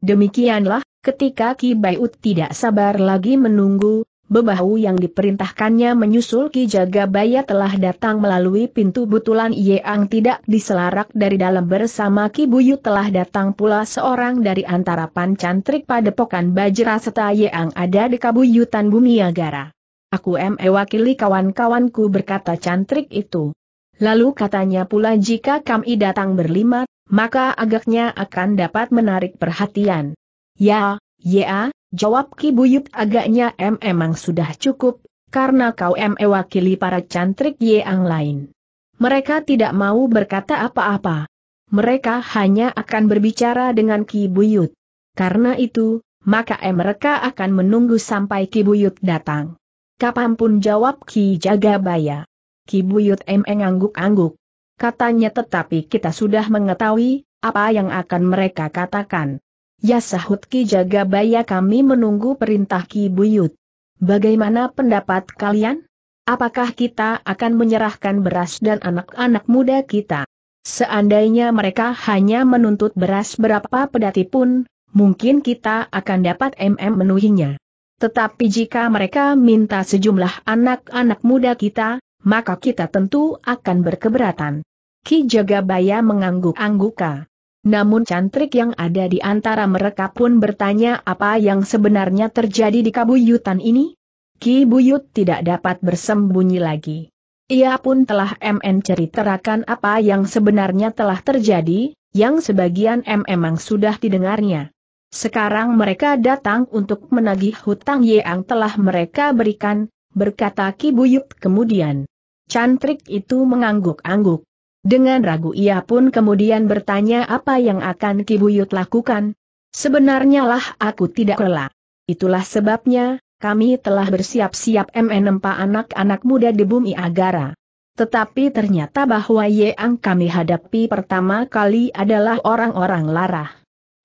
Demikianlah, ketika Ki Baiut tidak sabar lagi menunggu, Bebahu yang diperintahkannya menyusul Ki Jagabaya telah datang melalui pintu butulan Yeang tidak diselarak dari dalam bersama Ki Buyu telah datang pula seorang dari antara pancantrik padepokan Bajra serta Yeang ada di Kabuyutan Bumiagara. Aku mewakili kawan-kawanku berkata cantrik itu. Lalu katanya pula jika kami datang berlima, maka agaknya akan dapat menarik perhatian. Ya, ya, Jawab Ki Buyut agaknya M emang sudah cukup, karena kau M mewakili para cantrik yang lain. Mereka tidak mau berkata apa-apa. Mereka hanya akan berbicara dengan Ki Buyut. Karena itu, maka M mereka akan menunggu sampai Ki Buyut datang. Kapanpun jawab Ki Jagabaya. Ki Buyut M ngangguk-angguk. Katanya tetapi kita sudah mengetahui, apa yang akan mereka katakan. Ya sahut Ki Jagabaya kami menunggu perintah Ki Buyut. Bagaimana pendapat kalian? Apakah kita akan menyerahkan beras dan anak-anak muda kita? Seandainya mereka hanya menuntut beras berapa pedati pun, mungkin kita akan dapat MM menuhinya. Tetapi jika mereka minta sejumlah anak-anak muda kita, maka kita tentu akan berkeberatan. Ki Jagabaya mengangguk-angguka. Namun cantrik yang ada di antara mereka pun bertanya apa yang sebenarnya terjadi di kabuyutan ini? Ki Buyut tidak dapat bersembunyi lagi. Ia pun telah MN ceritakan apa yang sebenarnya telah terjadi, yang sebagian M memang sudah didengarnya. Sekarang mereka datang untuk menagih hutang yang telah mereka berikan, berkata Ki Buyut kemudian. Cantrik itu mengangguk-angguk. Dengan ragu ia pun kemudian bertanya apa yang akan Kibuyut lakukan. Sebenarnya lah aku tidak rela. Itulah sebabnya, kami telah bersiap-siap menempa anak-anak muda di bumi Agara. Tetapi ternyata bahwa yang kami hadapi pertama kali adalah orang-orang larah.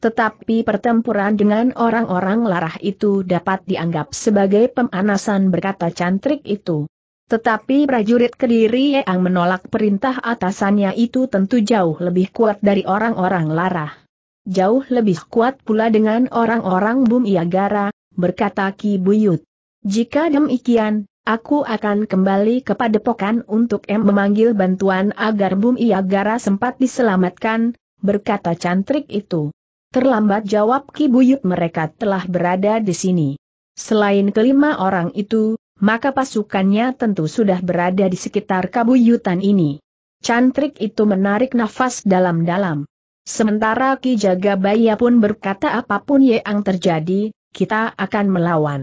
Tetapi pertempuran dengan orang-orang larah itu dapat dianggap sebagai pemanasan berkata cantrik itu. Tetapi prajurit Kediri yang menolak perintah atasannya itu tentu jauh lebih kuat dari orang-orang Larah. Jauh lebih kuat pula dengan orang-orang Bumiagara, berkata Ki Buyut. Jika demikian, aku akan kembali kepada pokan untuk M memanggil bantuan agar Bumiagara sempat diselamatkan, berkata cantrik itu. Terlambat jawab Ki Buyut mereka telah berada di sini. Selain kelima orang itu, maka pasukannya tentu sudah berada di sekitar kabuyutan ini. Cantrik itu menarik nafas dalam-dalam. Sementara Ki Jagabaya pun berkata apapun yang terjadi, kita akan melawan.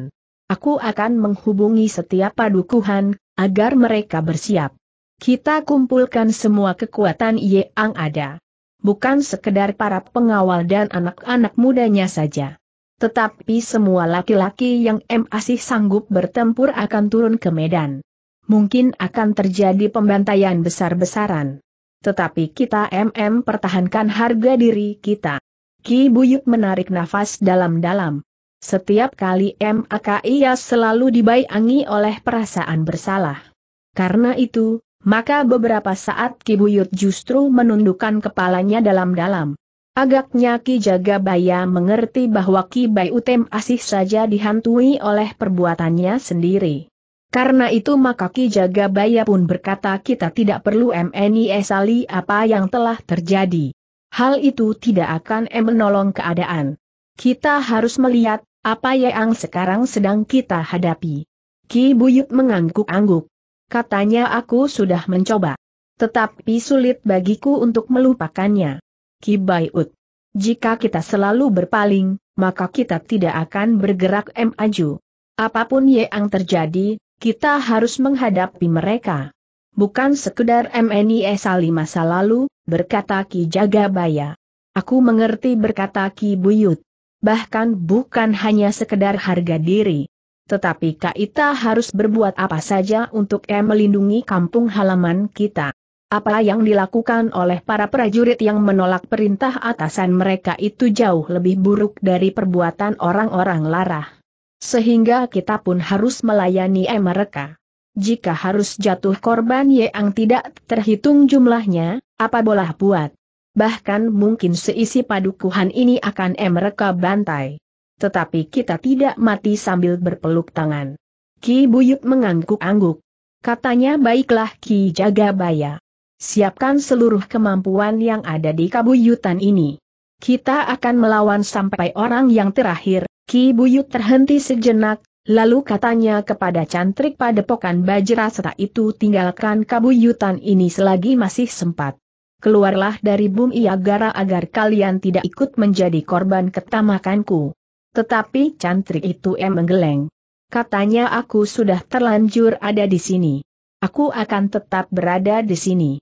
Aku akan menghubungi setiap padukuhan, agar mereka bersiap. Kita kumpulkan semua kekuatan yang ada. Bukan sekedar para pengawal dan anak-anak mudanya saja. Tetapi semua laki-laki yang M. Asih sanggup bertempur akan turun ke medan. Mungkin akan terjadi pembantaian besar-besaran. Tetapi kita MM pertahankan harga diri kita. Ki Buyut menarik nafas dalam-dalam. Setiap kali ia selalu dibayangi oleh perasaan bersalah. Karena itu, maka beberapa saat Ki Buyut justru menundukkan kepalanya dalam-dalam. Agaknya Ki Jagabaya mengerti bahwa Ki Bai Utem asih saja dihantui oleh perbuatannya sendiri. Karena itu maka Ki Jagabaya pun berkata kita tidak perlu MNISali apa yang telah terjadi. Hal itu tidak akan menolong keadaan. Kita harus melihat apa yang sekarang sedang kita hadapi. Ki Buyut mengangguk-angguk. Katanya aku sudah mencoba. Tetapi sulit bagiku untuk melupakannya. Kibaiut. Jika kita selalu berpaling, maka kita tidak akan bergerak maju. Apapun yang terjadi, kita harus menghadapi mereka. Bukan sekedar MNI masa lalu, berkata Ki Jagabaya. Aku mengerti berkata Ki Buyut. Bahkan bukan hanya sekedar harga diri. Tetapi kita harus berbuat apa saja untuk melindungi kampung halaman kita. Apa yang dilakukan oleh para prajurit yang menolak perintah atasan mereka itu jauh lebih buruk dari perbuatan orang-orang larah. Sehingga kita pun harus melayani mereka. Jika harus jatuh korban yang tidak terhitung jumlahnya, apa boleh buat? Bahkan mungkin seisi padukuhan ini akan mereka bantai. Tetapi kita tidak mati sambil berpeluk tangan. Ki Buyut mengangguk-angguk. Katanya baiklah Ki Jagabaya siapkan seluruh kemampuan yang ada di kabuyutan ini. Kita akan melawan sampai orang yang terakhir, Ki Buyut terhenti sejenak, lalu katanya kepada cantrik padepokan serta itu tinggalkan kabuyutan ini selagi masih sempat. Keluarlah dari bumi agara agar kalian tidak ikut menjadi korban ketamakanku. Tetapi cantrik itu em menggeleng. Katanya aku sudah terlanjur ada di sini. Aku akan tetap berada di sini.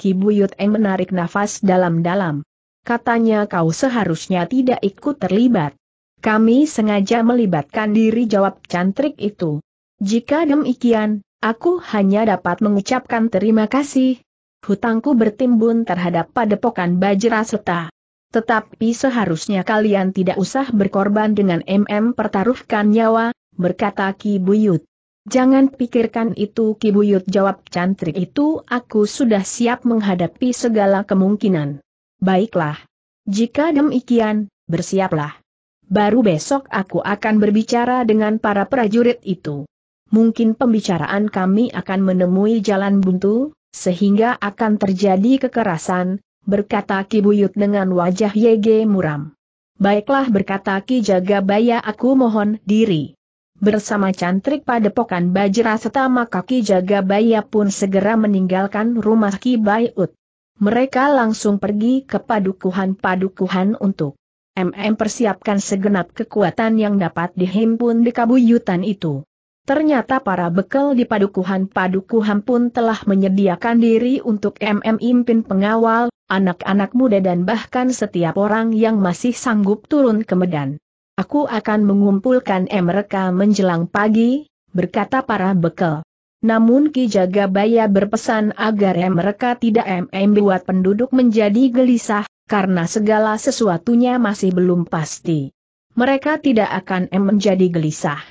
Kibuyut Eng menarik nafas dalam-dalam. Katanya kau seharusnya tidak ikut terlibat. Kami sengaja melibatkan diri jawab cantrik itu. Jika demikian, aku hanya dapat mengucapkan terima kasih. Hutangku bertimbun terhadap padepokan Bajra Seta. Tetapi seharusnya kalian tidak usah berkorban dengan MM pertaruhkan nyawa, berkata Ki Buyut. Jangan pikirkan itu kibuyut jawab cantrik itu aku sudah siap menghadapi segala kemungkinan. Baiklah. Jika demikian, bersiaplah. Baru besok aku akan berbicara dengan para prajurit itu. Mungkin pembicaraan kami akan menemui jalan buntu, sehingga akan terjadi kekerasan, berkata Kibuyut dengan wajah YG muram. Baiklah berkata Ki Jaga aku mohon diri bersama cantrik padepokan Bajra serta makaki jaga baya pun segera meninggalkan rumah Ki Bayut. Mereka langsung pergi ke padukuhan-padukuhan untuk MM persiapkan segenap kekuatan yang dapat dihimpun di kabuyutan itu. Ternyata para bekel di padukuhan-padukuhan pun telah menyediakan diri untuk MM impin pengawal, anak-anak muda dan bahkan setiap orang yang masih sanggup turun ke medan. Aku akan mengumpulkan mereka menjelang pagi, berkata para bekel. Namun Ki Jagabaya berpesan agar mereka tidak membuat penduduk menjadi gelisah, karena segala sesuatunya masih belum pasti. Mereka tidak akan menjadi gelisah.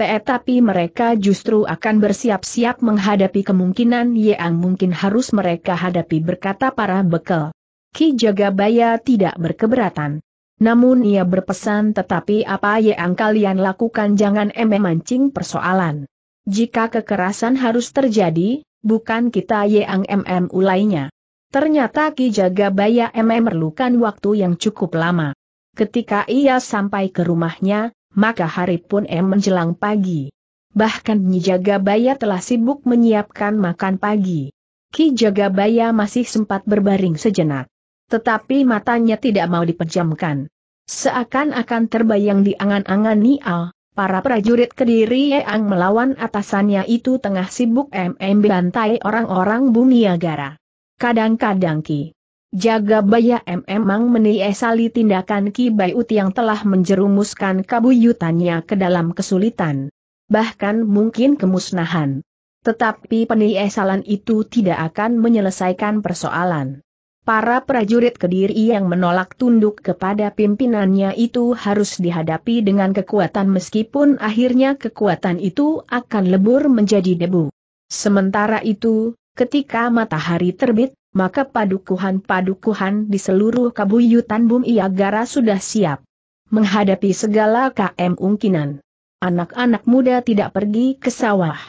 Tetapi mereka justru akan bersiap-siap menghadapi kemungkinan yang mungkin harus mereka hadapi berkata para bekel. Ki Jagabaya tidak berkeberatan. Namun ia berpesan tetapi apa yang kalian lakukan jangan em mancing persoalan. Jika kekerasan harus terjadi, bukan kita yang mm ulainya. Ternyata Ki Jagabaya mm memerlukan waktu yang cukup lama. Ketika ia sampai ke rumahnya, maka hari pun em menjelang pagi. Bahkan Nyi Jagabaya telah sibuk menyiapkan makan pagi. Ki Jagabaya masih sempat berbaring sejenak. Tetapi matanya tidak mau dipejamkan. Seakan-akan terbayang di angan-angan Nial, para prajurit kediri yang melawan atasannya itu tengah sibuk MM bantai orang-orang agara. Kadang-kadang Ki. Jaga baya memang meniesali tindakan Ki Bayut yang telah menjerumuskan kabuyutannya ke dalam kesulitan. Bahkan mungkin kemusnahan. Tetapi peniesalan itu tidak akan menyelesaikan persoalan. Para prajurit Kediri yang menolak tunduk kepada pimpinannya itu harus dihadapi dengan kekuatan meskipun akhirnya kekuatan itu akan lebur menjadi debu. Sementara itu, ketika matahari terbit, maka padukuhan-padukuhan di seluruh kabuyutan Bumi Agara sudah siap menghadapi segala KM Ungkinan. Anak-anak muda tidak pergi ke sawah.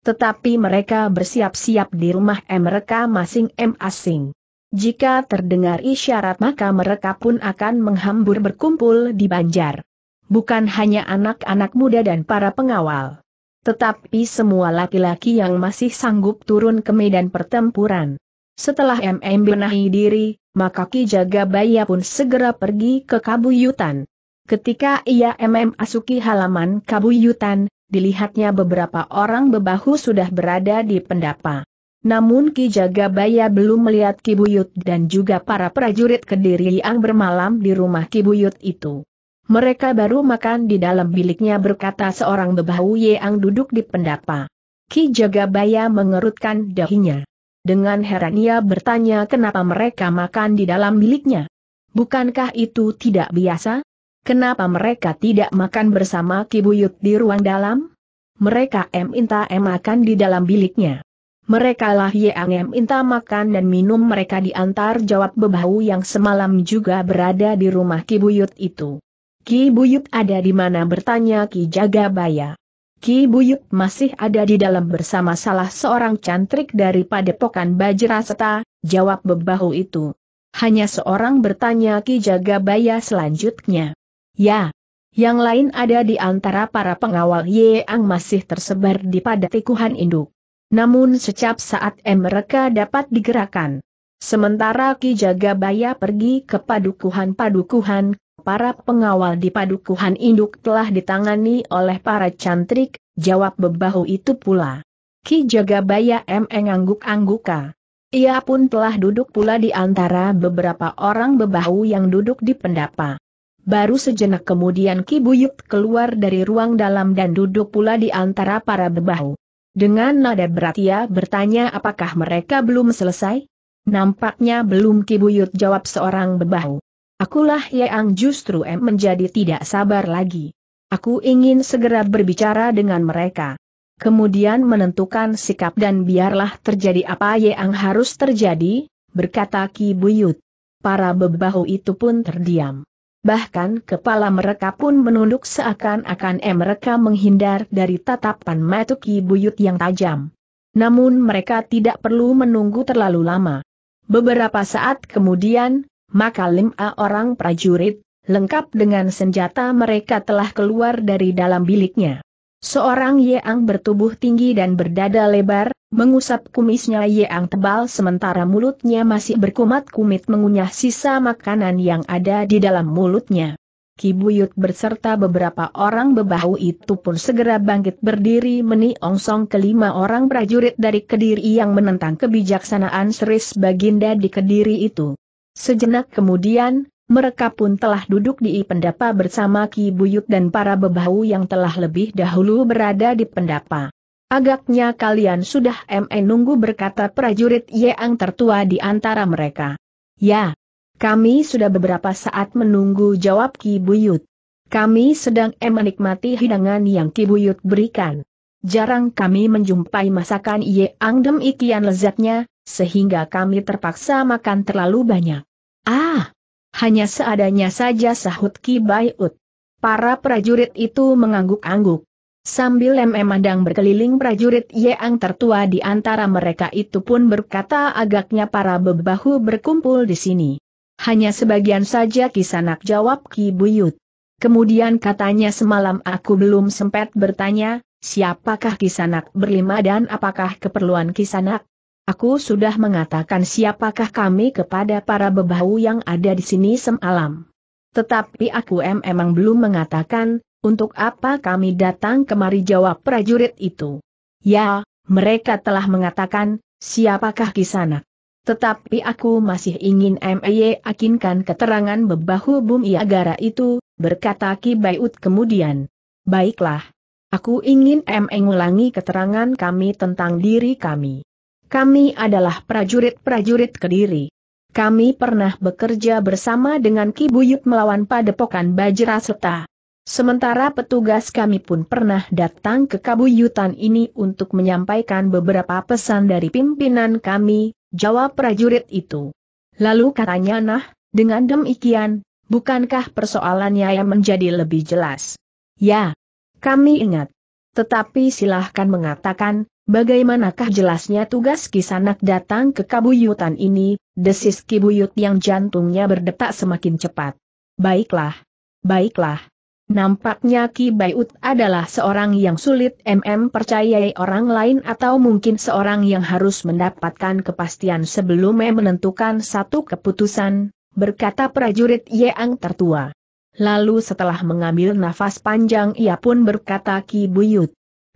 Tetapi mereka bersiap-siap di rumah mereka masing-masing. Jika terdengar isyarat maka mereka pun akan menghambur berkumpul di banjar. Bukan hanya anak-anak muda dan para pengawal. Tetapi semua laki-laki yang masih sanggup turun ke medan pertempuran. Setelah MM benahi diri, maka Ki Baya pun segera pergi ke Kabuyutan. Ketika ia MM asuki halaman Kabuyutan, dilihatnya beberapa orang bebahu sudah berada di pendapa. Namun Ki Jagabaya belum melihat Ki Buyut dan juga para prajurit kediri yang bermalam di rumah Ki Buyut itu. Mereka baru makan di dalam biliknya berkata seorang bebahu yang duduk di pendapa. Ki Jagabaya mengerutkan dahinya. Dengan heran ia bertanya kenapa mereka makan di dalam biliknya. Bukankah itu tidak biasa? Kenapa mereka tidak makan bersama Ki Buyut di ruang dalam? Mereka M minta makan di dalam biliknya merekalah Yang minta makan dan minum mereka diantar jawab bebahu yang semalam juga berada di rumah Ki Buyut itu. Ki Buyut ada di mana bertanya Ki Jagabaya. Ki Buyut masih ada di dalam bersama salah seorang cantrik dari Padepokan Bajraseta, jawab bebahu itu. Hanya seorang bertanya Ki Jagabaya selanjutnya. Ya, yang lain ada di antara para pengawal Yeang masih tersebar di padatikuhan induk. Namun secap saat mereka dapat digerakkan. Sementara Ki Jagabaya pergi ke padukuhan-padukuhan, para pengawal di padukuhan induk telah ditangani oleh para cantrik, jawab bebahu itu pula. Ki Jagabaya M angguk-angguka. Ia pun telah duduk pula di antara beberapa orang bebahu yang duduk di pendapa. Baru sejenak kemudian Ki Buyut keluar dari ruang dalam dan duduk pula di antara para bebahu. Dengan nada berat ia bertanya apakah mereka belum selesai? Nampaknya belum Kibuyut jawab seorang bebahu. Akulah yang justru em menjadi tidak sabar lagi. Aku ingin segera berbicara dengan mereka. Kemudian menentukan sikap dan biarlah terjadi apa yang harus terjadi, berkata Ki Buyut. Para bebahu itu pun terdiam bahkan kepala mereka pun menunduk seakan-akan mereka menghindar dari tatapan Matuki Buyut yang tajam. Namun mereka tidak perlu menunggu terlalu lama. Beberapa saat kemudian, maka lima orang prajurit, lengkap dengan senjata mereka telah keluar dari dalam biliknya. Seorang Yeang bertubuh tinggi dan berdada lebar, mengusap kumisnya Yeang tebal sementara mulutnya masih berkumat kumit mengunyah sisa makanan yang ada di dalam mulutnya. Kibuyut berserta beberapa orang bebahu itu pun segera bangkit berdiri meniongsong kelima orang prajurit dari Kediri yang menentang kebijaksanaan Seris Baginda di Kediri itu. Sejenak kemudian, mereka pun telah duduk di pendapa bersama Ki Buyut dan para bebahu yang telah lebih dahulu berada di pendapa. Agaknya kalian sudah MN nunggu berkata prajurit Yeang tertua di antara mereka. Ya, kami sudah beberapa saat menunggu jawab Ki Buyut. Kami sedang menikmati hidangan yang Ki Buyut berikan. Jarang kami menjumpai masakan Yeang demikian lezatnya, sehingga kami terpaksa makan terlalu banyak. Ah, hanya seadanya saja sahut Ki Baiut. Para prajurit itu mengangguk-angguk. Sambil MM memandang berkeliling prajurit Yeang tertua di antara mereka itu pun berkata agaknya para bebahu berkumpul di sini. Hanya sebagian saja kisanak jawab Ki Buyut. Kemudian katanya semalam aku belum sempat bertanya, siapakah kisanak berlima dan apakah keperluan kisanak? Aku sudah mengatakan siapakah kami kepada para bebahu yang ada di sini semalam. Tetapi aku em emang belum mengatakan, untuk apa kami datang kemari jawab prajurit itu. Ya, mereka telah mengatakan, siapakah sana. Tetapi aku masih ingin M.E.Y. akinkan keterangan bebahu bumi gara itu, berkata Ki Bayut kemudian. Baiklah. Aku ingin M.E. ngulangi keterangan kami tentang diri kami. Kami adalah prajurit-prajurit Kediri. Kami pernah bekerja bersama dengan Ki Buyut melawan Padepokan Bajraseta. Sementara petugas kami pun pernah datang ke Kabuyutan ini untuk menyampaikan beberapa pesan dari pimpinan kami, jawab prajurit itu. Lalu katanya nah, dengan demikian, bukankah persoalannya yang menjadi lebih jelas? Ya, kami ingat. Tetapi silahkan mengatakan, Bagaimanakah jelasnya tugas kisanak datang ke kabuyutan ini, desis kibuyut yang jantungnya berdetak semakin cepat. Baiklah. Baiklah. Nampaknya Ki Bayut adalah seorang yang sulit MM percayai orang lain atau mungkin seorang yang harus mendapatkan kepastian sebelum e menentukan satu keputusan, berkata prajurit yeang tertua. Lalu setelah mengambil nafas panjang ia pun berkata Ki Buyut.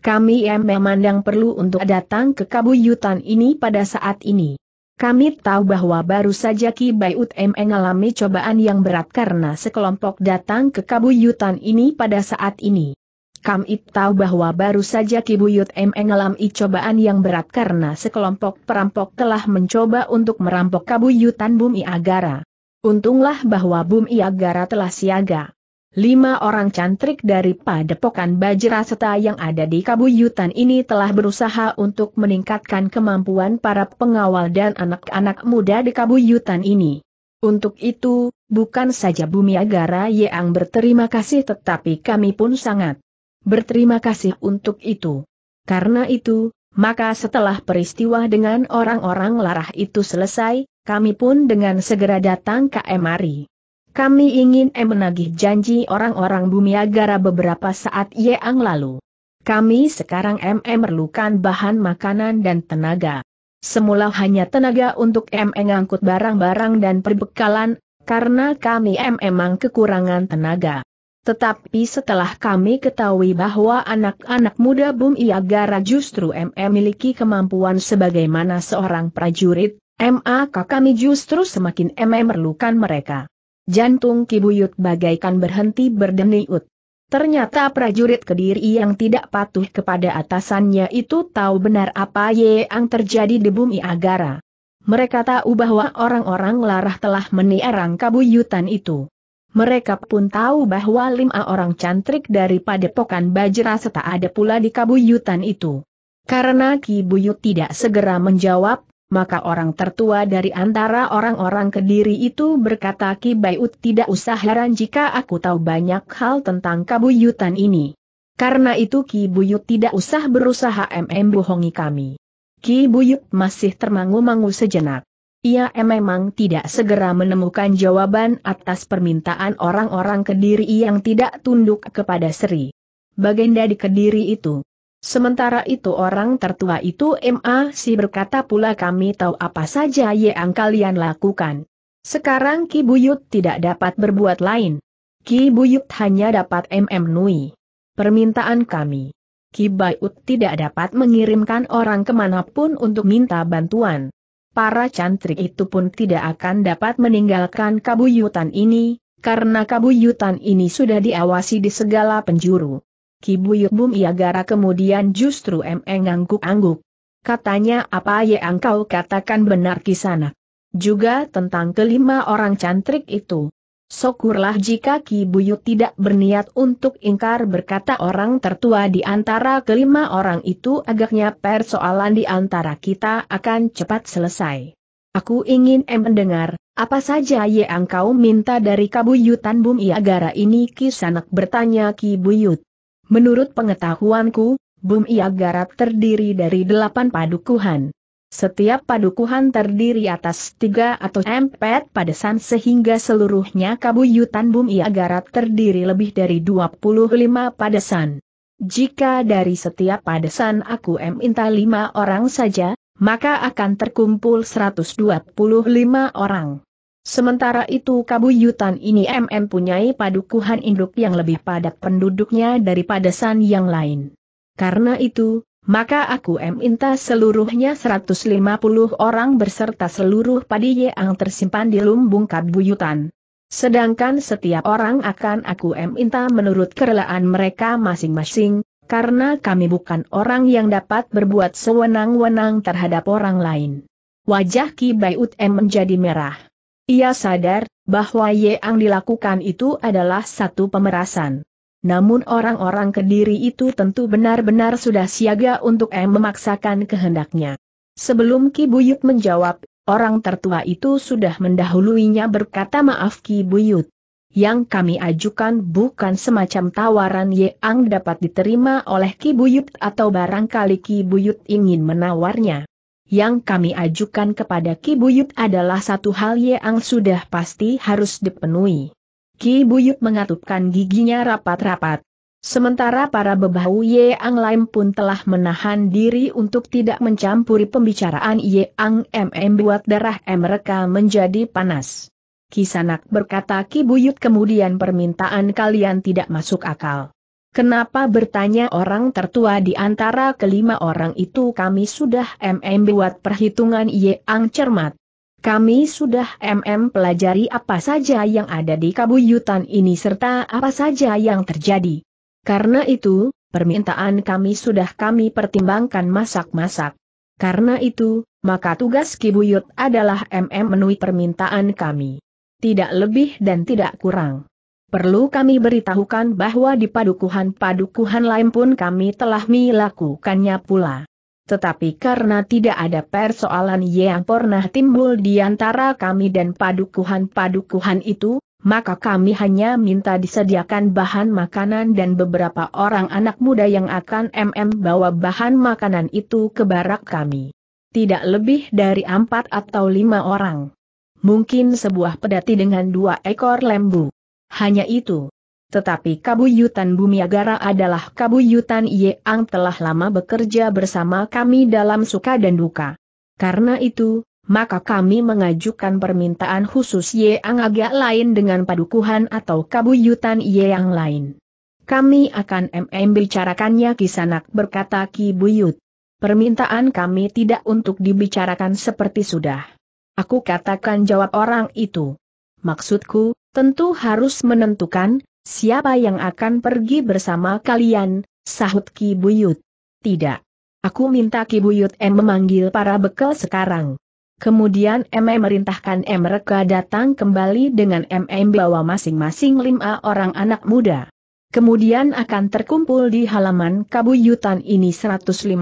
Kami memandang perlu untuk datang ke kabuyutan ini pada saat ini. Kami tahu bahwa baru saja Ki Bayut M mengalami cobaan yang berat karena sekelompok datang ke kabuyutan ini pada saat ini. Kami tahu bahwa baru saja Ki Buyut M mengalami cobaan yang berat karena sekelompok perampok telah mencoba untuk merampok kabuyutan Bumi Agara. Untunglah bahwa Bumi Agara telah siaga. Lima orang cantrik dari padepokan Bajraseta yang ada di Kabuyutan ini telah berusaha untuk meningkatkan kemampuan para pengawal dan anak-anak muda di Kabuyutan ini. Untuk itu, bukan saja Bumi Agara yang berterima kasih tetapi kami pun sangat berterima kasih untuk itu. Karena itu, maka setelah peristiwa dengan orang-orang larah itu selesai, kami pun dengan segera datang ke Emari. Kami ingin em menagih janji orang-orang bumi agara beberapa saat yang lalu. Kami sekarang em memerlukan bahan makanan dan tenaga. Semula hanya tenaga untuk em mengangkut barang-barang dan perbekalan, karena kami em memang kekurangan tenaga. Tetapi setelah kami ketahui bahwa anak-anak muda bumi Agara justru M memiliki kemampuan sebagaimana seorang prajurit, maka kami justru semakin M memerlukan mereka. Jantung Kibuyut bagaikan berhenti berdeniut. Ternyata prajurit Kediri yang tidak patuh kepada atasannya itu tahu benar apa yang terjadi di bumi Agara. Mereka tahu bahwa orang-orang larah telah menierang kabuyutan itu. Mereka pun tahu bahwa lima orang cantrik daripada padepokan Bajra serta ada pula di kabuyutan itu. Karena Ki Buyut tidak segera menjawab, maka orang tertua dari antara orang-orang kediri itu berkata Ki Bayut tidak usah heran jika aku tahu banyak hal tentang kabuyutan ini. Karena itu Ki Buyut tidak usah berusaha mm bohongi kami. Ki Buyut masih termangu-mangu sejenak. Ia memang tidak segera menemukan jawaban atas permintaan orang-orang Kediri yang tidak tunduk kepada Sri. Baginda di Kediri itu Sementara itu orang tertua itu si berkata pula kami tahu apa saja yang kalian lakukan. Sekarang Ki Buyut tidak dapat berbuat lain. Ki Buyut hanya dapat MM Nui. Permintaan kami. Ki Buyut tidak dapat mengirimkan orang kemanapun untuk minta bantuan. Para cantrik itu pun tidak akan dapat meninggalkan kabuyutan ini, karena kabuyutan ini sudah diawasi di segala penjuru. Kibuyuk Bum Iagara kemudian justru emeng angguk-angguk. Katanya apa yang kau katakan benar kisanak. Juga tentang kelima orang cantrik itu. Syukurlah jika Ki Buyut tidak berniat untuk ingkar berkata orang tertua di antara kelima orang itu agaknya persoalan di antara kita akan cepat selesai. Aku ingin em mendengar, apa saja yang kau minta dari kabuyutan Bum Iagara ini Ki Sanak bertanya Ki Buyut. Menurut pengetahuanku, Bumi Agarap terdiri dari delapan padukuhan. Setiap padukuhan terdiri atas tiga atau empat padesan sehingga seluruhnya kabuyutan Bumi Agarap terdiri lebih dari 25 padesan. Jika dari setiap padesan aku minta lima orang saja, maka akan terkumpul 125 orang. Sementara itu kabuyutan ini MM punyai padukuhan induk yang lebih padat penduduknya daripada san yang lain. Karena itu, maka aku minta seluruhnya 150 orang berserta seluruh padi yang tersimpan di lumbung kabuyutan. Sedangkan setiap orang akan aku minta menurut kerelaan mereka masing-masing, karena kami bukan orang yang dapat berbuat sewenang-wenang terhadap orang lain. Wajah Ki Bayut M menjadi merah. Ia sadar bahwa yang dilakukan itu adalah satu pemerasan. Namun orang-orang Kediri itu tentu benar-benar sudah siaga untuk M memaksakan kehendaknya. Sebelum Ki Buyut menjawab, orang tertua itu sudah mendahuluinya berkata maaf Ki Buyut. Yang kami ajukan bukan semacam tawaran yang dapat diterima oleh Ki Buyut atau barangkali Ki Buyut ingin menawarnya yang kami ajukan kepada Ki Buyut adalah satu hal yang sudah pasti harus dipenuhi. Ki Buyut mengatupkan giginya rapat-rapat. Sementara para bebahu Ang lain pun telah menahan diri untuk tidak mencampuri pembicaraan Ye Ang MM buat darah mereka menjadi panas. Kisanak berkata Ki Buyut kemudian permintaan kalian tidak masuk akal. Kenapa bertanya orang tertua di antara kelima orang itu kami sudah MM buat perhitungan ang cermat. Kami sudah MM pelajari apa saja yang ada di kabuyutan ini serta apa saja yang terjadi. Karena itu, permintaan kami sudah kami pertimbangkan masak-masak. Karena itu, maka tugas Kibuyut adalah MM menuhi permintaan kami. Tidak lebih dan tidak kurang. Perlu kami beritahukan bahwa di padukuhan-padukuhan lain pun kami telah melakukannya pula. Tetapi karena tidak ada persoalan yang pernah timbul di antara kami dan padukuhan-padukuhan itu, maka kami hanya minta disediakan bahan makanan dan beberapa orang anak muda yang akan MM bawa bahan makanan itu ke barak kami. Tidak lebih dari empat atau lima orang. Mungkin sebuah pedati dengan dua ekor lembu. Hanya itu. Tetapi Kabuyutan Bumiagara adalah Kabuyutan Yeang telah lama bekerja bersama kami dalam suka dan duka. Karena itu, maka kami mengajukan permintaan khusus Yeang agak lain dengan padukuhan atau Kabuyutan Yeang lain. Kami akan MM bicarakannya Kisanak berkata Ki Buyut. Permintaan kami tidak untuk dibicarakan seperti sudah. Aku katakan jawab orang itu. Maksudku, tentu harus menentukan siapa yang akan pergi bersama kalian, sahut Ki Buyut. Tidak. Aku minta Ki Buyut M memanggil para bekal sekarang. Kemudian M merintahkan M mereka datang kembali dengan M bawa masing-masing lima orang anak muda. Kemudian akan terkumpul di halaman kabuyutan ini 150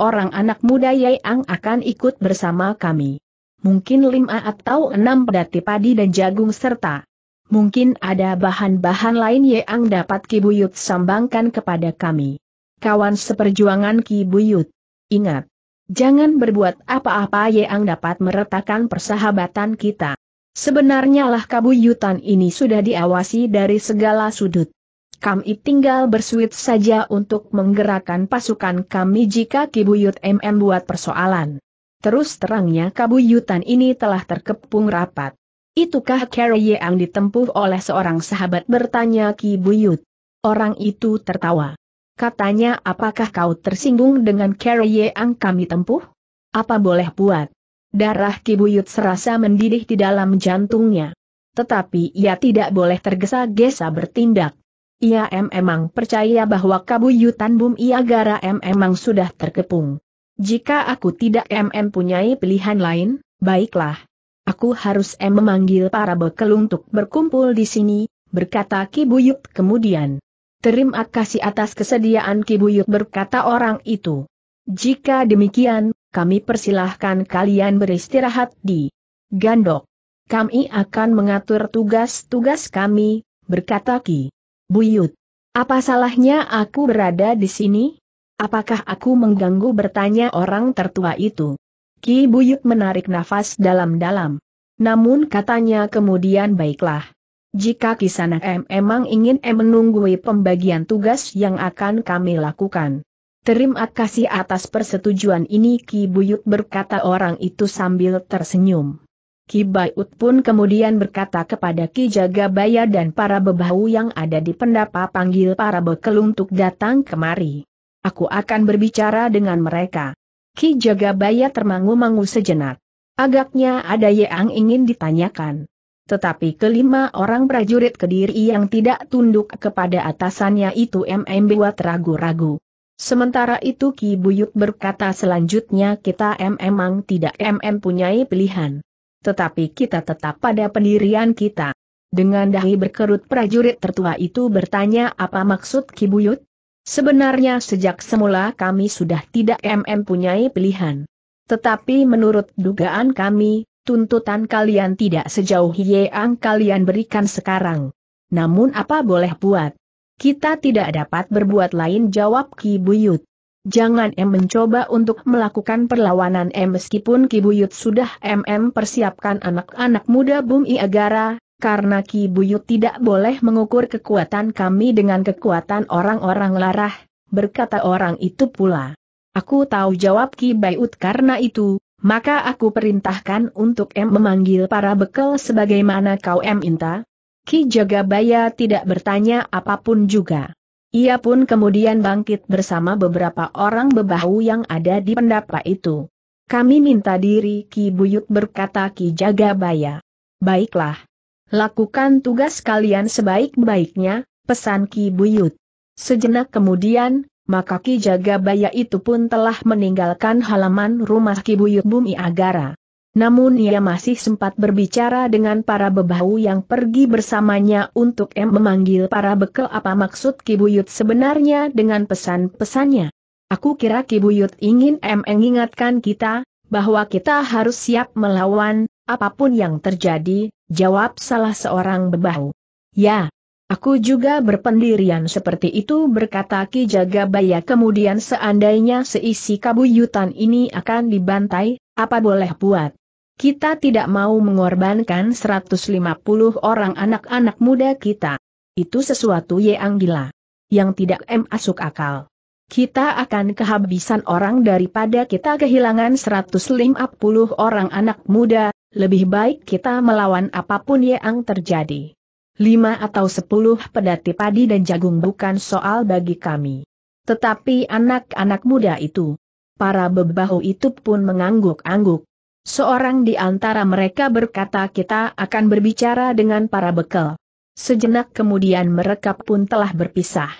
orang anak muda yang akan ikut bersama kami. Mungkin lima atau enam pedati padi dan jagung serta Mungkin ada bahan-bahan lain yang dapat Kibuyut sambangkan kepada kami. Kawan seperjuangan Kibuyut. Ingat, jangan berbuat apa-apa yang dapat meretakan persahabatan kita. Sebenarnya lah kabuyutan ini sudah diawasi dari segala sudut. Kami tinggal bersuit saja untuk menggerakkan pasukan kami jika Kibuyut MM buat persoalan. Terus terangnya kabuyutan ini telah terkepung rapat. Itukah Carrie yang ditempuh oleh seorang sahabat bertanya Ki Buyut. Orang itu tertawa. Katanya apakah kau tersinggung dengan Carrie yang kami tempuh? Apa boleh buat? Darah Ki Buyut serasa mendidih di dalam jantungnya. Tetapi ia tidak boleh tergesa-gesa bertindak. Ia memang percaya bahwa kabuyutan bum ia gara memang sudah terkepung. Jika aku tidak mempunyai pilihan lain, baiklah. Aku harus em memanggil para bekel untuk berkumpul di sini, berkata Ki Buyut. kemudian. Terima kasih atas kesediaan Ki Buyut berkata orang itu. Jika demikian, kami persilahkan kalian beristirahat di Gandok. Kami akan mengatur tugas-tugas kami, berkata Ki. Buyut. Apa salahnya aku berada di sini? Apakah aku mengganggu bertanya orang tertua itu? Ki Buyut menarik nafas dalam-dalam. Namun katanya kemudian baiklah. Jika Kisana M emang ingin M menunggui pembagian tugas yang akan kami lakukan. Terima kasih atas persetujuan ini Ki Buyut berkata orang itu sambil tersenyum. Ki Buyut pun kemudian berkata kepada Ki Jagabaya dan para bebahu yang ada di pendapa panggil para bekel untuk datang kemari. Aku akan berbicara dengan mereka. Ki Jagabaya termangu-mangu sejenak. Agaknya ada yang ingin ditanyakan. Tetapi kelima orang prajurit kediri yang tidak tunduk kepada atasannya itu MM buat ragu-ragu. Sementara itu Ki Buyut berkata selanjutnya kita memang tidak MM punyai pilihan. Tetapi kita tetap pada pendirian kita. Dengan dahi berkerut prajurit tertua itu bertanya apa maksud Ki Buyut? Sebenarnya sejak semula kami sudah tidak mm punyai pilihan. Tetapi menurut dugaan kami, tuntutan kalian tidak sejauh yang kalian berikan sekarang. Namun apa boleh buat? Kita tidak dapat berbuat lain jawab Ki Buyut. Jangan M mencoba untuk melakukan perlawanan M meskipun Ki Buyut sudah MM persiapkan anak-anak muda Bumi Agara, karena Ki Buyut tidak boleh mengukur kekuatan kami dengan kekuatan orang-orang larah, berkata orang itu pula. Aku tahu jawab Ki Bayut karena itu, maka aku perintahkan untuk M memanggil para bekel sebagaimana kau M minta. Ki Jagabaya tidak bertanya apapun juga. Ia pun kemudian bangkit bersama beberapa orang bebahu yang ada di pendapa itu. Kami minta diri Ki Buyut berkata Ki Jagabaya. Baiklah, Lakukan tugas kalian sebaik-baiknya, pesan Ki Buyut. Sejenak kemudian, maka Ki Jagabaya itu pun telah meninggalkan halaman rumah Ki Buyut Bumi Agara. Namun ia masih sempat berbicara dengan para bebahu yang pergi bersamanya untuk M memanggil para bekel apa maksud Ki Buyut sebenarnya dengan pesan-pesannya. Aku kira Ki Buyut ingin M mengingatkan kita, bahwa kita harus siap melawan, Apapun yang terjadi, jawab salah seorang bebahu. Ya, Aku juga berpendirian seperti itu berkata Ki Jagabaya kemudian seandainya seisi kabuyutan ini akan dibantai, apa boleh buat? Kita tidak mau mengorbankan 150 orang anak-anak muda kita. Itu sesuatu yang gila. Yang tidak m masuk akal. Kita akan kehabisan orang daripada kita kehilangan 150 orang anak muda, lebih baik kita melawan apapun yang terjadi. Lima atau sepuluh pedati padi dan jagung bukan soal bagi kami. Tetapi anak-anak muda itu, para bebahu itu pun mengangguk-angguk. Seorang di antara mereka berkata kita akan berbicara dengan para bekel. Sejenak kemudian mereka pun telah berpisah.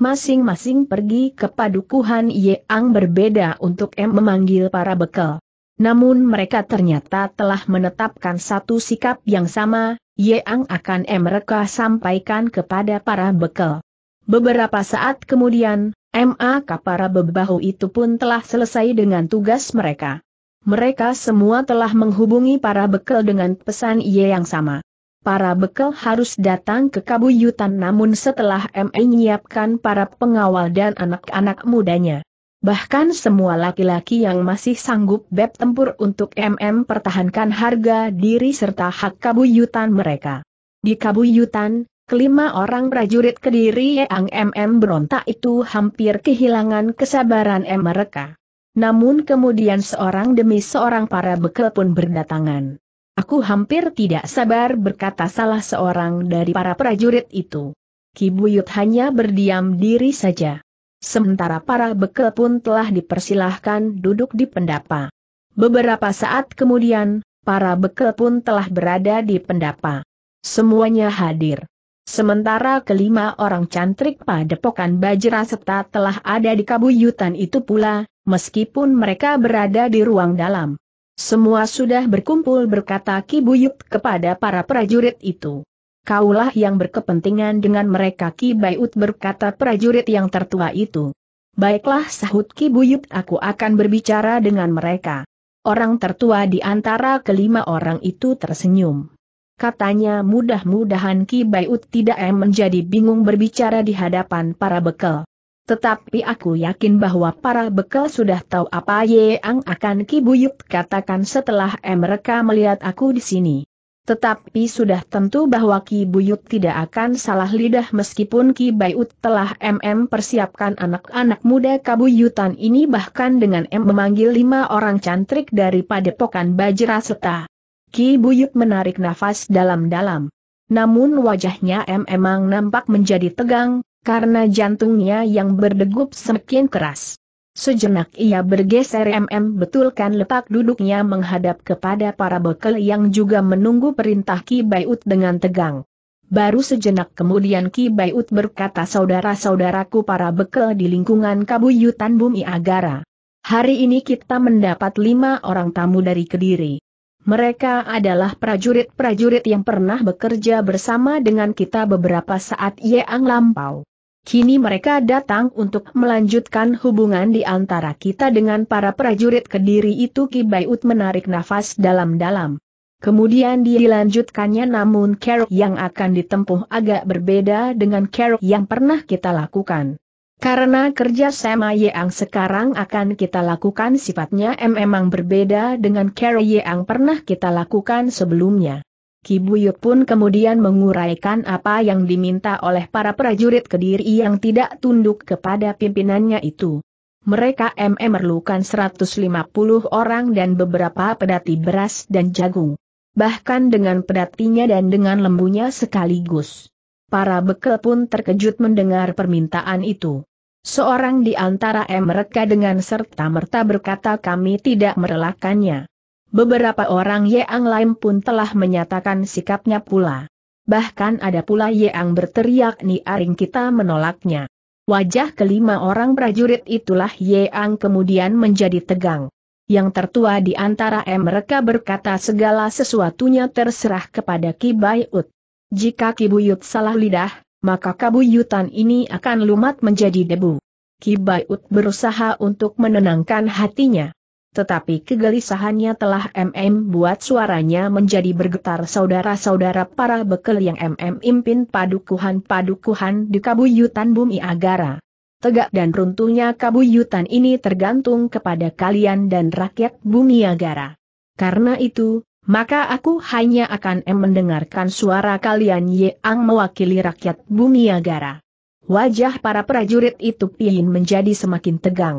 Masing-masing pergi ke padukuhan yang berbeda untuk M memanggil para bekel. Namun mereka ternyata telah menetapkan satu sikap yang sama, Yeang akan mereka sampaikan kepada para bekel. Beberapa saat kemudian, MAK para bebahu itu pun telah selesai dengan tugas mereka. Mereka semua telah menghubungi para bekel dengan pesan yang sama para bekel harus datang ke kabuyutan namun setelah MA menyiapkan para pengawal dan anak-anak mudanya. Bahkan semua laki-laki yang masih sanggup beb tempur untuk MM pertahankan harga diri serta hak kabuyutan mereka. Di kabuyutan, kelima orang prajurit kediri yang MM berontak itu hampir kehilangan kesabaran mereka. Namun kemudian seorang demi seorang para bekel pun berdatangan. Aku hampir tidak sabar berkata salah seorang dari para prajurit itu. Kibuyut hanya berdiam diri saja sementara para bekel pun telah dipersilahkan duduk di pendapa. Beberapa saat kemudian, para bekel pun telah berada di pendapa. Semuanya hadir. Sementara kelima orang cantrik padepokan serta telah ada di kabuyutan itu pula, meskipun mereka berada di ruang dalam. Semua sudah berkumpul berkata kibuyut kepada para prajurit itu kaulah yang berkepentingan dengan mereka Ki Bayut berkata prajurit yang tertua itu. Baiklah sahut Ki Buyut aku akan berbicara dengan mereka. Orang tertua di antara kelima orang itu tersenyum. Katanya mudah-mudahan Ki Bayut tidak menjadi bingung berbicara di hadapan para bekel. Tetapi aku yakin bahwa para bekel sudah tahu apa yang akan Ki Buyut katakan setelah mereka melihat aku di sini. Tetapi sudah tentu bahwa Ki Buyut tidak akan salah lidah meskipun Ki Bayut telah MM persiapkan anak-anak muda kabuyutan ini bahkan dengan M memanggil lima orang cantrik dari padepokan Bajra Seta. Ki Buyut menarik nafas dalam-dalam. Namun wajahnya M emang nampak menjadi tegang, karena jantungnya yang berdegup semakin keras. Sejenak ia bergeser MM betulkan letak duduknya menghadap kepada para bekel yang juga menunggu perintah Ki Bayut dengan tegang. Baru sejenak kemudian Ki Bayut berkata saudara-saudaraku para bekel di lingkungan Kabuyutan Bumi Agara. Hari ini kita mendapat lima orang tamu dari Kediri. Mereka adalah prajurit-prajurit yang pernah bekerja bersama dengan kita beberapa saat yang lampau. Kini mereka datang untuk melanjutkan hubungan di antara kita dengan para prajurit kediri itu Ki Bayut menarik nafas dalam-dalam. Kemudian dilanjutkannya namun kerok yang akan ditempuh agak berbeda dengan kerok yang pernah kita lakukan. Karena kerja kerjasama Yeang sekarang akan kita lakukan sifatnya memang berbeda dengan kerok yang pernah kita lakukan sebelumnya. Kibuyut pun kemudian menguraikan apa yang diminta oleh para prajurit kediri yang tidak tunduk kepada pimpinannya itu. Mereka MM memerlukan 150 orang dan beberapa pedati beras dan jagung. Bahkan dengan pedatinya dan dengan lembunya sekaligus. Para bekel pun terkejut mendengar permintaan itu. Seorang di antara M mereka dengan serta merta berkata kami tidak merelakannya. Beberapa orang Yeang lain pun telah menyatakan sikapnya pula. Bahkan ada pula Yeang berteriak ni aring kita menolaknya. Wajah kelima orang prajurit itulah Yeang kemudian menjadi tegang. Yang tertua di antara mereka berkata segala sesuatunya terserah kepada Ki Bayut. Jika Ki Buyut salah lidah, maka kabuyutan ini akan lumat menjadi debu. Ki Bayut berusaha untuk menenangkan hatinya tetapi kegelisahannya telah MM buat suaranya menjadi bergetar saudara-saudara para bekel yang MM impin padukuhan-padukuhan di kabuyutan bumi Agara. Tegak dan runtuhnya kabuyutan ini tergantung kepada kalian dan rakyat bumi Agara. Karena itu, maka aku hanya akan M mendengarkan suara kalian yang mewakili rakyat bumi Agara. Wajah para prajurit itu pilih menjadi semakin tegang.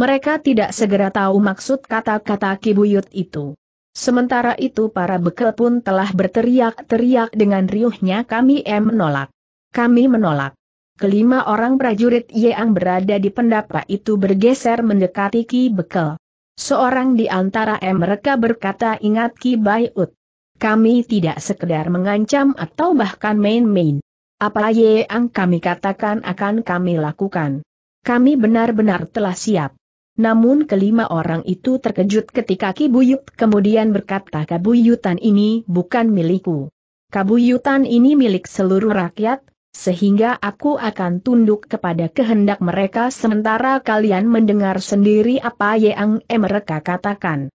Mereka tidak segera tahu maksud kata-kata kibuyut itu. Sementara itu para bekel pun telah berteriak-teriak dengan riuhnya kami em menolak. Kami menolak. Kelima orang prajurit yang berada di pendapa itu bergeser mendekati Ki Bekel. Seorang di antara M mereka berkata ingat Ki Bayut. Kami tidak sekedar mengancam atau bahkan main-main. Apa yang kami katakan akan kami lakukan. Kami benar-benar telah siap. Namun kelima orang itu terkejut ketika Kibuyut kemudian berkata kabuyutan ini bukan milikku. Kabuyutan ini milik seluruh rakyat, sehingga aku akan tunduk kepada kehendak mereka sementara kalian mendengar sendiri apa yang mereka katakan.